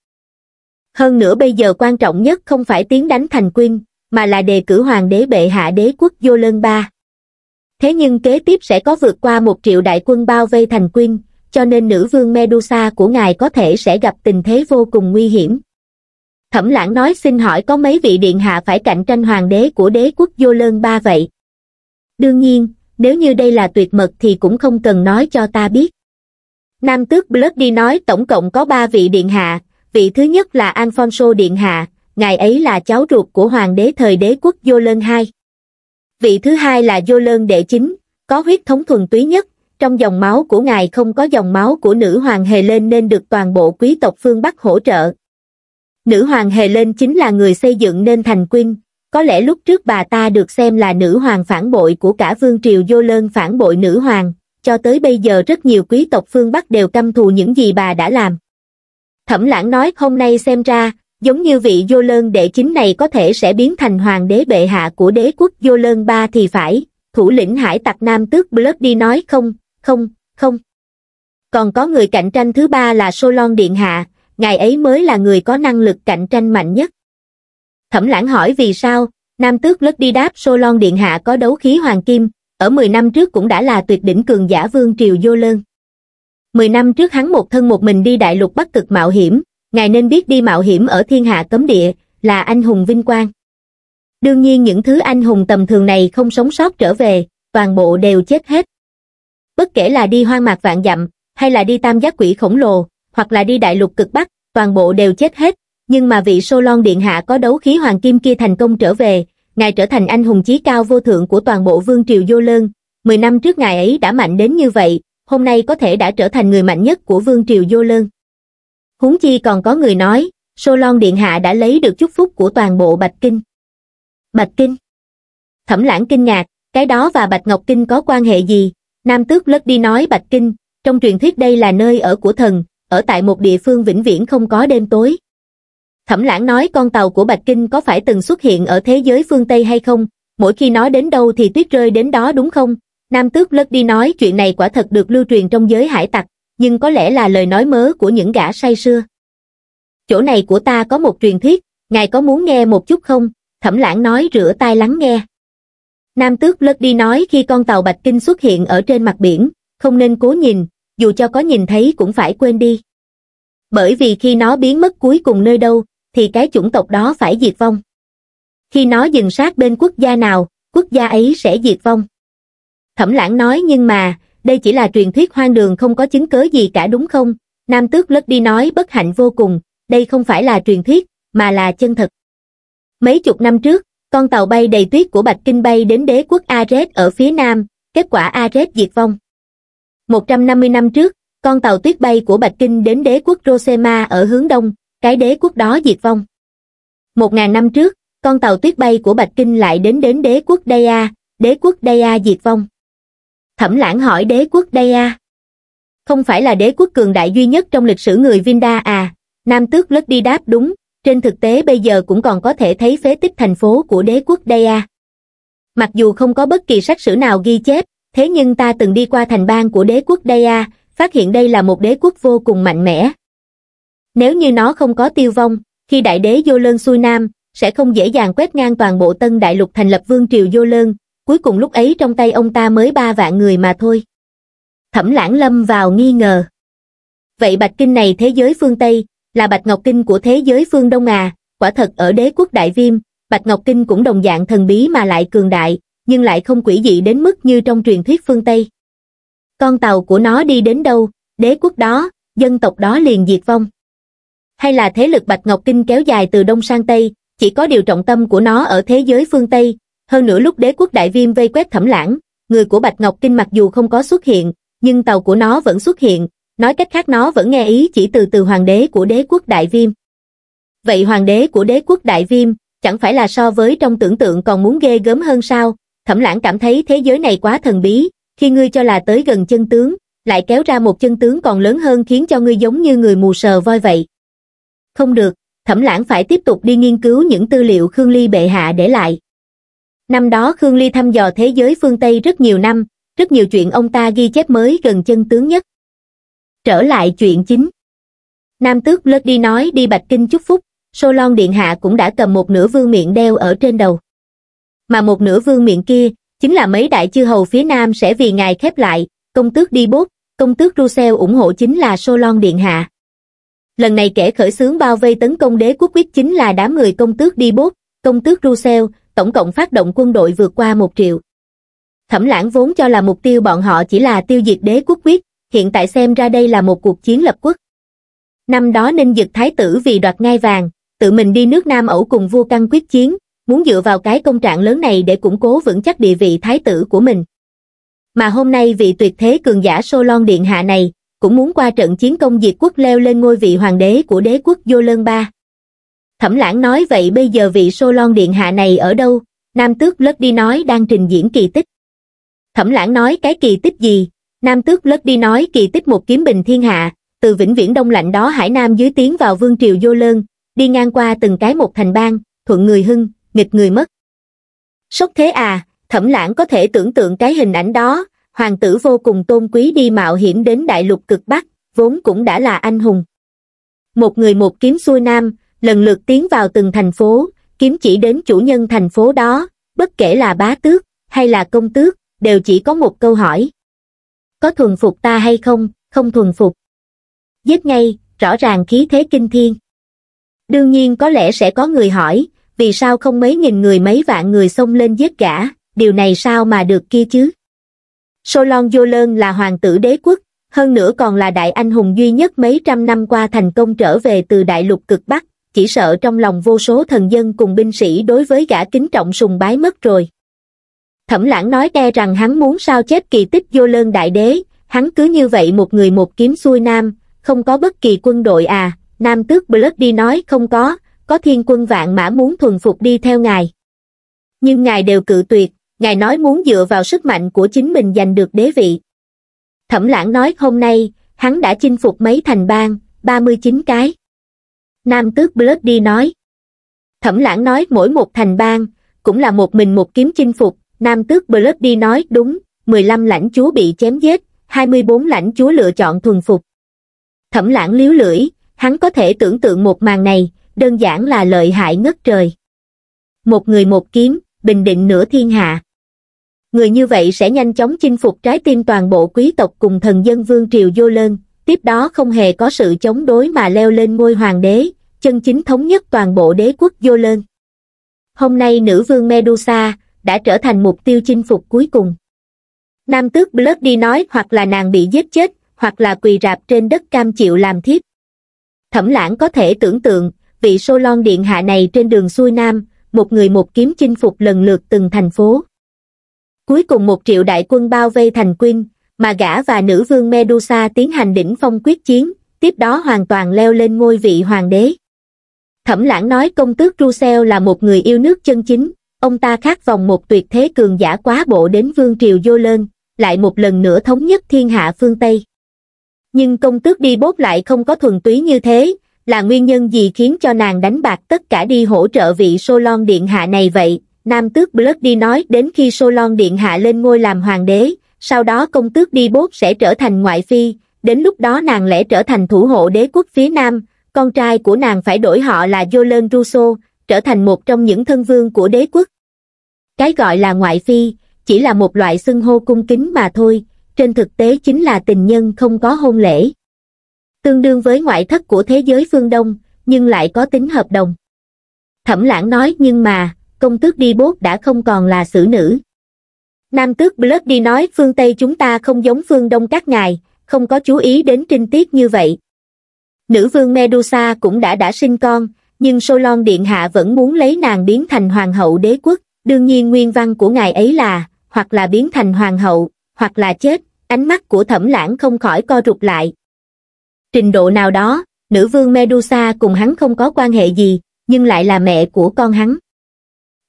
hơn nữa bây giờ quan trọng nhất không phải tiến đánh thành quyên, mà là đề cử hoàng đế bệ hạ đế quốc vô Lân Ba. Thế nhưng kế tiếp sẽ có vượt qua một triệu đại quân bao vây thành quyên, cho nên nữ vương Medusa của ngài có thể sẽ gặp tình thế vô cùng nguy hiểm. Thẩm lãng nói xin hỏi có mấy vị điện hạ phải cạnh tranh hoàng đế của đế quốc vô Lân Ba vậy? Đương nhiên, nếu như đây là tuyệt mật thì cũng không cần nói cho ta biết. Nam tước Bloody nói tổng cộng có ba vị điện hạ, Vị thứ nhất là Alfonso Điện Hạ, ngài ấy là cháu ruột của hoàng đế thời đế quốc Dô lân II. Vị thứ hai là Dô lân Đệ Chính, có huyết thống thuần túy nhất, trong dòng máu của ngài không có dòng máu của nữ hoàng Hề Lên nên được toàn bộ quý tộc phương Bắc hỗ trợ. Nữ hoàng Hề Lên chính là người xây dựng nên thành quynh, có lẽ lúc trước bà ta được xem là nữ hoàng phản bội của cả vương triều Dô lân phản bội nữ hoàng, cho tới bây giờ rất nhiều quý tộc phương Bắc đều căm thù những gì bà đã làm. Thẩm lãng nói hôm nay xem ra, giống như vị vô lơn đệ chính này có thể sẽ biến thành hoàng đế bệ hạ của đế quốc vô lơn ba thì phải, thủ lĩnh hải tặc nam tước đi nói không, không, không. Còn có người cạnh tranh thứ ba là Solon Điện Hạ, ngài ấy mới là người có năng lực cạnh tranh mạnh nhất. Thẩm lãng hỏi vì sao, nam tước đi đáp Solon Điện Hạ có đấu khí hoàng kim, ở 10 năm trước cũng đã là tuyệt đỉnh cường giả vương triều vô lơn mười năm trước hắn một thân một mình đi đại lục bắc cực mạo hiểm, ngài nên biết đi mạo hiểm ở thiên hạ cấm địa, là anh hùng vinh quang. Đương nhiên những thứ anh hùng tầm thường này không sống sót trở về, toàn bộ đều chết hết. Bất kể là đi hoang mạc vạn dặm, hay là đi tam giác quỷ khổng lồ, hoặc là đi đại lục cực bắc, toàn bộ đều chết hết, nhưng mà vị Solon Điện Hạ có đấu khí hoàng kim kia thành công trở về, ngài trở thành anh hùng chí cao vô thượng của toàn bộ vương triều vô Lơn. Mười năm trước ngài ấy đã mạnh đến như vậy, hôm nay có thể đã trở thành người mạnh nhất của vương triều vô Lơn. Húng chi còn có người nói, Sô Lon Điện Hạ đã lấy được chúc phúc của toàn bộ Bạch Kinh. Bạch Kinh Thẩm lãng kinh ngạc, cái đó và Bạch Ngọc Kinh có quan hệ gì? Nam tước lất đi nói Bạch Kinh, trong truyền thuyết đây là nơi ở của thần, ở tại một địa phương vĩnh viễn không có đêm tối. Thẩm lãng nói con tàu của Bạch Kinh có phải từng xuất hiện ở thế giới phương Tây hay không? Mỗi khi nó đến đâu thì tuyết rơi đến đó đúng không? Nam tước lất đi nói chuyện này quả thật được lưu truyền trong giới hải tặc, nhưng có lẽ là lời nói mớ của những gã say xưa. Chỗ này của ta có một truyền thuyết, ngài có muốn nghe một chút không? Thẩm lãng nói rửa tai lắng nghe. Nam tước lất đi nói khi con tàu Bạch Kinh xuất hiện ở trên mặt biển, không nên cố nhìn, dù cho có nhìn thấy cũng phải quên đi. Bởi vì khi nó biến mất cuối cùng nơi đâu, thì cái chủng tộc đó phải diệt vong. Khi nó dừng sát bên quốc gia nào, quốc gia ấy sẽ diệt vong thẩm lãng nói nhưng mà đây chỉ là truyền thuyết hoang đường không có chứng cớ gì cả đúng không nam tước lất đi nói bất hạnh vô cùng đây không phải là truyền thuyết mà là chân thật mấy chục năm trước con tàu bay đầy tuyết của bạch kinh bay đến đế quốc ares ở phía nam kết quả ares diệt vong 150 năm trước con tàu tuyết bay của bạch kinh đến đế quốc rosema ở hướng đông cái đế quốc đó diệt vong 1.000 năm trước con tàu tuyết bay của bạch kinh lại đến đến đế quốc daya đế quốc daya diệt vong Thẩm lãng hỏi đế quốc đây à? Không phải là đế quốc cường đại duy nhất trong lịch sử người Vinda à? Nam tước lất đi đáp đúng, trên thực tế bây giờ cũng còn có thể thấy phế tích thành phố của đế quốc đây à? Mặc dù không có bất kỳ sách sử nào ghi chép, thế nhưng ta từng đi qua thành bang của đế quốc đây à, phát hiện đây là một đế quốc vô cùng mạnh mẽ. Nếu như nó không có tiêu vong, khi đại đế Vô Lơn xuôi nam, sẽ không dễ dàng quét ngang toàn bộ tân đại lục thành lập vương triều Vô Lơn, cuối cùng lúc ấy trong tay ông ta mới ba vạn người mà thôi. Thẩm lãng lâm vào nghi ngờ. Vậy Bạch Kinh này thế giới phương Tây, là Bạch Ngọc Kinh của thế giới phương Đông à, quả thật ở đế quốc Đại Viêm, Bạch Ngọc Kinh cũng đồng dạng thần bí mà lại cường đại, nhưng lại không quỷ dị đến mức như trong truyền thuyết phương Tây. Con tàu của nó đi đến đâu, đế quốc đó, dân tộc đó liền diệt vong. Hay là thế lực Bạch Ngọc Kinh kéo dài từ Đông sang Tây, chỉ có điều trọng tâm của nó ở thế giới phương Tây, hơn nữa lúc đế quốc đại viêm vây quét thẩm lãng, người của Bạch Ngọc Kinh mặc dù không có xuất hiện, nhưng tàu của nó vẫn xuất hiện, nói cách khác nó vẫn nghe ý chỉ từ từ hoàng đế của đế quốc đại viêm. Vậy hoàng đế của đế quốc đại viêm, chẳng phải là so với trong tưởng tượng còn muốn ghê gớm hơn sao? Thẩm lãng cảm thấy thế giới này quá thần bí, khi ngươi cho là tới gần chân tướng, lại kéo ra một chân tướng còn lớn hơn khiến cho ngươi giống như người mù sờ voi vậy. Không được, thẩm lãng phải tiếp tục đi nghiên cứu những tư liệu Khương Ly bệ hạ để lại năm đó khương ly thăm dò thế giới phương tây rất nhiều năm rất nhiều chuyện ông ta ghi chép mới gần chân tướng nhất trở lại chuyện chính nam tước lớt đi nói đi bạch kinh chúc phúc solon điện hạ cũng đã cầm một nửa vương miệng đeo ở trên đầu mà một nửa vương miệng kia chính là mấy đại chư hầu phía nam sẽ vì ngài khép lại công tước đi bốt công tước Russell ủng hộ chính là solon điện hạ lần này kẻ khởi xướng bao vây tấn công đế quốc quyết chính là đám người công tước đi bốt công tước Russell, tổng cộng phát động quân đội vượt qua một triệu. Thẩm lãng vốn cho là mục tiêu bọn họ chỉ là tiêu diệt đế quốc quyết, hiện tại xem ra đây là một cuộc chiến lập quốc. Năm đó Ninh Dực Thái tử vì đoạt ngai vàng, tự mình đi nước Nam ẩu cùng vua căng quyết chiến, muốn dựa vào cái công trạng lớn này để củng cố vững chắc địa vị thái tử của mình. Mà hôm nay vị tuyệt thế cường giả Sô Lon Điện Hạ này, cũng muốn qua trận chiến công diệt quốc leo lên ngôi vị hoàng đế của đế quốc vô Lơn Ba. Thẩm lãng nói vậy bây giờ vị sô lon điện hạ này ở đâu? Nam tước lất đi nói đang trình diễn kỳ tích. Thẩm lãng nói cái kỳ tích gì? Nam tước lất đi nói kỳ tích một kiếm bình thiên hạ, từ vĩnh viễn đông lạnh đó Hải Nam dưới tiến vào vương triều vô lơn, đi ngang qua từng cái một thành bang, thuận người hưng, nghịch người mất. Sốc thế à, thẩm lãng có thể tưởng tượng cái hình ảnh đó, hoàng tử vô cùng tôn quý đi mạo hiểm đến đại lục cực Bắc, vốn cũng đã là anh hùng. Một người một kiếm xuôi Nam, lần lượt tiến vào từng thành phố, kiếm chỉ đến chủ nhân thành phố đó, bất kể là bá tước hay là công tước, đều chỉ có một câu hỏi. Có thuần phục ta hay không, không thuần phục. Giết ngay, rõ ràng khí thế kinh thiên. Đương nhiên có lẽ sẽ có người hỏi, vì sao không mấy nghìn người mấy vạn người xông lên giết cả điều này sao mà được kia chứ? Solon Vô Lơn là hoàng tử đế quốc, hơn nữa còn là đại anh hùng duy nhất mấy trăm năm qua thành công trở về từ đại lục cực Bắc, chỉ sợ trong lòng vô số thần dân cùng binh sĩ đối với gã kính trọng sùng bái mất rồi. Thẩm lãng nói đe rằng hắn muốn sao chép kỳ tích vô lơn đại đế, hắn cứ như vậy một người một kiếm xuôi nam, không có bất kỳ quân đội à, nam tước Bloody nói không có, có thiên quân vạn mã muốn thuần phục đi theo ngài. Nhưng ngài đều cự tuyệt, ngài nói muốn dựa vào sức mạnh của chính mình giành được đế vị. Thẩm lãng nói hôm nay, hắn đã chinh phục mấy thành bang, 39 cái nam tước Bloody nói. Thẩm lãng nói mỗi một thành bang, cũng là một mình một kiếm chinh phục, nam tước Bloody nói đúng, 15 lãnh chúa bị chém giết, 24 lãnh chúa lựa chọn thuần phục. Thẩm lãng liếu lưỡi, hắn có thể tưởng tượng một màn này, đơn giản là lợi hại ngất trời. Một người một kiếm, bình định nửa thiên hạ. Người như vậy sẽ nhanh chóng chinh phục trái tim toàn bộ quý tộc cùng thần dân vương triều vô lơn, tiếp đó không hề có sự chống đối mà leo lên ngôi hoàng đế, chân chính thống nhất toàn bộ đế quốc vô lơn. Hôm nay nữ vương Medusa đã trở thành mục tiêu chinh phục cuối cùng. Nam tước Bloody nói hoặc là nàng bị giết chết, hoặc là quỳ rạp trên đất cam chịu làm thiếp. Thẩm lãng có thể tưởng tượng, vị solon điện hạ này trên đường xuôi Nam, một người một kiếm chinh phục lần lượt từng thành phố. Cuối cùng một triệu đại quân bao vây thành quynh, mà gã và nữ vương Medusa tiến hành đỉnh phong quyết chiến, tiếp đó hoàn toàn leo lên ngôi vị hoàng đế. Thẩm lãng nói công tước Russell là một người yêu nước chân chính, ông ta khát vòng một tuyệt thế cường giả quá bộ đến vương triều vô lên, lại một lần nữa thống nhất thiên hạ phương Tây. Nhưng công tước đi bốt lại không có thuần túy như thế, là nguyên nhân gì khiến cho nàng đánh bạc tất cả đi hỗ trợ vị Solon Điện Hạ này vậy? Nam tước Blood đi nói đến khi Solon Điện Hạ lên ngôi làm hoàng đế, sau đó công tước đi bốt sẽ trở thành ngoại phi, đến lúc đó nàng lẽ trở thành thủ hộ đế quốc phía Nam, con trai của nàng phải đổi họ là Jolern Russo, trở thành một trong những thân vương của đế quốc. Cái gọi là ngoại phi, chỉ là một loại xưng hô cung kính mà thôi, trên thực tế chính là tình nhân không có hôn lễ. Tương đương với ngoại thất của thế giới phương Đông, nhưng lại có tính hợp đồng. Thẩm lãng nói nhưng mà, công tước đi bốt đã không còn là xử nữ. Nam tước Blood đi nói phương Tây chúng ta không giống phương Đông các ngài, không có chú ý đến trinh tiết như vậy, nữ vương Medusa cũng đã đã sinh con, nhưng Solon Điện Hạ vẫn muốn lấy nàng biến thành hoàng hậu đế quốc, đương nhiên nguyên văn của ngài ấy là, hoặc là biến thành hoàng hậu, hoặc là chết, ánh mắt của thẩm lãng không khỏi co rụt lại. Trình độ nào đó, nữ vương Medusa cùng hắn không có quan hệ gì, nhưng lại là mẹ của con hắn.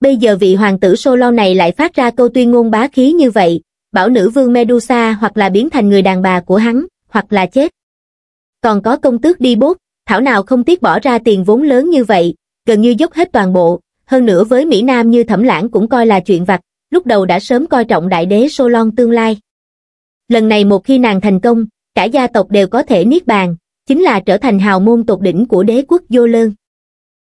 Bây giờ vị hoàng tử Solon này lại phát ra câu tuyên ngôn bá khí như vậy, bảo nữ vương Medusa hoặc là biến thành người đàn bà của hắn, hoặc là chết còn có công tước đi bốt, thảo nào không tiếc bỏ ra tiền vốn lớn như vậy, gần như dốc hết toàn bộ, hơn nữa với Mỹ Nam như thẩm lãng cũng coi là chuyện vặt, lúc đầu đã sớm coi trọng đại đế Solon tương lai. Lần này một khi nàng thành công, cả gia tộc đều có thể niết bàn, chính là trở thành hào môn tột đỉnh của đế quốc vô lơn.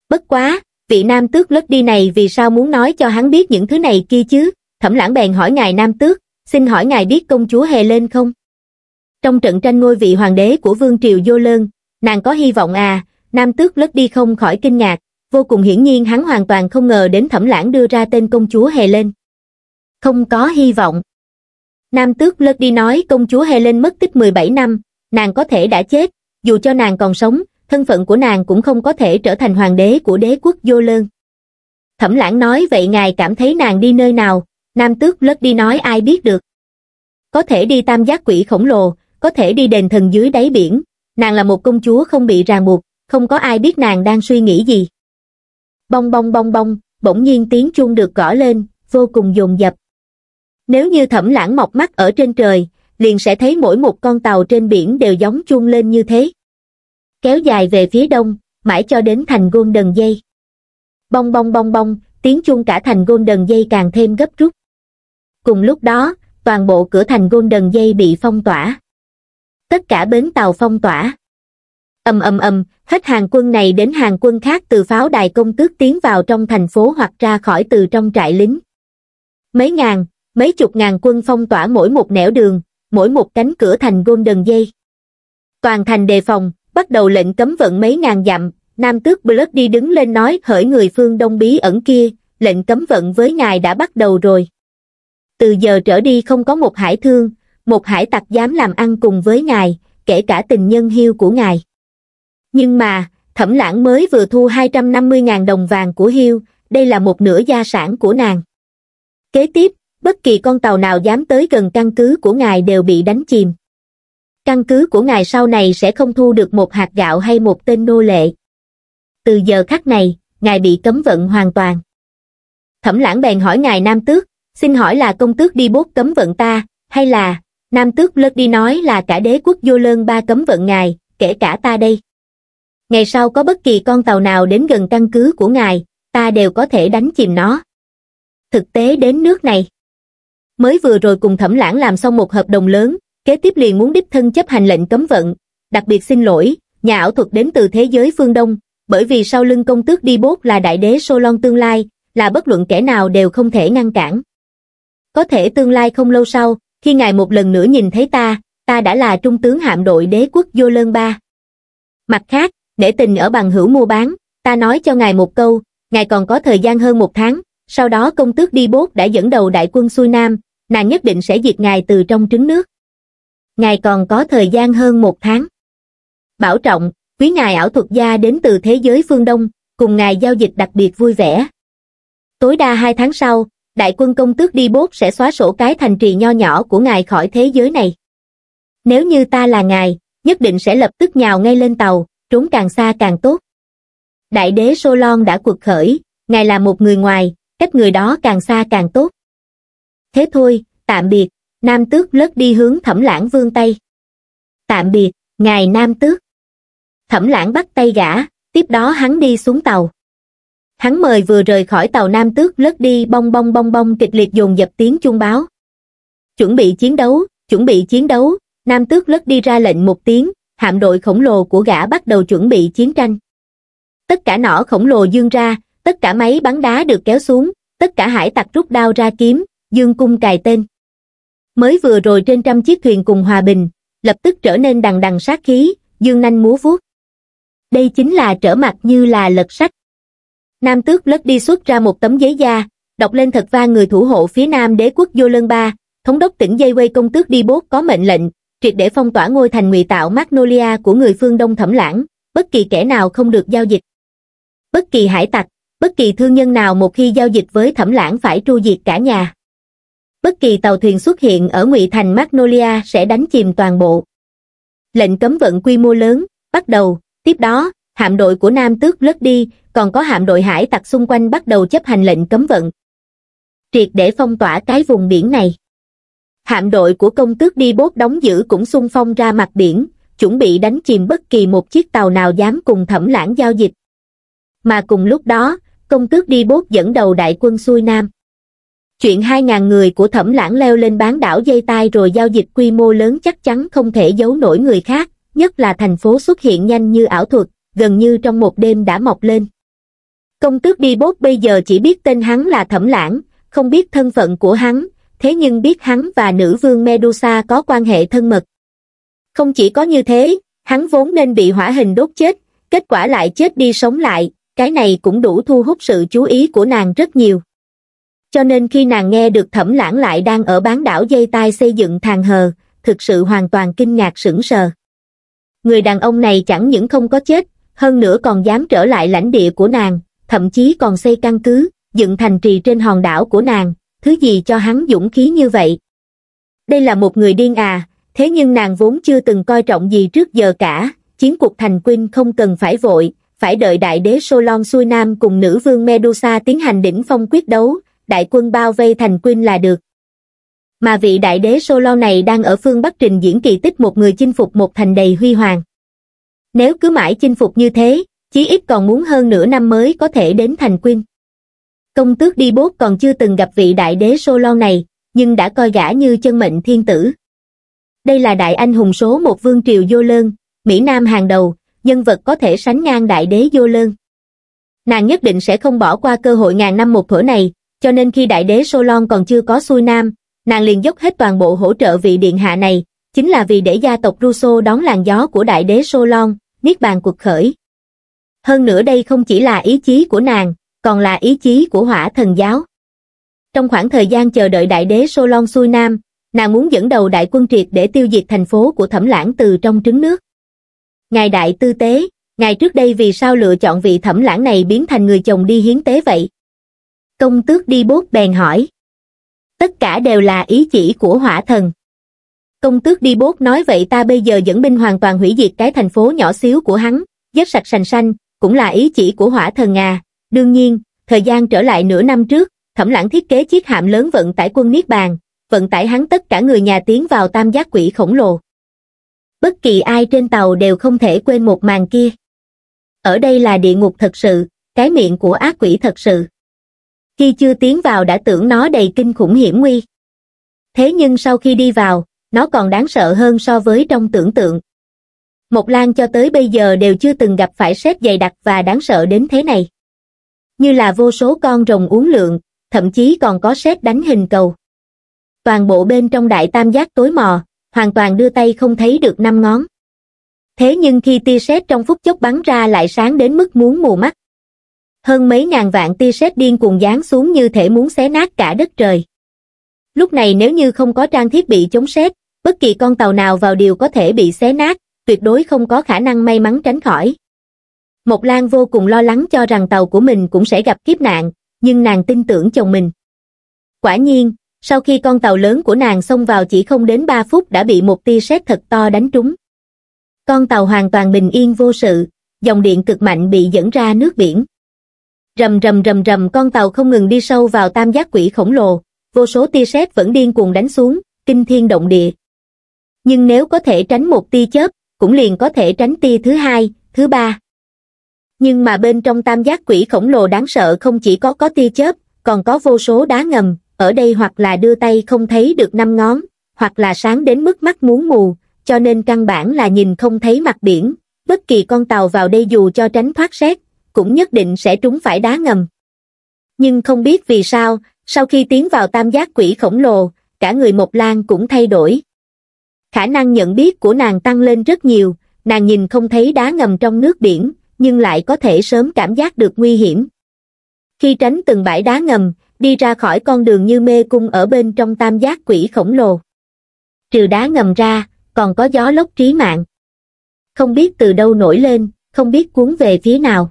Bất quá, vị nam tước lất đi này vì sao muốn nói cho hắn biết những thứ này kia chứ? Thẩm lãng bèn hỏi ngài nam tước, xin hỏi ngài biết công chúa Hề lên không? trong trận tranh ngôi vị hoàng đế của vương triều vô Lơn, nàng có hy vọng à, nam tước lất đi không khỏi kinh ngạc, vô cùng hiển nhiên hắn hoàn toàn không ngờ đến thẩm lãng đưa ra tên công chúa lên Không có hy vọng. Nam tước lất đi nói công chúa lên mất tích 17 năm, nàng có thể đã chết, dù cho nàng còn sống, thân phận của nàng cũng không có thể trở thành hoàng đế của đế quốc vô Lơn. Thẩm lãng nói vậy ngài cảm thấy nàng đi nơi nào, nam tước lất đi nói ai biết được. Có thể đi tam giác quỷ khổng lồ, có thể đi đền thần dưới đáy biển, nàng là một công chúa không bị ràng buộc, không có ai biết nàng đang suy nghĩ gì. Bong bong bong bong, bỗng nhiên tiếng chuông được gõ lên, vô cùng dồn dập. Nếu như thẩm lãng mọc mắt ở trên trời, liền sẽ thấy mỗi một con tàu trên biển đều giống chuông lên như thế. Kéo dài về phía đông, mãi cho đến thành gôn đần dây. Bong bong bong bong, tiếng chuông cả thành gôn đần dây càng thêm gấp rút. Cùng lúc đó, toàn bộ cửa thành gôn đần dây bị phong tỏa tất cả bến tàu phong tỏa ầm ầm ầm hết hàng quân này đến hàng quân khác từ pháo đài công tước tiến vào trong thành phố hoặc ra khỏi từ trong trại lính mấy ngàn mấy chục ngàn quân phong tỏa mỗi một nẻo đường mỗi một cánh cửa thành golden dây toàn thành đề phòng bắt đầu lệnh cấm vận mấy ngàn dặm nam tước blood đi đứng lên nói hỡi người phương đông bí ẩn kia lệnh cấm vận với ngài đã bắt đầu rồi từ giờ trở đi không có một hải thương một hải tặc dám làm ăn cùng với ngài kể cả tình nhân hiêu của ngài nhưng mà thẩm lãng mới vừa thu 250.000 đồng vàng của hiêu, đây là một nửa gia sản của nàng kế tiếp bất kỳ con tàu nào dám tới gần căn cứ của ngài đều bị đánh chìm căn cứ của ngài sau này sẽ không thu được một hạt gạo hay một tên nô lệ từ giờ khắc này ngài bị cấm vận hoàn toàn thẩm lãng bèn hỏi ngài nam tước xin hỏi là công tước đi bốt cấm vận ta hay là nam tước lật đi nói là cả đế quốc vô lơn ba cấm vận ngài kể cả ta đây ngày sau có bất kỳ con tàu nào đến gần căn cứ của ngài ta đều có thể đánh chìm nó thực tế đến nước này mới vừa rồi cùng thẩm lãng làm xong một hợp đồng lớn kế tiếp liền muốn đích thân chấp hành lệnh cấm vận đặc biệt xin lỗi nhà ảo thuật đến từ thế giới phương đông bởi vì sau lưng công tước đi bốt là đại đế sô lon tương lai là bất luận kẻ nào đều không thể ngăn cản có thể tương lai không lâu sau khi ngài một lần nữa nhìn thấy ta ta đã là trung tướng hạm đội đế quốc vô lơn ba mặt khác nể tình ở bằng hữu mua bán ta nói cho ngài một câu ngài còn có thời gian hơn một tháng sau đó công tước đi bốt đã dẫn đầu đại quân xuôi nam nàng nhất định sẽ diệt ngài từ trong trứng nước ngài còn có thời gian hơn một tháng bảo trọng quý ngài ảo thuật gia đến từ thế giới phương đông cùng ngài giao dịch đặc biệt vui vẻ tối đa hai tháng sau đại quân công tước đi bốt sẽ xóa sổ cái thành trì nho nhỏ của ngài khỏi thế giới này. Nếu như ta là ngài, nhất định sẽ lập tức nhào ngay lên tàu, trốn càng xa càng tốt. Đại đế Solon đã cuộc khởi, ngài là một người ngoài, cách người đó càng xa càng tốt. Thế thôi, tạm biệt, nam tước lất đi hướng thẩm lãng vương tay. Tạm biệt, ngài nam tước. Thẩm lãng bắt tay gã, tiếp đó hắn đi xuống tàu hắn mời vừa rời khỏi tàu nam tước lướt đi bong bong bong bong kịch liệt dồn dập tiếng chuông báo chuẩn bị chiến đấu chuẩn bị chiến đấu nam tước lướt đi ra lệnh một tiếng hạm đội khổng lồ của gã bắt đầu chuẩn bị chiến tranh tất cả nỏ khổng lồ dương ra tất cả máy bắn đá được kéo xuống tất cả hải tặc rút đao ra kiếm dương cung cài tên mới vừa rồi trên trăm chiếc thuyền cùng hòa bình lập tức trở nên đằng đằng sát khí dương nanh múa vuốt đây chính là trở mặt như là lật sách Nam tước lất đi xuất ra một tấm giấy da, đọc lên thật vang người thủ hộ phía nam đế quốc Vô Lân Ba, thống đốc tỉnh dây quay công tước đi bốt có mệnh lệnh, triệt để phong tỏa ngôi thành ngụy tạo Magnolia của người phương Đông Thẩm Lãng, bất kỳ kẻ nào không được giao dịch. Bất kỳ hải tặc, bất kỳ thương nhân nào một khi giao dịch với Thẩm Lãng phải tru diệt cả nhà. Bất kỳ tàu thuyền xuất hiện ở ngụy thành Magnolia sẽ đánh chìm toàn bộ. Lệnh cấm vận quy mô lớn, bắt đầu, tiếp đó, hạm đội của Nam tước lướt đi, còn có hạm đội hải tặc xung quanh bắt đầu chấp hành lệnh cấm vận. Triệt để phong tỏa cái vùng biển này. Hạm đội của công tước đi bốt đóng giữ cũng xung phong ra mặt biển, chuẩn bị đánh chìm bất kỳ một chiếc tàu nào dám cùng thẩm lãng giao dịch. Mà cùng lúc đó, công tước đi bốt dẫn đầu đại quân xuôi Nam. Chuyện 2.000 người của thẩm lãng leo lên bán đảo dây tai rồi giao dịch quy mô lớn chắc chắn không thể giấu nổi người khác, nhất là thành phố xuất hiện nhanh như ảo thuật gần như trong một đêm đã mọc lên công tước đi bốt bây giờ chỉ biết tên hắn là thẩm lãng không biết thân phận của hắn thế nhưng biết hắn và nữ vương medusa có quan hệ thân mật không chỉ có như thế hắn vốn nên bị hỏa hình đốt chết kết quả lại chết đi sống lại cái này cũng đủ thu hút sự chú ý của nàng rất nhiều cho nên khi nàng nghe được thẩm lãng lại đang ở bán đảo dây tai xây dựng thàn hờ thực sự hoàn toàn kinh ngạc sững sờ người đàn ông này chẳng những không có chết hơn nữa còn dám trở lại lãnh địa của nàng, thậm chí còn xây căn cứ, dựng thành trì trên hòn đảo của nàng, thứ gì cho hắn dũng khí như vậy. Đây là một người điên à, thế nhưng nàng vốn chưa từng coi trọng gì trước giờ cả, chiến cuộc thành quynh không cần phải vội, phải đợi đại đế Solon xuôi nam cùng nữ vương Medusa tiến hành đỉnh phong quyết đấu, đại quân bao vây thành quynh là được. Mà vị đại đế Solon này đang ở phương Bắc trình diễn kỳ tích một người chinh phục một thành đầy huy hoàng. Nếu cứ mãi chinh phục như thế, chí ít còn muốn hơn nửa năm mới có thể đến thành quyên. Công tước đi bốt còn chưa từng gặp vị đại đế solon này, nhưng đã coi gã như chân mệnh thiên tử. Đây là đại anh hùng số một vương triều Dô Lơn, Mỹ Nam hàng đầu, nhân vật có thể sánh ngang đại đế Dô Lơn. Nàng nhất định sẽ không bỏ qua cơ hội ngàn năm một thủa này, cho nên khi đại đế solon còn chưa có xuôi nam, nàng liền dốc hết toàn bộ hỗ trợ vị điện hạ này, chính là vì để gia tộc Russo đón làn gió của đại đế solon niết bàn cuộc khởi. Hơn nữa đây không chỉ là ý chí của nàng, còn là ý chí của hỏa thần giáo. Trong khoảng thời gian chờ đợi đại đế Solon xuôi nam, nàng muốn dẫn đầu đại quân triệt để tiêu diệt thành phố của thẩm lãng từ trong trứng nước. Ngài đại tư tế, ngài trước đây vì sao lựa chọn vị thẩm lãng này biến thành người chồng đi hiến tế vậy? Công tước đi bốt bèn hỏi. Tất cả đều là ý chỉ của hỏa thần. Công tước đi bốt nói vậy ta bây giờ dẫn binh hoàn toàn hủy diệt cái thành phố nhỏ xíu của hắn, dứt sạch sành xanh, cũng là ý chỉ của hỏa thần à. Đương nhiên, thời gian trở lại nửa năm trước, thẩm lãng thiết kế chiếc hạm lớn vận tải quân Niết Bàn, vận tải hắn tất cả người nhà tiến vào tam giác quỷ khổng lồ. Bất kỳ ai trên tàu đều không thể quên một màn kia. Ở đây là địa ngục thật sự, cái miệng của ác quỷ thật sự. Khi chưa tiến vào đã tưởng nó đầy kinh khủng hiểm nguy. Thế nhưng sau khi đi vào, nó còn đáng sợ hơn so với trong tưởng tượng Một lan cho tới bây giờ đều chưa từng gặp phải sét dày đặc và đáng sợ đến thế này như là vô số con rồng uống lượng, thậm chí còn có sét đánh hình cầu toàn bộ bên trong đại tam giác tối mò hoàn toàn đưa tay không thấy được năm ngón thế nhưng khi tia sét trong phút chốc bắn ra lại sáng đến mức muốn mù mắt hơn mấy ngàn vạn tia sét điên cuồng giáng xuống như thể muốn xé nát cả đất trời lúc này nếu như không có trang thiết bị chống sét bất kỳ con tàu nào vào đều có thể bị xé nát, tuyệt đối không có khả năng may mắn tránh khỏi. Mộc Lan vô cùng lo lắng cho rằng tàu của mình cũng sẽ gặp kiếp nạn, nhưng nàng tin tưởng chồng mình. Quả nhiên, sau khi con tàu lớn của nàng xông vào chỉ không đến 3 phút đã bị một tia sét thật to đánh trúng. Con tàu hoàn toàn bình yên vô sự, dòng điện cực mạnh bị dẫn ra nước biển. Rầm rầm rầm rầm con tàu không ngừng đi sâu vào tam giác quỷ khổng lồ, vô số tia sét vẫn điên cuồng đánh xuống, kinh thiên động địa, nhưng nếu có thể tránh một tia chớp, cũng liền có thể tránh tia thứ hai, thứ ba. Nhưng mà bên trong tam giác quỷ khổng lồ đáng sợ không chỉ có có tia chớp, còn có vô số đá ngầm, ở đây hoặc là đưa tay không thấy được năm ngón, hoặc là sáng đến mức mắt muốn mù, cho nên căn bản là nhìn không thấy mặt biển, bất kỳ con tàu vào đây dù cho tránh thoát xét, cũng nhất định sẽ trúng phải đá ngầm. Nhưng không biết vì sao, sau khi tiến vào tam giác quỷ khổng lồ, cả người Mộc Lan cũng thay đổi, khả năng nhận biết của nàng tăng lên rất nhiều nàng nhìn không thấy đá ngầm trong nước biển nhưng lại có thể sớm cảm giác được nguy hiểm khi tránh từng bãi đá ngầm đi ra khỏi con đường như mê cung ở bên trong tam giác quỷ khổng lồ trừ đá ngầm ra còn có gió lốc trí mạng không biết từ đâu nổi lên không biết cuốn về phía nào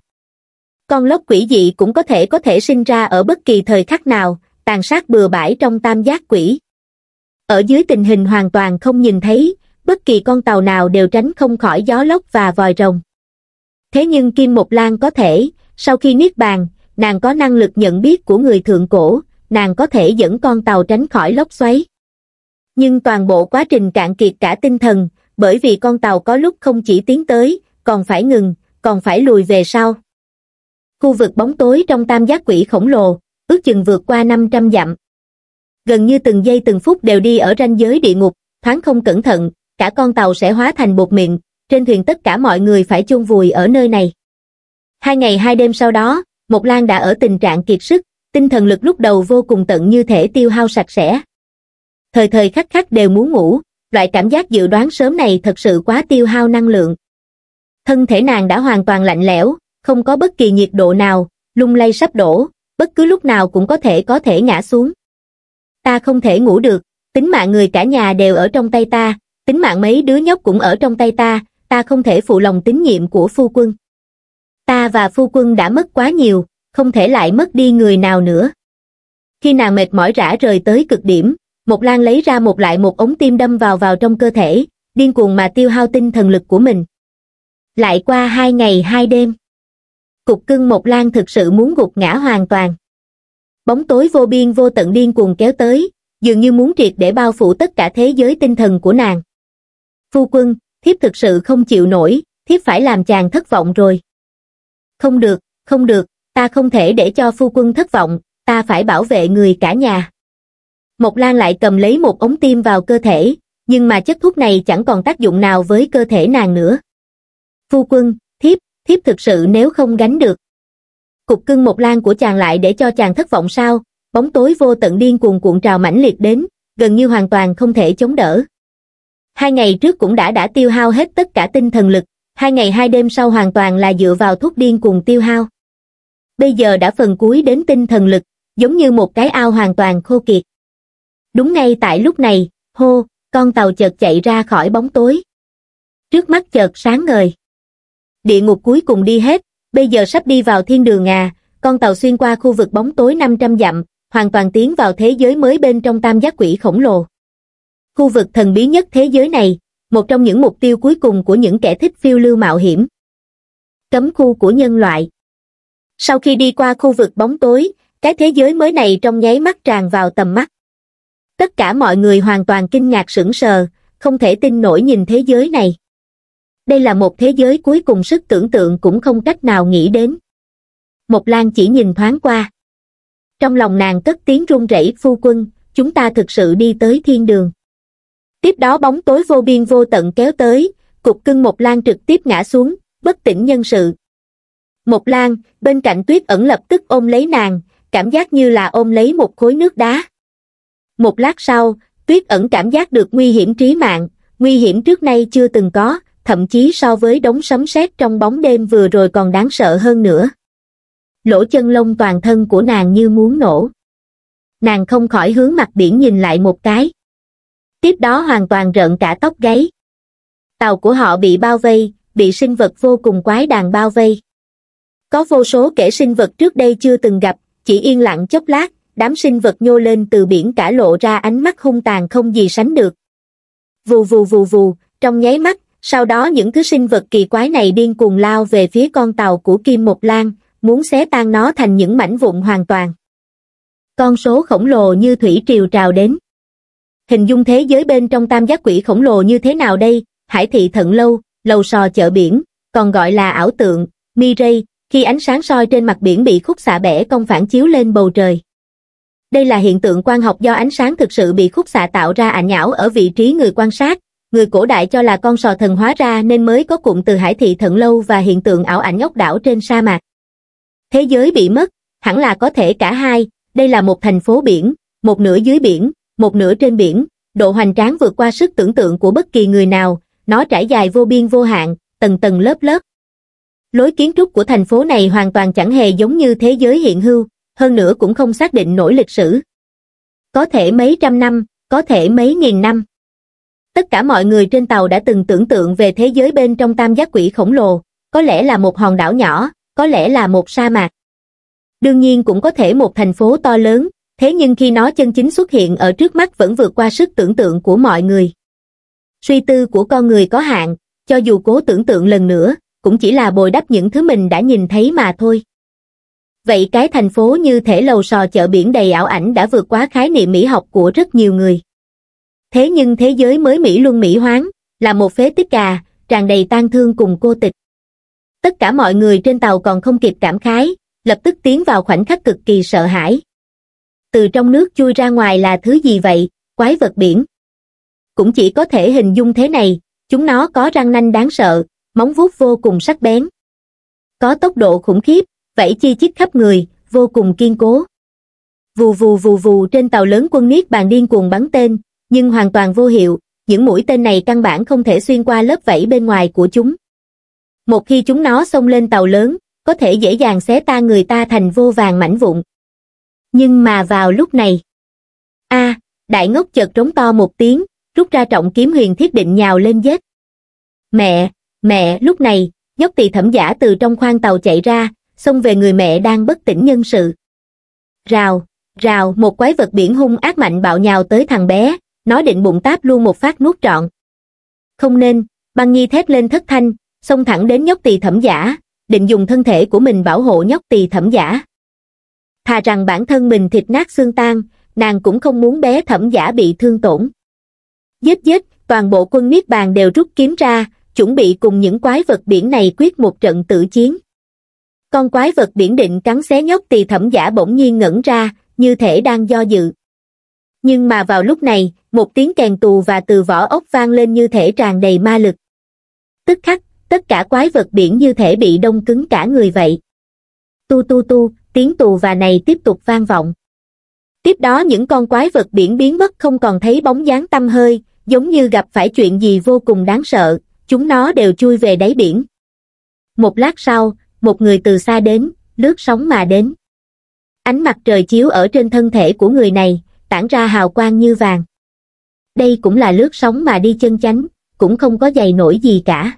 con lốc quỷ dị cũng có thể có thể sinh ra ở bất kỳ thời khắc nào tàn sát bừa bãi trong tam giác quỷ ở dưới tình hình hoàn toàn không nhìn thấy, bất kỳ con tàu nào đều tránh không khỏi gió lốc và vòi rồng. Thế nhưng Kim Mộc Lan có thể, sau khi niết bàn, nàng có năng lực nhận biết của người thượng cổ, nàng có thể dẫn con tàu tránh khỏi lốc xoáy. Nhưng toàn bộ quá trình cạn kiệt cả tinh thần, bởi vì con tàu có lúc không chỉ tiến tới, còn phải ngừng, còn phải lùi về sau. Khu vực bóng tối trong tam giác quỷ khổng lồ, ước chừng vượt qua 500 dặm gần như từng giây từng phút đều đi ở ranh giới địa ngục, thoáng không cẩn thận, cả con tàu sẽ hóa thành bột miệng, trên thuyền tất cả mọi người phải chôn vùi ở nơi này. Hai ngày hai đêm sau đó, Mộc Lan đã ở tình trạng kiệt sức, tinh thần lực lúc đầu vô cùng tận như thể tiêu hao sạch sẽ. Thời thời khắc khắc đều muốn ngủ, loại cảm giác dự đoán sớm này thật sự quá tiêu hao năng lượng. Thân thể nàng đã hoàn toàn lạnh lẽo, không có bất kỳ nhiệt độ nào, lung lay sắp đổ, bất cứ lúc nào cũng có thể có thể ngã xuống ta không thể ngủ được, tính mạng người cả nhà đều ở trong tay ta, tính mạng mấy đứa nhóc cũng ở trong tay ta, ta không thể phụ lòng tín nhiệm của phu quân. Ta và phu quân đã mất quá nhiều, không thể lại mất đi người nào nữa. Khi nàng mệt mỏi rã rời tới cực điểm, Mộc Lan lấy ra một lại một ống tim đâm vào vào trong cơ thể, điên cuồng mà tiêu hao tinh thần lực của mình. Lại qua hai ngày hai đêm. Cục cưng Mộc Lan thực sự muốn gục ngã hoàn toàn bóng tối vô biên vô tận điên cuồng kéo tới, dường như muốn triệt để bao phủ tất cả thế giới tinh thần của nàng. Phu quân, thiếp thực sự không chịu nổi, thiếp phải làm chàng thất vọng rồi. Không được, không được, ta không thể để cho phu quân thất vọng, ta phải bảo vệ người cả nhà. Mộc Lan lại cầm lấy một ống tim vào cơ thể, nhưng mà chất thuốc này chẳng còn tác dụng nào với cơ thể nàng nữa. Phu quân, thiếp, thiếp thực sự nếu không gánh được cục cưng một lan của chàng lại để cho chàng thất vọng sao, bóng tối vô tận điên cuồng cuộn trào mãnh liệt đến, gần như hoàn toàn không thể chống đỡ. Hai ngày trước cũng đã đã tiêu hao hết tất cả tinh thần lực, hai ngày hai đêm sau hoàn toàn là dựa vào thuốc điên cuồng tiêu hao. Bây giờ đã phần cuối đến tinh thần lực, giống như một cái ao hoàn toàn khô kiệt. Đúng ngay tại lúc này, hô, con tàu chợt chạy ra khỏi bóng tối. Trước mắt chợt sáng ngời. Địa ngục cuối cùng đi hết, bây giờ sắp đi vào thiên đường à, con tàu xuyên qua khu vực bóng tối 500 dặm, hoàn toàn tiến vào thế giới mới bên trong tam giác quỷ khổng lồ. Khu vực thần bí nhất thế giới này, một trong những mục tiêu cuối cùng của những kẻ thích phiêu lưu mạo hiểm. Cấm khu của nhân loại Sau khi đi qua khu vực bóng tối, cái thế giới mới này trong nháy mắt tràn vào tầm mắt. Tất cả mọi người hoàn toàn kinh ngạc sững sờ, không thể tin nổi nhìn thế giới này đây là một thế giới cuối cùng sức tưởng tượng cũng không cách nào nghĩ đến. Một Lan chỉ nhìn thoáng qua. Trong lòng nàng cất tiếng run rẩy phu quân, chúng ta thực sự đi tới thiên đường. Tiếp đó bóng tối vô biên vô tận kéo tới, cục cưng Một Lan trực tiếp ngã xuống, bất tỉnh nhân sự. Một Lan, bên cạnh tuyết ẩn lập tức ôm lấy nàng, cảm giác như là ôm lấy một khối nước đá. Một lát sau, tuyết ẩn cảm giác được nguy hiểm trí mạng, nguy hiểm trước nay chưa từng có, thậm chí so với đống sấm sét trong bóng đêm vừa rồi còn đáng sợ hơn nữa. Lỗ chân lông toàn thân của nàng như muốn nổ. Nàng không khỏi hướng mặt biển nhìn lại một cái. Tiếp đó hoàn toàn rợn cả tóc gáy. Tàu của họ bị bao vây, bị sinh vật vô cùng quái đàn bao vây. Có vô số kẻ sinh vật trước đây chưa từng gặp, chỉ yên lặng chốc lát, đám sinh vật nhô lên từ biển cả lộ ra ánh mắt hung tàn không gì sánh được. Vù vù vù vù, trong nháy mắt, sau đó những thứ sinh vật kỳ quái này điên cuồng lao về phía con tàu của Kim Mộc Lan, muốn xé tan nó thành những mảnh vụn hoàn toàn. Con số khổng lồ như thủy triều trào đến. Hình dung thế giới bên trong tam giác quỷ khổng lồ như thế nào đây, hải thị thận lâu, lầu sò chợ biển, còn gọi là ảo tượng, mi ray, khi ánh sáng soi trên mặt biển bị khúc xạ bẻ cong phản chiếu lên bầu trời. Đây là hiện tượng quan học do ánh sáng thực sự bị khúc xạ tạo ra ả à ở vị trí người quan sát, người cổ đại cho là con sò thần hóa ra nên mới có cụm từ hải thị thận lâu và hiện tượng ảo ảnh ngốc đảo trên sa mạc. Thế giới bị mất, hẳn là có thể cả hai, đây là một thành phố biển, một nửa dưới biển, một nửa trên biển, độ hoành tráng vượt qua sức tưởng tượng của bất kỳ người nào, nó trải dài vô biên vô hạn, tầng tầng lớp lớp. Lối kiến trúc của thành phố này hoàn toàn chẳng hề giống như thế giới hiện hữu, hơn nữa cũng không xác định nổi lịch sử. Có thể mấy trăm năm, có thể mấy nghìn năm tất cả mọi người trên tàu đã từng tưởng tượng về thế giới bên trong tam giác quỷ khổng lồ có lẽ là một hòn đảo nhỏ có lẽ là một sa mạc đương nhiên cũng có thể một thành phố to lớn thế nhưng khi nó chân chính xuất hiện ở trước mắt vẫn vượt qua sức tưởng tượng của mọi người suy tư của con người có hạn cho dù cố tưởng tượng lần nữa cũng chỉ là bồi đắp những thứ mình đã nhìn thấy mà thôi vậy cái thành phố như thể lầu sò chợ biển đầy ảo ảnh đã vượt quá khái niệm mỹ học của rất nhiều người thế nhưng thế giới mới mỹ luân mỹ hoáng là một phế tích gà tràn đầy tang thương cùng cô tịch tất cả mọi người trên tàu còn không kịp cảm khái lập tức tiến vào khoảnh khắc cực kỳ sợ hãi từ trong nước chui ra ngoài là thứ gì vậy quái vật biển cũng chỉ có thể hình dung thế này chúng nó có răng nanh đáng sợ móng vuốt vô cùng sắc bén có tốc độ khủng khiếp vẫy chi chít khắp người vô cùng kiên cố vù vù vù vù trên tàu lớn quân niết bàn điên cuồng bắn tên nhưng hoàn toàn vô hiệu, những mũi tên này căn bản không thể xuyên qua lớp vảy bên ngoài của chúng. Một khi chúng nó xông lên tàu lớn, có thể dễ dàng xé ta người ta thành vô vàng mảnh vụn. Nhưng mà vào lúc này, a đại ngốc chợt trống to một tiếng, rút ra trọng kiếm huyền thiết định nhào lên giết. Mẹ, mẹ, lúc này, nhóc tỳ thẩm giả từ trong khoang tàu chạy ra, xông về người mẹ đang bất tỉnh nhân sự. Rào, rào, một quái vật biển hung ác mạnh bạo nhào tới thằng bé, nó định bụng táp luôn một phát nuốt trọn. Không nên, băng nhi thét lên thất thanh, xông thẳng đến nhóc tỳ thẩm giả, định dùng thân thể của mình bảo hộ nhóc tỳ thẩm giả. Thà rằng bản thân mình thịt nát xương tan, nàng cũng không muốn bé thẩm giả bị thương tổn. Giết giết, toàn bộ quân miết Bàn đều rút kiếm ra, chuẩn bị cùng những quái vật biển này quyết một trận tử chiến. Con quái vật biển định cắn xé nhóc tỳ thẩm giả bỗng nhiên ngẩn ra, như thể đang do dự. Nhưng mà vào lúc này, một tiếng kèn tù và từ vỏ ốc vang lên như thể tràn đầy ma lực. Tức khắc, tất cả quái vật biển như thể bị đông cứng cả người vậy. Tu tu tu, tiếng tù và này tiếp tục vang vọng. Tiếp đó những con quái vật biển biến mất không còn thấy bóng dáng tâm hơi, giống như gặp phải chuyện gì vô cùng đáng sợ, chúng nó đều chui về đáy biển. Một lát sau, một người từ xa đến, lướt sóng mà đến. Ánh mặt trời chiếu ở trên thân thể của người này, tản ra hào quang như vàng đây cũng là lướt sóng mà đi chân chánh, cũng không có giày nổi gì cả.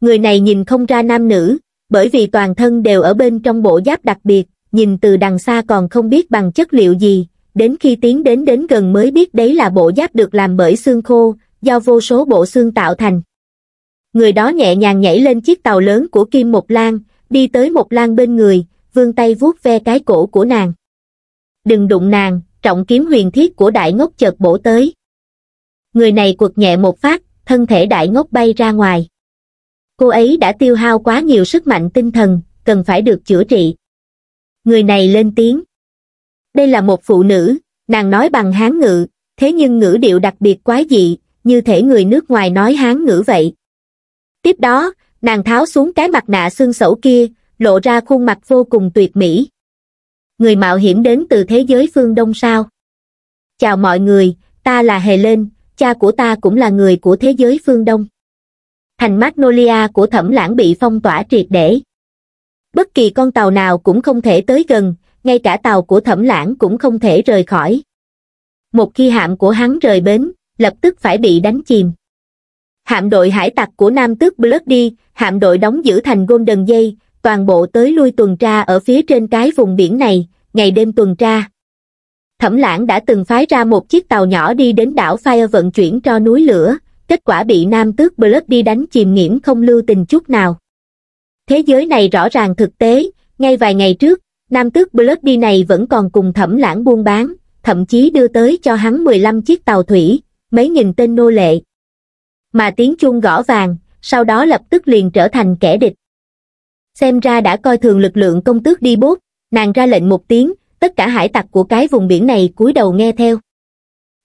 Người này nhìn không ra nam nữ, bởi vì toàn thân đều ở bên trong bộ giáp đặc biệt, nhìn từ đằng xa còn không biết bằng chất liệu gì, đến khi tiến đến đến gần mới biết đấy là bộ giáp được làm bởi xương khô, do vô số bộ xương tạo thành. Người đó nhẹ nhàng nhảy lên chiếc tàu lớn của Kim Mộc Lan, đi tới Mộc Lan bên người, vươn tay vuốt ve cái cổ của nàng. Đừng đụng nàng, trọng kiếm huyền thiết của đại ngốc chợt bổ tới người này quật nhẹ một phát thân thể đại ngốc bay ra ngoài cô ấy đã tiêu hao quá nhiều sức mạnh tinh thần cần phải được chữa trị người này lên tiếng đây là một phụ nữ nàng nói bằng hán ngữ, thế nhưng ngữ điệu đặc biệt quái dị như thể người nước ngoài nói hán ngữ vậy tiếp đó nàng tháo xuống cái mặt nạ xương sẩu kia lộ ra khuôn mặt vô cùng tuyệt mỹ người mạo hiểm đến từ thế giới phương đông sao chào mọi người ta là hề lên cha của ta cũng là người của thế giới phương Đông. Thành Magnolia của thẩm lãng bị phong tỏa triệt để. Bất kỳ con tàu nào cũng không thể tới gần, ngay cả tàu của thẩm lãng cũng không thể rời khỏi. Một khi hạm của hắn rời bến, lập tức phải bị đánh chìm. Hạm đội hải tặc của Nam tước Bloody, hạm đội đóng giữ thành Golden Dây, toàn bộ tới lui tuần tra ở phía trên cái vùng biển này, ngày đêm tuần tra. Thẩm lãng đã từng phái ra một chiếc tàu nhỏ đi đến đảo Fire vận chuyển cho núi lửa, kết quả bị nam tước Blood đi đánh chìm nghiễm không lưu tình chút nào. Thế giới này rõ ràng thực tế, ngay vài ngày trước, nam tước Blood đi này vẫn còn cùng thẩm lãng buôn bán, thậm chí đưa tới cho hắn 15 chiếc tàu thủy, mấy nghìn tên nô lệ. Mà tiếng chuông gõ vàng, sau đó lập tức liền trở thành kẻ địch. Xem ra đã coi thường lực lượng công tước đi bốt, nàng ra lệnh một tiếng, tất cả hải tặc của cái vùng biển này cúi đầu nghe theo.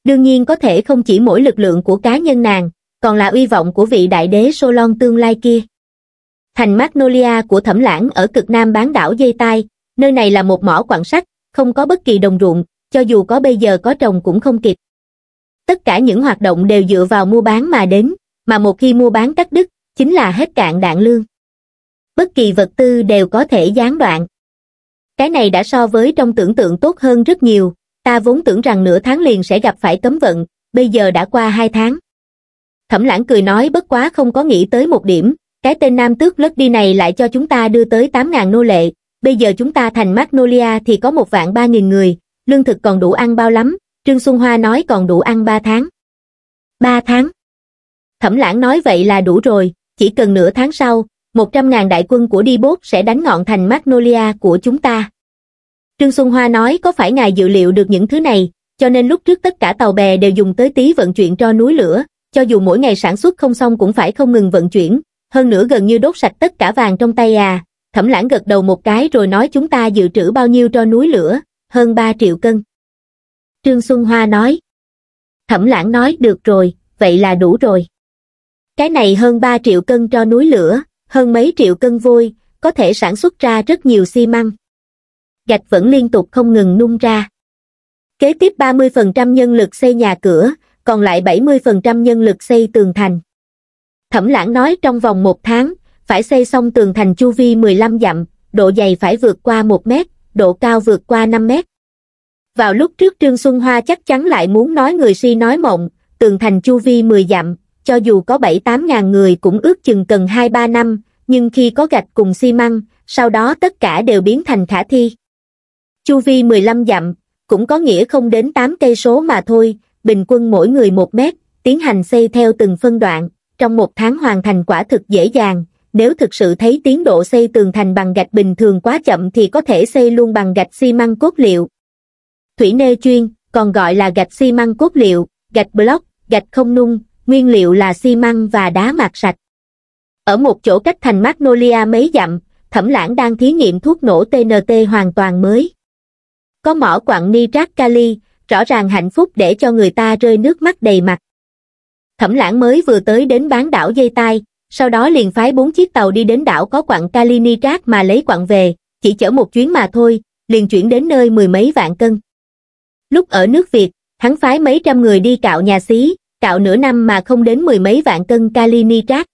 Đương nhiên có thể không chỉ mỗi lực lượng của cá nhân nàng, còn là uy vọng của vị đại đế Solon tương lai kia. Thành Magnolia của Thẩm Lãng ở cực nam bán đảo dây tai, nơi này là một mỏ quặng sắt, không có bất kỳ đồng ruộng, cho dù có bây giờ có trồng cũng không kịp. Tất cả những hoạt động đều dựa vào mua bán mà đến, mà một khi mua bán cắt đứt, chính là hết cạn đạn lương. Bất kỳ vật tư đều có thể gián đoạn cái này đã so với trong tưởng tượng tốt hơn rất nhiều, ta vốn tưởng rằng nửa tháng liền sẽ gặp phải cấm vận, bây giờ đã qua hai tháng. Thẩm lãng cười nói bất quá không có nghĩ tới một điểm, cái tên nam tước lất đi này lại cho chúng ta đưa tới 8.000 nô lệ, bây giờ chúng ta thành Magnolia thì có một vạn 3.000 người, lương thực còn đủ ăn bao lắm, Trương Xuân Hoa nói còn đủ ăn 3 tháng. 3 tháng. Thẩm lãng nói vậy là đủ rồi, chỉ cần nửa tháng sau, 100.000 đại quân của đi bốt sẽ đánh ngọn thành Magnolia của chúng ta. Trương Xuân Hoa nói có phải ngài dự liệu được những thứ này, cho nên lúc trước tất cả tàu bè đều dùng tới tí vận chuyển cho núi lửa, cho dù mỗi ngày sản xuất không xong cũng phải không ngừng vận chuyển, hơn nữa gần như đốt sạch tất cả vàng trong tay à. Thẩm lãng gật đầu một cái rồi nói chúng ta dự trữ bao nhiêu cho núi lửa, hơn 3 triệu cân. Trương Xuân Hoa nói. Thẩm lãng nói được rồi, vậy là đủ rồi. Cái này hơn 3 triệu cân cho núi lửa, hơn mấy triệu cân vôi, có thể sản xuất ra rất nhiều xi măng gạch vẫn liên tục không ngừng nung ra. Kế tiếp 30% nhân lực xây nhà cửa, còn lại 70% nhân lực xây tường thành. Thẩm lãng nói trong vòng một tháng, phải xây xong tường thành chu vi 15 dặm, độ dày phải vượt qua 1 mét, độ cao vượt qua 5 mét. Vào lúc trước Trương Xuân Hoa chắc chắn lại muốn nói người si nói mộng, tường thành chu vi 10 dặm, cho dù có 7-8 ngàn người cũng ước chừng cần 2-3 năm, nhưng khi có gạch cùng xi măng, sau đó tất cả đều biến thành khả thi chu vi 15 dặm, cũng có nghĩa không đến 8 cây số mà thôi, bình quân mỗi người 1 mét, tiến hành xây theo từng phân đoạn, trong một tháng hoàn thành quả thực dễ dàng, nếu thực sự thấy tiến độ xây tường thành bằng gạch bình thường quá chậm thì có thể xây luôn bằng gạch xi măng cốt liệu. Thủy nê chuyên, còn gọi là gạch xi măng cốt liệu, gạch block, gạch không nung, nguyên liệu là xi măng và đá mạt sạch. Ở một chỗ cách thành Magnolia mấy dặm, Thẩm Lãng đang thí nghiệm thuốc nổ TNT hoàn toàn mới có mỏ quặng nitrat kali rõ ràng hạnh phúc để cho người ta rơi nước mắt đầy mặt thẩm lãng mới vừa tới đến bán đảo dây tai sau đó liền phái bốn chiếc tàu đi đến đảo có quặng kali nitrat mà lấy quặng về chỉ chở một chuyến mà thôi liền chuyển đến nơi mười mấy vạn cân lúc ở nước việt hắn phái mấy trăm người đi cạo nhà xí cạo nửa năm mà không đến mười mấy vạn cân kali nitrat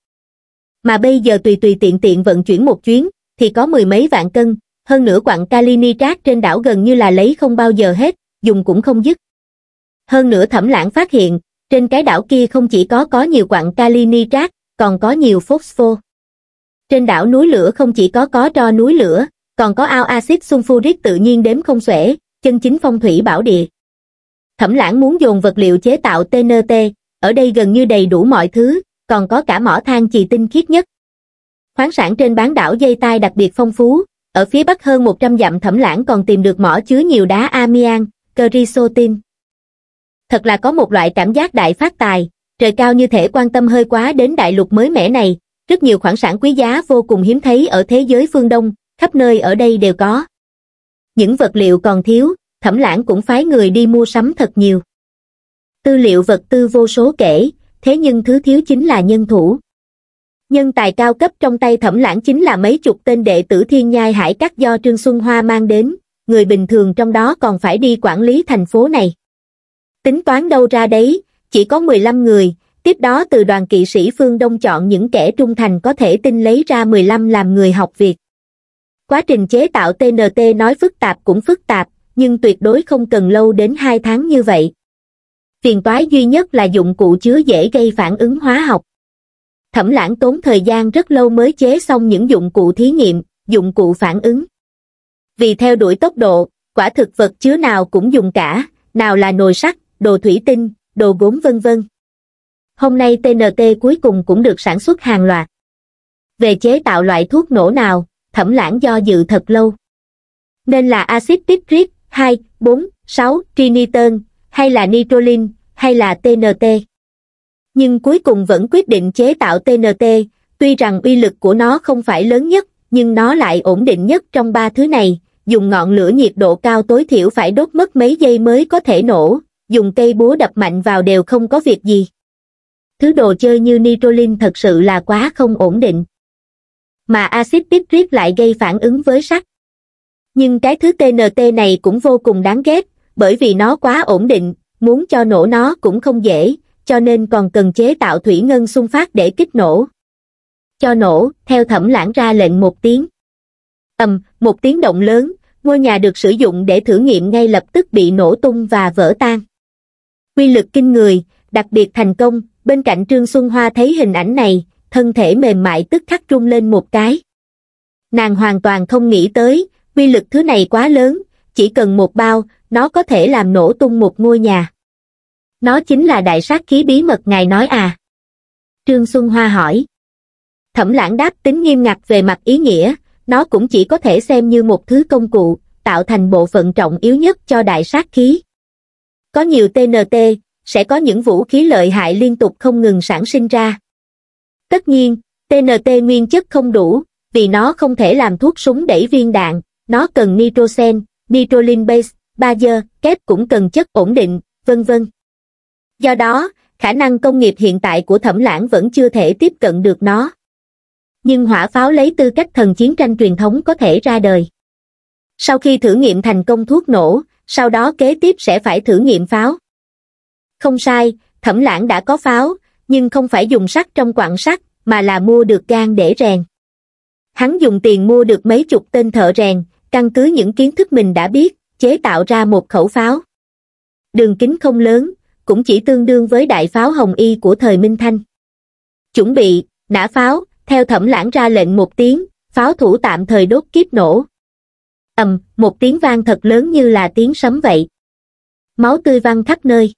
mà bây giờ tùy tùy tiện tiện vận chuyển một chuyến thì có mười mấy vạn cân hơn nữa quặng kali nitrat trên đảo gần như là lấy không bao giờ hết dùng cũng không dứt hơn nữa thẩm lãng phát hiện trên cái đảo kia không chỉ có có nhiều quặng kali nitrat còn có nhiều phosphor trên đảo núi lửa không chỉ có có tro núi lửa còn có ao axit sulfuric tự nhiên đếm không xuể chân chính phong thủy bảo địa thẩm lãng muốn dồn vật liệu chế tạo tnt ở đây gần như đầy đủ mọi thứ còn có cả mỏ than chì tinh khiết nhất khoáng sản trên bán đảo dây tai đặc biệt phong phú ở phía bắc hơn 100 dặm thẩm lãng còn tìm được mỏ chứa nhiều đá amian, cerisotin. Thật là có một loại cảm giác đại phát tài, trời cao như thể quan tâm hơi quá đến đại lục mới mẻ này, rất nhiều khoản sản quý giá vô cùng hiếm thấy ở thế giới phương Đông, khắp nơi ở đây đều có. Những vật liệu còn thiếu, thẩm lãng cũng phái người đi mua sắm thật nhiều. Tư liệu vật tư vô số kể, thế nhưng thứ thiếu chính là nhân thủ nhân tài cao cấp trong tay thẩm lãng chính là mấy chục tên đệ tử thiên nhai hải các do Trương Xuân Hoa mang đến, người bình thường trong đó còn phải đi quản lý thành phố này. Tính toán đâu ra đấy, chỉ có 15 người, tiếp đó từ đoàn kỵ sĩ phương Đông chọn những kẻ trung thành có thể tin lấy ra 15 làm người học việc. Quá trình chế tạo TNT nói phức tạp cũng phức tạp, nhưng tuyệt đối không cần lâu đến 2 tháng như vậy. Phiền toái duy nhất là dụng cụ chứa dễ gây phản ứng hóa học thẩm lãng tốn thời gian rất lâu mới chế xong những dụng cụ thí nghiệm, dụng cụ phản ứng. Vì theo đuổi tốc độ, quả thực vật chứa nào cũng dùng cả, nào là nồi sắt, đồ thủy tinh, đồ gốm vân vân. Hôm nay TNT cuối cùng cũng được sản xuất hàng loạt. Về chế tạo loại thuốc nổ nào, thẩm lãng do dự thật lâu. Nên là axit titric 2, 4, 6, triniton, hay là nitrolin, hay là TNT nhưng cuối cùng vẫn quyết định chế tạo TNT, tuy rằng uy lực của nó không phải lớn nhất, nhưng nó lại ổn định nhất trong ba thứ này, dùng ngọn lửa nhiệt độ cao tối thiểu phải đốt mất mấy giây mới có thể nổ, dùng cây búa đập mạnh vào đều không có việc gì. Thứ đồ chơi như nitrolin thật sự là quá không ổn định. Mà axit pitric lại gây phản ứng với sắt. Nhưng cái thứ TNT này cũng vô cùng đáng ghét, bởi vì nó quá ổn định, muốn cho nổ nó cũng không dễ, cho nên còn cần chế tạo thủy ngân xung phát để kích nổ. Cho nổ, theo thẩm lãng ra lệnh một tiếng. ầm, một tiếng động lớn, ngôi nhà được sử dụng để thử nghiệm ngay lập tức bị nổ tung và vỡ tan. Quy lực kinh người, đặc biệt thành công, bên cạnh Trương Xuân Hoa thấy hình ảnh này, thân thể mềm mại tức khắc rung lên một cái. Nàng hoàn toàn không nghĩ tới, quy lực thứ này quá lớn, chỉ cần một bao, nó có thể làm nổ tung một ngôi nhà. Nó chính là đại sát khí bí mật ngài nói à? Trương Xuân Hoa hỏi. Thẩm lãng đáp tính nghiêm ngặt về mặt ý nghĩa, nó cũng chỉ có thể xem như một thứ công cụ, tạo thành bộ phận trọng yếu nhất cho đại sát khí. Có nhiều TNT, sẽ có những vũ khí lợi hại liên tục không ngừng sản sinh ra. Tất nhiên, TNT nguyên chất không đủ, vì nó không thể làm thuốc súng đẩy viên đạn, nó cần nitrosen, nitrolin base, bazơ, kép cũng cần chất ổn định, vân vân do đó khả năng công nghiệp hiện tại của thẩm lãng vẫn chưa thể tiếp cận được nó nhưng hỏa pháo lấy tư cách thần chiến tranh truyền thống có thể ra đời sau khi thử nghiệm thành công thuốc nổ sau đó kế tiếp sẽ phải thử nghiệm pháo không sai thẩm lãng đã có pháo nhưng không phải dùng sắt trong quặng sắt mà là mua được gan để rèn hắn dùng tiền mua được mấy chục tên thợ rèn căn cứ những kiến thức mình đã biết chế tạo ra một khẩu pháo đường kính không lớn cũng chỉ tương đương với đại pháo hồng y của thời Minh Thanh. Chuẩn bị, nã pháo, theo thẩm lãng ra lệnh một tiếng, pháo thủ tạm thời đốt kiếp nổ. ầm, một tiếng vang thật lớn như là tiếng sấm vậy. Máu tươi văng khắp nơi.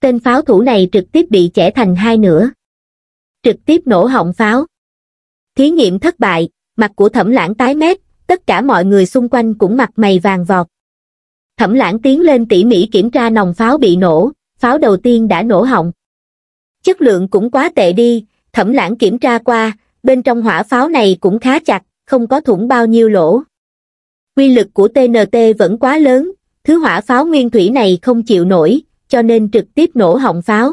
Tên pháo thủ này trực tiếp bị chẻ thành hai nửa. Trực tiếp nổ họng pháo. Thí nghiệm thất bại, mặt của thẩm lãng tái mét, tất cả mọi người xung quanh cũng mặt mày vàng vọt. Thẩm lãng tiến lên tỉ mỉ kiểm tra nòng pháo bị nổ, pháo đầu tiên đã nổ họng. Chất lượng cũng quá tệ đi, thẩm lãng kiểm tra qua, bên trong hỏa pháo này cũng khá chặt, không có thủng bao nhiêu lỗ. Quy lực của TNT vẫn quá lớn, thứ hỏa pháo nguyên thủy này không chịu nổi, cho nên trực tiếp nổ họng pháo.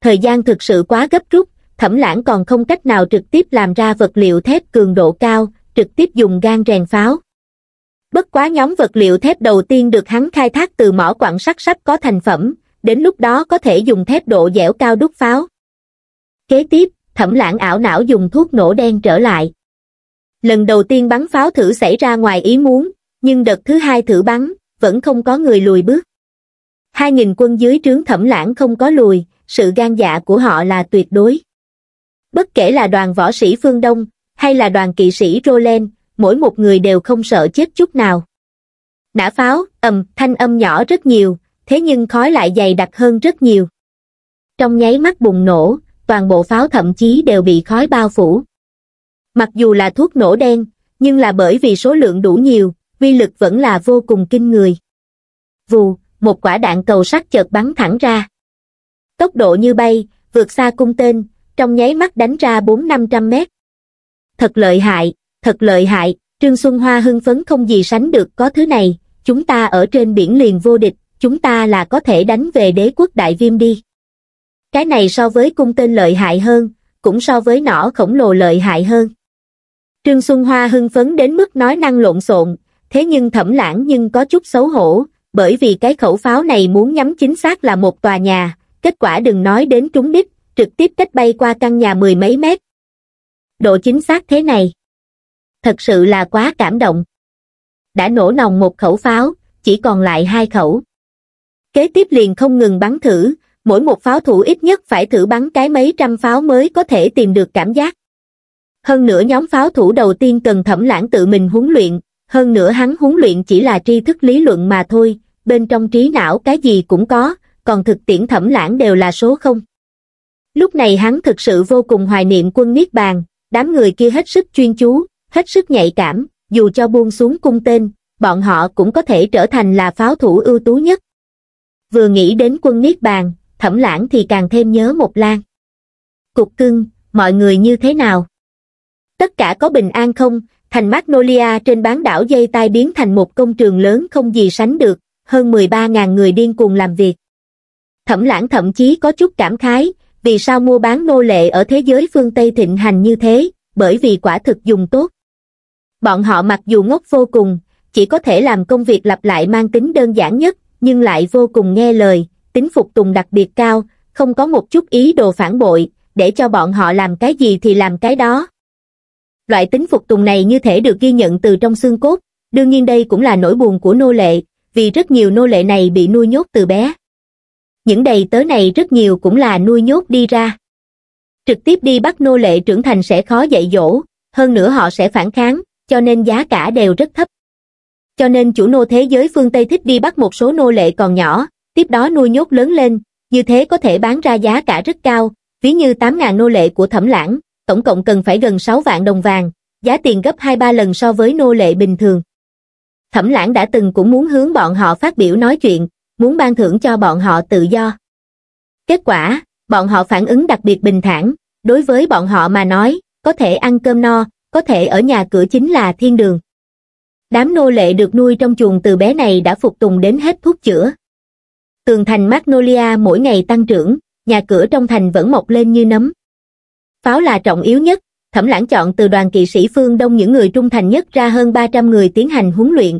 Thời gian thực sự quá gấp rút, thẩm lãng còn không cách nào trực tiếp làm ra vật liệu thép cường độ cao, trực tiếp dùng gan rèn pháo. Bất quá nhóm vật liệu thép đầu tiên được hắn khai thác từ mỏ quặng sắt sắp có thành phẩm, đến lúc đó có thể dùng thép độ dẻo cao đúc pháo. Kế tiếp, thẩm lãng ảo não dùng thuốc nổ đen trở lại. Lần đầu tiên bắn pháo thử xảy ra ngoài ý muốn, nhưng đợt thứ hai thử bắn, vẫn không có người lùi bước. Hai nghìn quân dưới trướng thẩm lãng không có lùi, sự gan dạ của họ là tuyệt đối. Bất kể là đoàn võ sĩ phương Đông, hay là đoàn kỵ sĩ Roland, mỗi một người đều không sợ chết chút nào. Nã pháo, ầm, thanh âm nhỏ rất nhiều, thế nhưng khói lại dày đặc hơn rất nhiều trong nháy mắt bùng nổ toàn bộ pháo thậm chí đều bị khói bao phủ mặc dù là thuốc nổ đen nhưng là bởi vì số lượng đủ nhiều uy lực vẫn là vô cùng kinh người vù một quả đạn cầu sắt chợt bắn thẳng ra tốc độ như bay vượt xa cung tên trong nháy mắt đánh ra bốn năm trăm mét thật lợi hại thật lợi hại trương xuân hoa hưng phấn không gì sánh được có thứ này chúng ta ở trên biển liền vô địch chúng ta là có thể đánh về đế quốc đại viêm đi. Cái này so với cung tên lợi hại hơn, cũng so với nỏ khổng lồ lợi hại hơn. Trương Xuân Hoa hưng phấn đến mức nói năng lộn xộn, thế nhưng thẩm lãng nhưng có chút xấu hổ, bởi vì cái khẩu pháo này muốn nhắm chính xác là một tòa nhà, kết quả đừng nói đến trúng đích, trực tiếp cách bay qua căn nhà mười mấy mét. Độ chính xác thế này. Thật sự là quá cảm động. Đã nổ nòng một khẩu pháo, chỉ còn lại hai khẩu kế tiếp liền không ngừng bắn thử, mỗi một pháo thủ ít nhất phải thử bắn cái mấy trăm pháo mới có thể tìm được cảm giác. Hơn nữa nhóm pháo thủ đầu tiên cần thẩm lãng tự mình huấn luyện, hơn nữa hắn huấn luyện chỉ là tri thức lý luận mà thôi, bên trong trí não cái gì cũng có, còn thực tiễn thẩm lãng đều là số không. Lúc này hắn thực sự vô cùng hoài niệm quân Niết Bàn, đám người kia hết sức chuyên chú, hết sức nhạy cảm, dù cho buông xuống cung tên, bọn họ cũng có thể trở thành là pháo thủ ưu tú nhất, vừa nghĩ đến quân niết bàn thẩm lãng thì càng thêm nhớ một lan cục cưng mọi người như thế nào tất cả có bình an không thành magnolia trên bán đảo dây tai biến thành một công trường lớn không gì sánh được hơn 13.000 người điên cuồng làm việc thẩm lãng thậm chí có chút cảm khái vì sao mua bán nô lệ ở thế giới phương tây thịnh hành như thế bởi vì quả thực dùng tốt bọn họ mặc dù ngốc vô cùng chỉ có thể làm công việc lặp lại mang tính đơn giản nhất nhưng lại vô cùng nghe lời, tính phục tùng đặc biệt cao, không có một chút ý đồ phản bội, để cho bọn họ làm cái gì thì làm cái đó. Loại tính phục tùng này như thể được ghi nhận từ trong xương cốt, đương nhiên đây cũng là nỗi buồn của nô lệ, vì rất nhiều nô lệ này bị nuôi nhốt từ bé. Những đầy tớ này rất nhiều cũng là nuôi nhốt đi ra. Trực tiếp đi bắt nô lệ trưởng thành sẽ khó dạy dỗ, hơn nữa họ sẽ phản kháng, cho nên giá cả đều rất thấp cho nên chủ nô thế giới phương Tây thích đi bắt một số nô lệ còn nhỏ, tiếp đó nuôi nhốt lớn lên, như thế có thể bán ra giá cả rất cao, ví như 8.000 nô lệ của thẩm lãng, tổng cộng cần phải gần 6 vạn đồng vàng, giá tiền gấp 2-3 lần so với nô lệ bình thường. Thẩm lãng đã từng cũng muốn hướng bọn họ phát biểu nói chuyện, muốn ban thưởng cho bọn họ tự do. Kết quả, bọn họ phản ứng đặc biệt bình thản, đối với bọn họ mà nói, có thể ăn cơm no, có thể ở nhà cửa chính là thiên đường đám nô lệ được nuôi trong chuồng từ bé này đã phục tùng đến hết thuốc chữa. Tường thành Magnolia mỗi ngày tăng trưởng, nhà cửa trong thành vẫn mọc lên như nấm. Pháo là trọng yếu nhất, thẩm lãng chọn từ đoàn kỵ sĩ phương Đông những người trung thành nhất ra hơn 300 người tiến hành huấn luyện.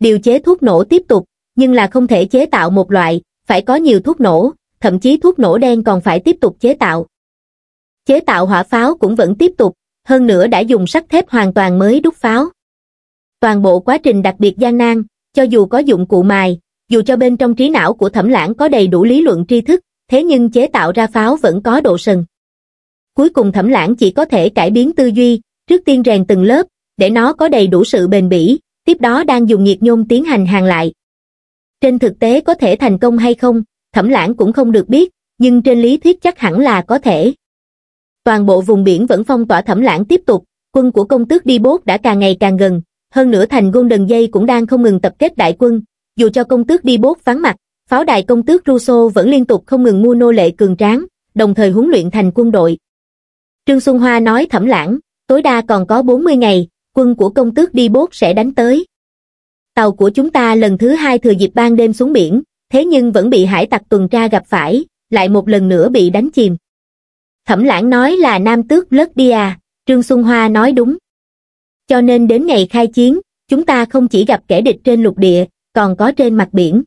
Điều chế thuốc nổ tiếp tục, nhưng là không thể chế tạo một loại, phải có nhiều thuốc nổ, thậm chí thuốc nổ đen còn phải tiếp tục chế tạo. Chế tạo hỏa pháo cũng vẫn tiếp tục, hơn nữa đã dùng sắt thép hoàn toàn mới đúc pháo. Toàn bộ quá trình đặc biệt gian nan, cho dù có dụng cụ mài, dù cho bên trong trí não của thẩm lãng có đầy đủ lý luận tri thức, thế nhưng chế tạo ra pháo vẫn có độ sần. Cuối cùng thẩm lãng chỉ có thể cải biến tư duy, trước tiên rèn từng lớp, để nó có đầy đủ sự bền bỉ, tiếp đó đang dùng nhiệt nhôm tiến hành hàng lại. Trên thực tế có thể thành công hay không, thẩm lãng cũng không được biết, nhưng trên lý thuyết chắc hẳn là có thể. Toàn bộ vùng biển vẫn phong tỏa thẩm lãng tiếp tục, quân của công tước đi bốt đã càng ngày càng gần, hơn nữa thành gôn Golden Dây cũng đang không ngừng tập kết đại quân, dù cho công tước đi bốt vắng mặt, pháo đài công tước Russo vẫn liên tục không ngừng mua nô lệ cường tráng, đồng thời huấn luyện thành quân đội. Trương Xuân Hoa nói thẩm lãng, tối đa còn có 40 ngày, quân của công tước đi bốt sẽ đánh tới. Tàu của chúng ta lần thứ hai thừa dịp ban đêm xuống biển, thế nhưng vẫn bị hải tặc tuần tra gặp phải, lại một lần nữa bị đánh chìm. Thẩm lãng nói là nam tước Lất Bia, Trương Xuân Hoa nói đúng cho nên đến ngày khai chiến chúng ta không chỉ gặp kẻ địch trên lục địa còn có trên mặt biển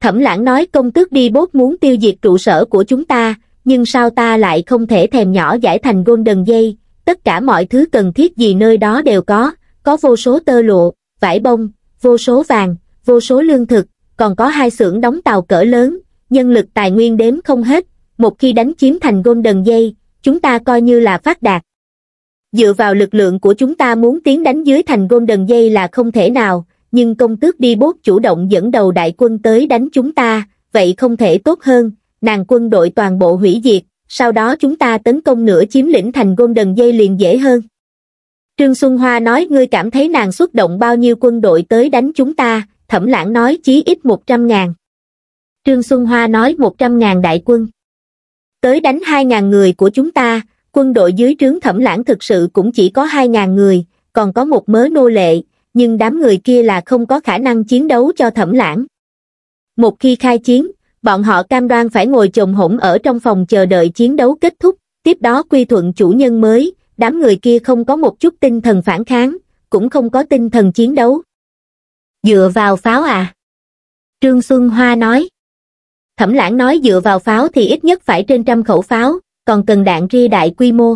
thẩm lãng nói công tước đi bốt muốn tiêu diệt trụ sở của chúng ta nhưng sao ta lại không thể thèm nhỏ giải thành golden dây tất cả mọi thứ cần thiết gì nơi đó đều có có vô số tơ lụa vải bông vô số vàng vô số lương thực còn có hai xưởng đóng tàu cỡ lớn nhân lực tài nguyên đếm không hết một khi đánh chiếm thành golden dây chúng ta coi như là phát đạt dựa vào lực lượng của chúng ta muốn tiến đánh dưới thành Golden dây là không thể nào, nhưng công tước đi bốt chủ động dẫn đầu đại quân tới đánh chúng ta, vậy không thể tốt hơn, nàng quân đội toàn bộ hủy diệt, sau đó chúng ta tấn công nửa chiếm lĩnh thành Golden dây liền dễ hơn. Trương Xuân Hoa nói ngươi cảm thấy nàng xuất động bao nhiêu quân đội tới đánh chúng ta, thẩm lãng nói chí ít 100 ngàn. Trương Xuân Hoa nói 100 ngàn đại quân. Tới đánh 2 ngàn người của chúng ta, quân đội dưới trướng thẩm lãng thực sự cũng chỉ có 2.000 người, còn có một mớ nô lệ, nhưng đám người kia là không có khả năng chiến đấu cho thẩm lãng. Một khi khai chiến, bọn họ cam đoan phải ngồi chồng hỗn ở trong phòng chờ đợi chiến đấu kết thúc, tiếp đó quy thuận chủ nhân mới, đám người kia không có một chút tinh thần phản kháng, cũng không có tinh thần chiến đấu. Dựa vào pháo à? Trương Xuân Hoa nói. Thẩm lãng nói dựa vào pháo thì ít nhất phải trên trăm khẩu pháo, còn cần đạn ria đại quy mô.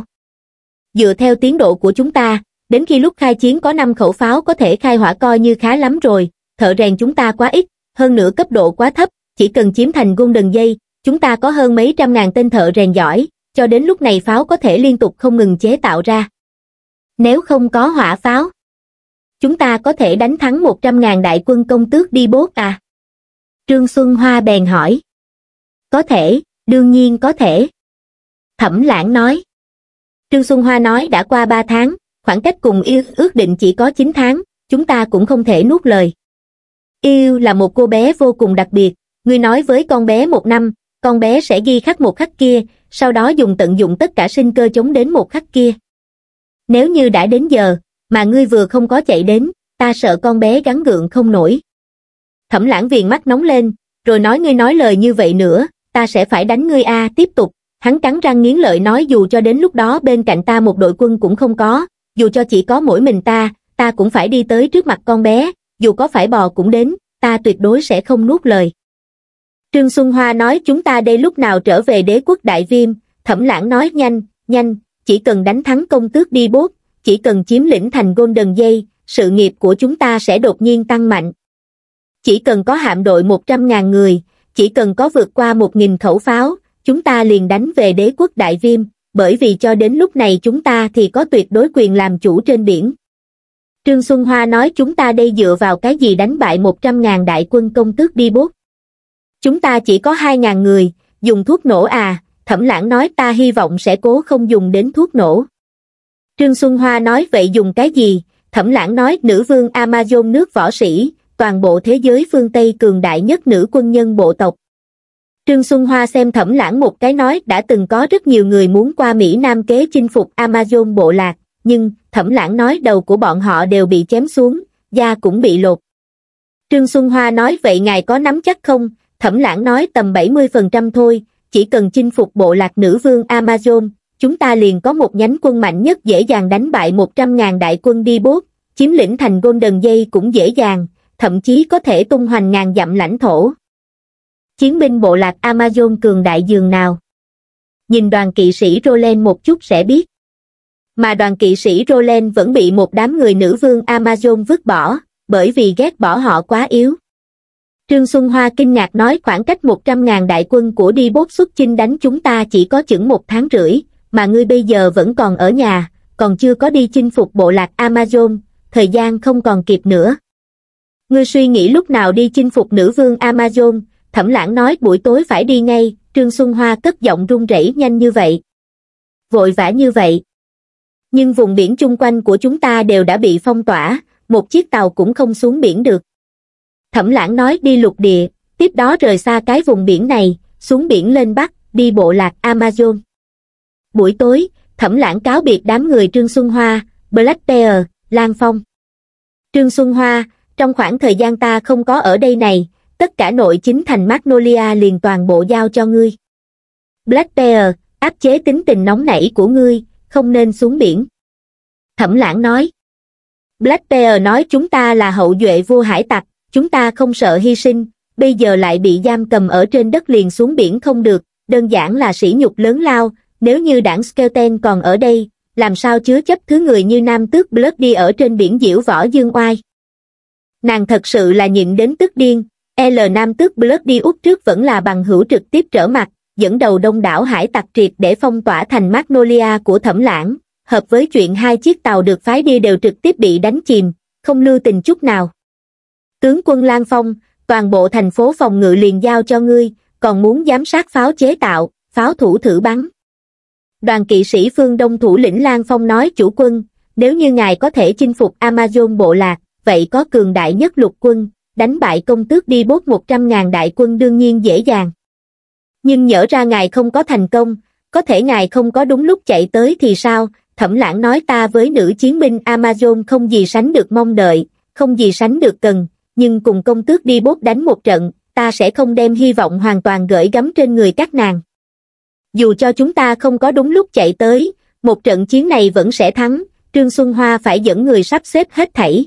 Dựa theo tiến độ của chúng ta, đến khi lúc khai chiến có 5 khẩu pháo có thể khai hỏa coi như khá lắm rồi, thợ rèn chúng ta quá ít, hơn nữa cấp độ quá thấp, chỉ cần chiếm thành gôn đần dây, chúng ta có hơn mấy trăm ngàn tên thợ rèn giỏi, cho đến lúc này pháo có thể liên tục không ngừng chế tạo ra. Nếu không có hỏa pháo, chúng ta có thể đánh thắng 100.000 đại quân công tước đi bốt à? Trương Xuân Hoa bèn hỏi. Có thể, đương nhiên có thể. Thẩm lãng nói. Trương Xuân Hoa nói đã qua 3 tháng, khoảng cách cùng yêu ước định chỉ có 9 tháng, chúng ta cũng không thể nuốt lời. Yêu là một cô bé vô cùng đặc biệt, ngươi nói với con bé một năm, con bé sẽ ghi khắc một khắc kia, sau đó dùng tận dụng tất cả sinh cơ chống đến một khắc kia. Nếu như đã đến giờ, mà ngươi vừa không có chạy đến, ta sợ con bé gắn gượng không nổi. Thẩm lãng viền mắt nóng lên, rồi nói ngươi nói lời như vậy nữa, ta sẽ phải đánh ngươi a tiếp tục, hắn cắn răng nghiến lợi nói dù cho đến lúc đó bên cạnh ta một đội quân cũng không có dù cho chỉ có mỗi mình ta ta cũng phải đi tới trước mặt con bé dù có phải bò cũng đến ta tuyệt đối sẽ không nuốt lời trương xuân hoa nói chúng ta đây lúc nào trở về đế quốc đại viêm thẩm lãng nói nhanh nhanh chỉ cần đánh thắng công tước đi bốt chỉ cần chiếm lĩnh thành golden dây sự nghiệp của chúng ta sẽ đột nhiên tăng mạnh chỉ cần có hạm đội một trăm ngàn người chỉ cần có vượt qua một nghìn khẩu pháo chúng ta liền đánh về đế quốc Đại Viêm, bởi vì cho đến lúc này chúng ta thì có tuyệt đối quyền làm chủ trên biển. Trương Xuân Hoa nói chúng ta đây dựa vào cái gì đánh bại 100.000 đại quân công tước đi bốt. Chúng ta chỉ có 2.000 người, dùng thuốc nổ à, thẩm lãng nói ta hy vọng sẽ cố không dùng đến thuốc nổ. Trương Xuân Hoa nói vậy dùng cái gì, thẩm lãng nói nữ vương Amazon nước võ sĩ, toàn bộ thế giới phương Tây cường đại nhất nữ quân nhân bộ tộc, Trương Xuân Hoa xem thẩm lãng một cái nói đã từng có rất nhiều người muốn qua Mỹ Nam kế chinh phục Amazon bộ lạc, nhưng thẩm lãng nói đầu của bọn họ đều bị chém xuống, da cũng bị lột. Trương Xuân Hoa nói vậy ngài có nắm chắc không? Thẩm lãng nói tầm 70% thôi, chỉ cần chinh phục bộ lạc nữ vương Amazon, chúng ta liền có một nhánh quân mạnh nhất dễ dàng đánh bại 100.000 đại quân đi bốt, chiếm lĩnh thành Golden Dây cũng dễ dàng, thậm chí có thể tung hoành ngàn dặm lãnh thổ chiến binh bộ lạc Amazon cường đại dường nào. Nhìn đoàn kỵ sĩ Roland một chút sẽ biết. Mà đoàn kỵ sĩ Roland vẫn bị một đám người nữ vương Amazon vứt bỏ, bởi vì ghét bỏ họ quá yếu. Trương Xuân Hoa kinh ngạc nói khoảng cách 100.000 đại quân của đi bốt xuất chinh đánh chúng ta chỉ có chừng một tháng rưỡi, mà ngươi bây giờ vẫn còn ở nhà, còn chưa có đi chinh phục bộ lạc Amazon, thời gian không còn kịp nữa. Ngươi suy nghĩ lúc nào đi chinh phục nữ vương Amazon, Thẩm lãng nói buổi tối phải đi ngay, Trương Xuân Hoa cất giọng run rẩy nhanh như vậy. Vội vã như vậy. Nhưng vùng biển chung quanh của chúng ta đều đã bị phong tỏa, một chiếc tàu cũng không xuống biển được. Thẩm lãng nói đi lục địa, tiếp đó rời xa cái vùng biển này, xuống biển lên Bắc, đi bộ lạc Amazon. Buổi tối, thẩm lãng cáo biệt đám người Trương Xuân Hoa, Black Bear, Lan Phong. Trương Xuân Hoa, trong khoảng thời gian ta không có ở đây này, tất cả nội chính thành Magnolia liền toàn bộ giao cho ngươi. Black Bear, áp chế tính tình nóng nảy của ngươi, không nên xuống biển. Thẩm lãng nói. Black Bear nói chúng ta là hậu duệ vua hải tặc, chúng ta không sợ hy sinh, bây giờ lại bị giam cầm ở trên đất liền xuống biển không được, đơn giản là sỉ nhục lớn lao, nếu như đảng Skelten còn ở đây, làm sao chứa chấp thứ người như nam tước Blood đi ở trên biển diễu võ dương oai. Nàng thật sự là nhịn đến tức điên, L Nam tước Bloody Út trước vẫn là bằng hữu trực tiếp trở mặt, dẫn đầu đông đảo hải tặc triệt để phong tỏa thành Magnolia của Thẩm Lãng, hợp với chuyện hai chiếc tàu được phái đi đều trực tiếp bị đánh chìm, không lưu tình chút nào. Tướng quân Lan Phong, toàn bộ thành phố phòng ngự liền giao cho ngươi, còn muốn giám sát pháo chế tạo, pháo thủ thử bắn. Đoàn kỵ sĩ phương Đông thủ lĩnh Lan Phong nói chủ quân, nếu như ngài có thể chinh phục Amazon bộ lạc, vậy có cường đại nhất lục quân, đánh bại công tước đi bốt 100.000 đại quân đương nhiên dễ dàng. Nhưng nhỡ ra ngài không có thành công, có thể ngài không có đúng lúc chạy tới thì sao, thẩm lãng nói ta với nữ chiến binh Amazon không gì sánh được mong đợi, không gì sánh được cần, nhưng cùng công tước đi bốt đánh một trận, ta sẽ không đem hy vọng hoàn toàn gửi gắm trên người các nàng. Dù cho chúng ta không có đúng lúc chạy tới, một trận chiến này vẫn sẽ thắng, Trương Xuân Hoa phải dẫn người sắp xếp hết thảy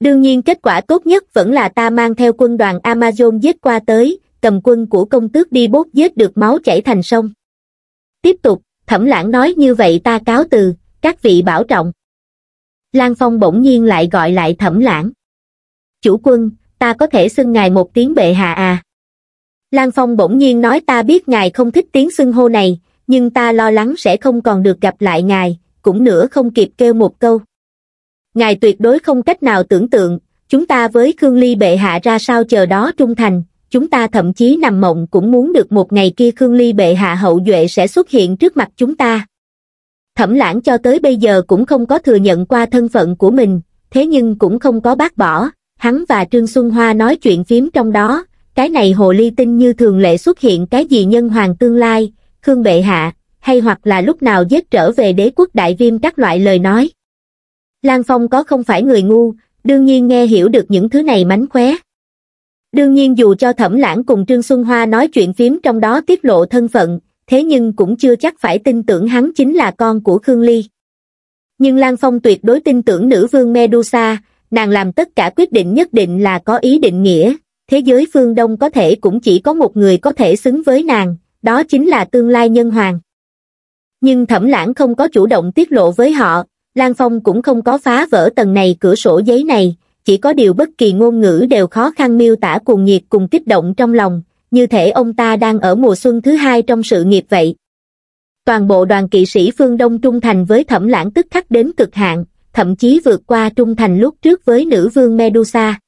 đương nhiên kết quả tốt nhất vẫn là ta mang theo quân đoàn amazon giết qua tới cầm quân của công tước đi bốt giết được máu chảy thành sông tiếp tục thẩm lãng nói như vậy ta cáo từ các vị bảo trọng lan phong bỗng nhiên lại gọi lại thẩm lãng chủ quân ta có thể xưng ngài một tiếng bệ hạ à lan phong bỗng nhiên nói ta biết ngài không thích tiếng xưng hô này nhưng ta lo lắng sẽ không còn được gặp lại ngài cũng nữa không kịp kêu một câu ngài tuyệt đối không cách nào tưởng tượng chúng ta với khương ly bệ hạ ra sao chờ đó trung thành chúng ta thậm chí nằm mộng cũng muốn được một ngày kia khương ly bệ hạ hậu duệ sẽ xuất hiện trước mặt chúng ta thẩm lãng cho tới bây giờ cũng không có thừa nhận qua thân phận của mình thế nhưng cũng không có bác bỏ hắn và trương xuân hoa nói chuyện phím trong đó cái này hồ ly tinh như thường lệ xuất hiện cái gì nhân hoàng tương lai khương bệ hạ hay hoặc là lúc nào giết trở về đế quốc đại viêm các loại lời nói Lan Phong có không phải người ngu, đương nhiên nghe hiểu được những thứ này mánh khóe. Đương nhiên dù cho Thẩm Lãng cùng Trương Xuân Hoa nói chuyện phím trong đó tiết lộ thân phận, thế nhưng cũng chưa chắc phải tin tưởng hắn chính là con của Khương Ly. Nhưng Lan Phong tuyệt đối tin tưởng nữ vương Medusa, nàng làm tất cả quyết định nhất định là có ý định nghĩa, thế giới phương Đông có thể cũng chỉ có một người có thể xứng với nàng, đó chính là tương lai nhân hoàng. Nhưng Thẩm Lãng không có chủ động tiết lộ với họ, lan phong cũng không có phá vỡ tầng này cửa sổ giấy này chỉ có điều bất kỳ ngôn ngữ đều khó khăn miêu tả cuồng nhiệt cùng kích động trong lòng như thể ông ta đang ở mùa xuân thứ hai trong sự nghiệp vậy toàn bộ đoàn kỵ sĩ phương đông trung thành với thẩm lãng tức khắc đến cực hạn thậm chí vượt qua trung thành lúc trước với nữ vương medusa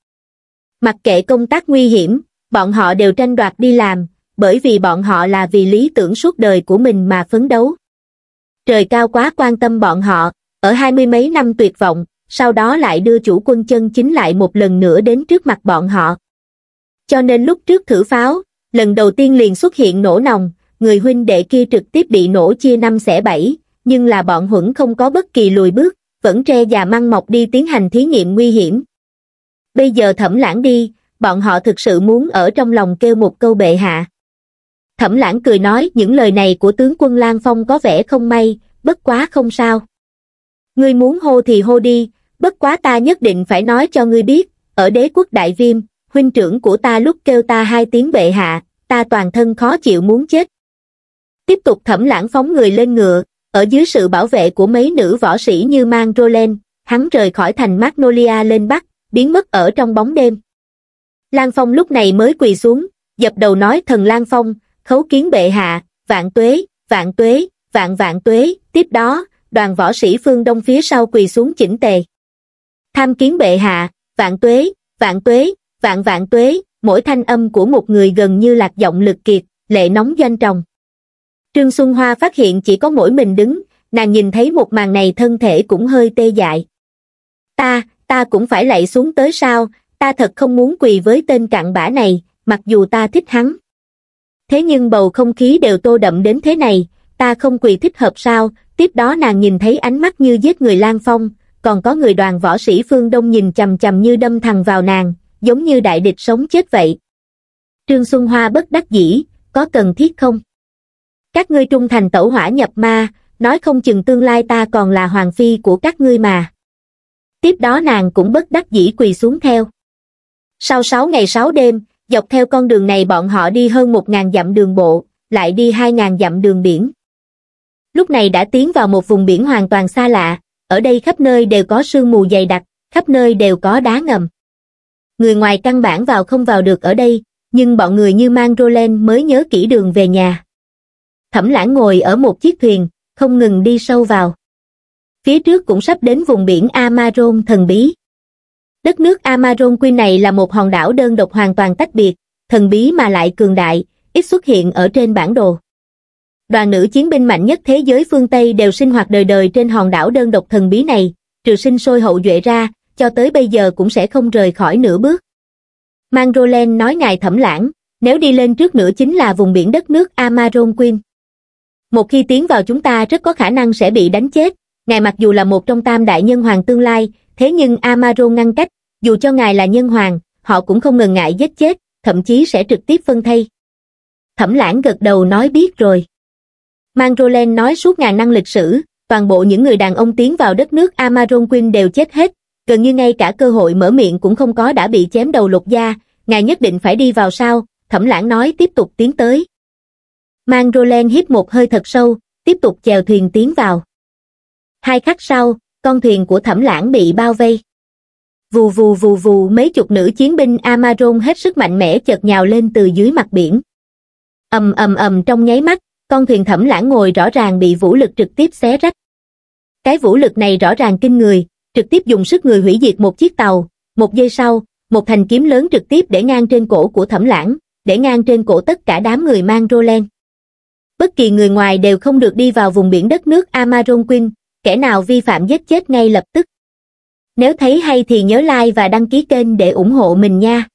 mặc kệ công tác nguy hiểm bọn họ đều tranh đoạt đi làm bởi vì bọn họ là vì lý tưởng suốt đời của mình mà phấn đấu trời cao quá quan tâm bọn họ ở hai mươi mấy năm tuyệt vọng, sau đó lại đưa chủ quân chân chính lại một lần nữa đến trước mặt bọn họ. Cho nên lúc trước thử pháo, lần đầu tiên liền xuất hiện nổ nòng, người huynh đệ kia trực tiếp bị nổ chia năm xẻ bảy, nhưng là bọn huẩn không có bất kỳ lùi bước, vẫn tre già măng mọc đi tiến hành thí nghiệm nguy hiểm. Bây giờ thẩm lãng đi, bọn họ thực sự muốn ở trong lòng kêu một câu bệ hạ. Thẩm lãng cười nói những lời này của tướng quân Lan Phong có vẻ không may, bất quá không sao. Ngươi muốn hô thì hô đi, bất quá ta nhất định phải nói cho ngươi biết, ở đế quốc Đại Viêm, huynh trưởng của ta lúc kêu ta hai tiếng bệ hạ, ta toàn thân khó chịu muốn chết. Tiếp tục thẩm lãng phóng người lên ngựa, ở dưới sự bảo vệ của mấy nữ võ sĩ như mang Roland, hắn rời khỏi thành Magnolia lên bắc, biến mất ở trong bóng đêm. Lan Phong lúc này mới quỳ xuống, dập đầu nói thần Lan Phong, khấu kiến bệ hạ, vạn tuế, vạn tuế, vạn vạn tuế, tiếp đó, đoàn võ sĩ phương đông phía sau quỳ xuống chỉnh tề. Tham kiến bệ hạ, vạn tuế, vạn tuế, vạn vạn tuế, mỗi thanh âm của một người gần như lạc giọng lực kiệt, lệ nóng doanh tròng. Trương Xuân Hoa phát hiện chỉ có mỗi mình đứng, nàng nhìn thấy một màn này thân thể cũng hơi tê dại. Ta, ta cũng phải lạy xuống tới sao, ta thật không muốn quỳ với tên cặn bã này, mặc dù ta thích hắn. Thế nhưng bầu không khí đều tô đậm đến thế này, ta không quỳ thích hợp sao, tiếp đó nàng nhìn thấy ánh mắt như giết người lang Phong, còn có người đoàn võ sĩ phương Đông nhìn chầm chầm như đâm thằng vào nàng, giống như đại địch sống chết vậy. Trương Xuân Hoa bất đắc dĩ, có cần thiết không? Các ngươi trung thành tẩu hỏa nhập ma, nói không chừng tương lai ta còn là hoàng phi của các ngươi mà. Tiếp đó nàng cũng bất đắc dĩ quỳ xuống theo. Sau 6 ngày 6 đêm, dọc theo con đường này bọn họ đi hơn 1.000 dặm đường bộ, lại đi 2.000 dặm đường biển lúc này đã tiến vào một vùng biển hoàn toàn xa lạ, ở đây khắp nơi đều có sương mù dày đặc, khắp nơi đều có đá ngầm. Người ngoài căn bản vào không vào được ở đây, nhưng bọn người như mang Roland mới nhớ kỹ đường về nhà. Thẩm lãng ngồi ở một chiếc thuyền, không ngừng đi sâu vào. Phía trước cũng sắp đến vùng biển Amaron thần bí. Đất nước Amaron Quy này là một hòn đảo đơn độc hoàn toàn tách biệt, thần bí mà lại cường đại, ít xuất hiện ở trên bản đồ đoàn nữ chiến binh mạnh nhất thế giới phương Tây đều sinh hoạt đời đời trên hòn đảo đơn độc thần bí này, trừ sinh sôi hậu duệ ra, cho tới bây giờ cũng sẽ không rời khỏi nửa bước. Mangrolen nói ngài thẩm lãng, nếu đi lên trước nữa chính là vùng biển đất nước Amaron Một khi tiến vào chúng ta rất có khả năng sẽ bị đánh chết, ngài mặc dù là một trong tam đại nhân hoàng tương lai, thế nhưng Amaron ngăn cách, dù cho ngài là nhân hoàng, họ cũng không ngần ngại giết chết, thậm chí sẽ trực tiếp phân thay. Thẩm lãng gật đầu nói biết rồi. Mangrolen nói suốt ngàn năm lịch sử, toàn bộ những người đàn ông tiến vào đất nước Amaronquin đều chết hết, gần như ngay cả cơ hội mở miệng cũng không có đã bị chém đầu lục da, ngài nhất định phải đi vào sau. thẩm lãng nói tiếp tục tiến tới. Mangrolen hít một hơi thật sâu, tiếp tục chèo thuyền tiến vào. Hai khắc sau, con thuyền của thẩm lãng bị bao vây. Vù vù vù vù mấy chục nữ chiến binh Amaron hết sức mạnh mẽ chợt nhào lên từ dưới mặt biển. ầm ầm ầm trong nháy mắt, con thuyền thẩm lãng ngồi rõ ràng bị vũ lực trực tiếp xé rách. Cái vũ lực này rõ ràng kinh người, trực tiếp dùng sức người hủy diệt một chiếc tàu, một giây sau, một thành kiếm lớn trực tiếp để ngang trên cổ của thẩm lãng, để ngang trên cổ tất cả đám người mang rô len. Bất kỳ người ngoài đều không được đi vào vùng biển đất nước Amazon kẻ nào vi phạm giết chết ngay lập tức. Nếu thấy hay thì nhớ like và đăng ký kênh để ủng hộ mình nha.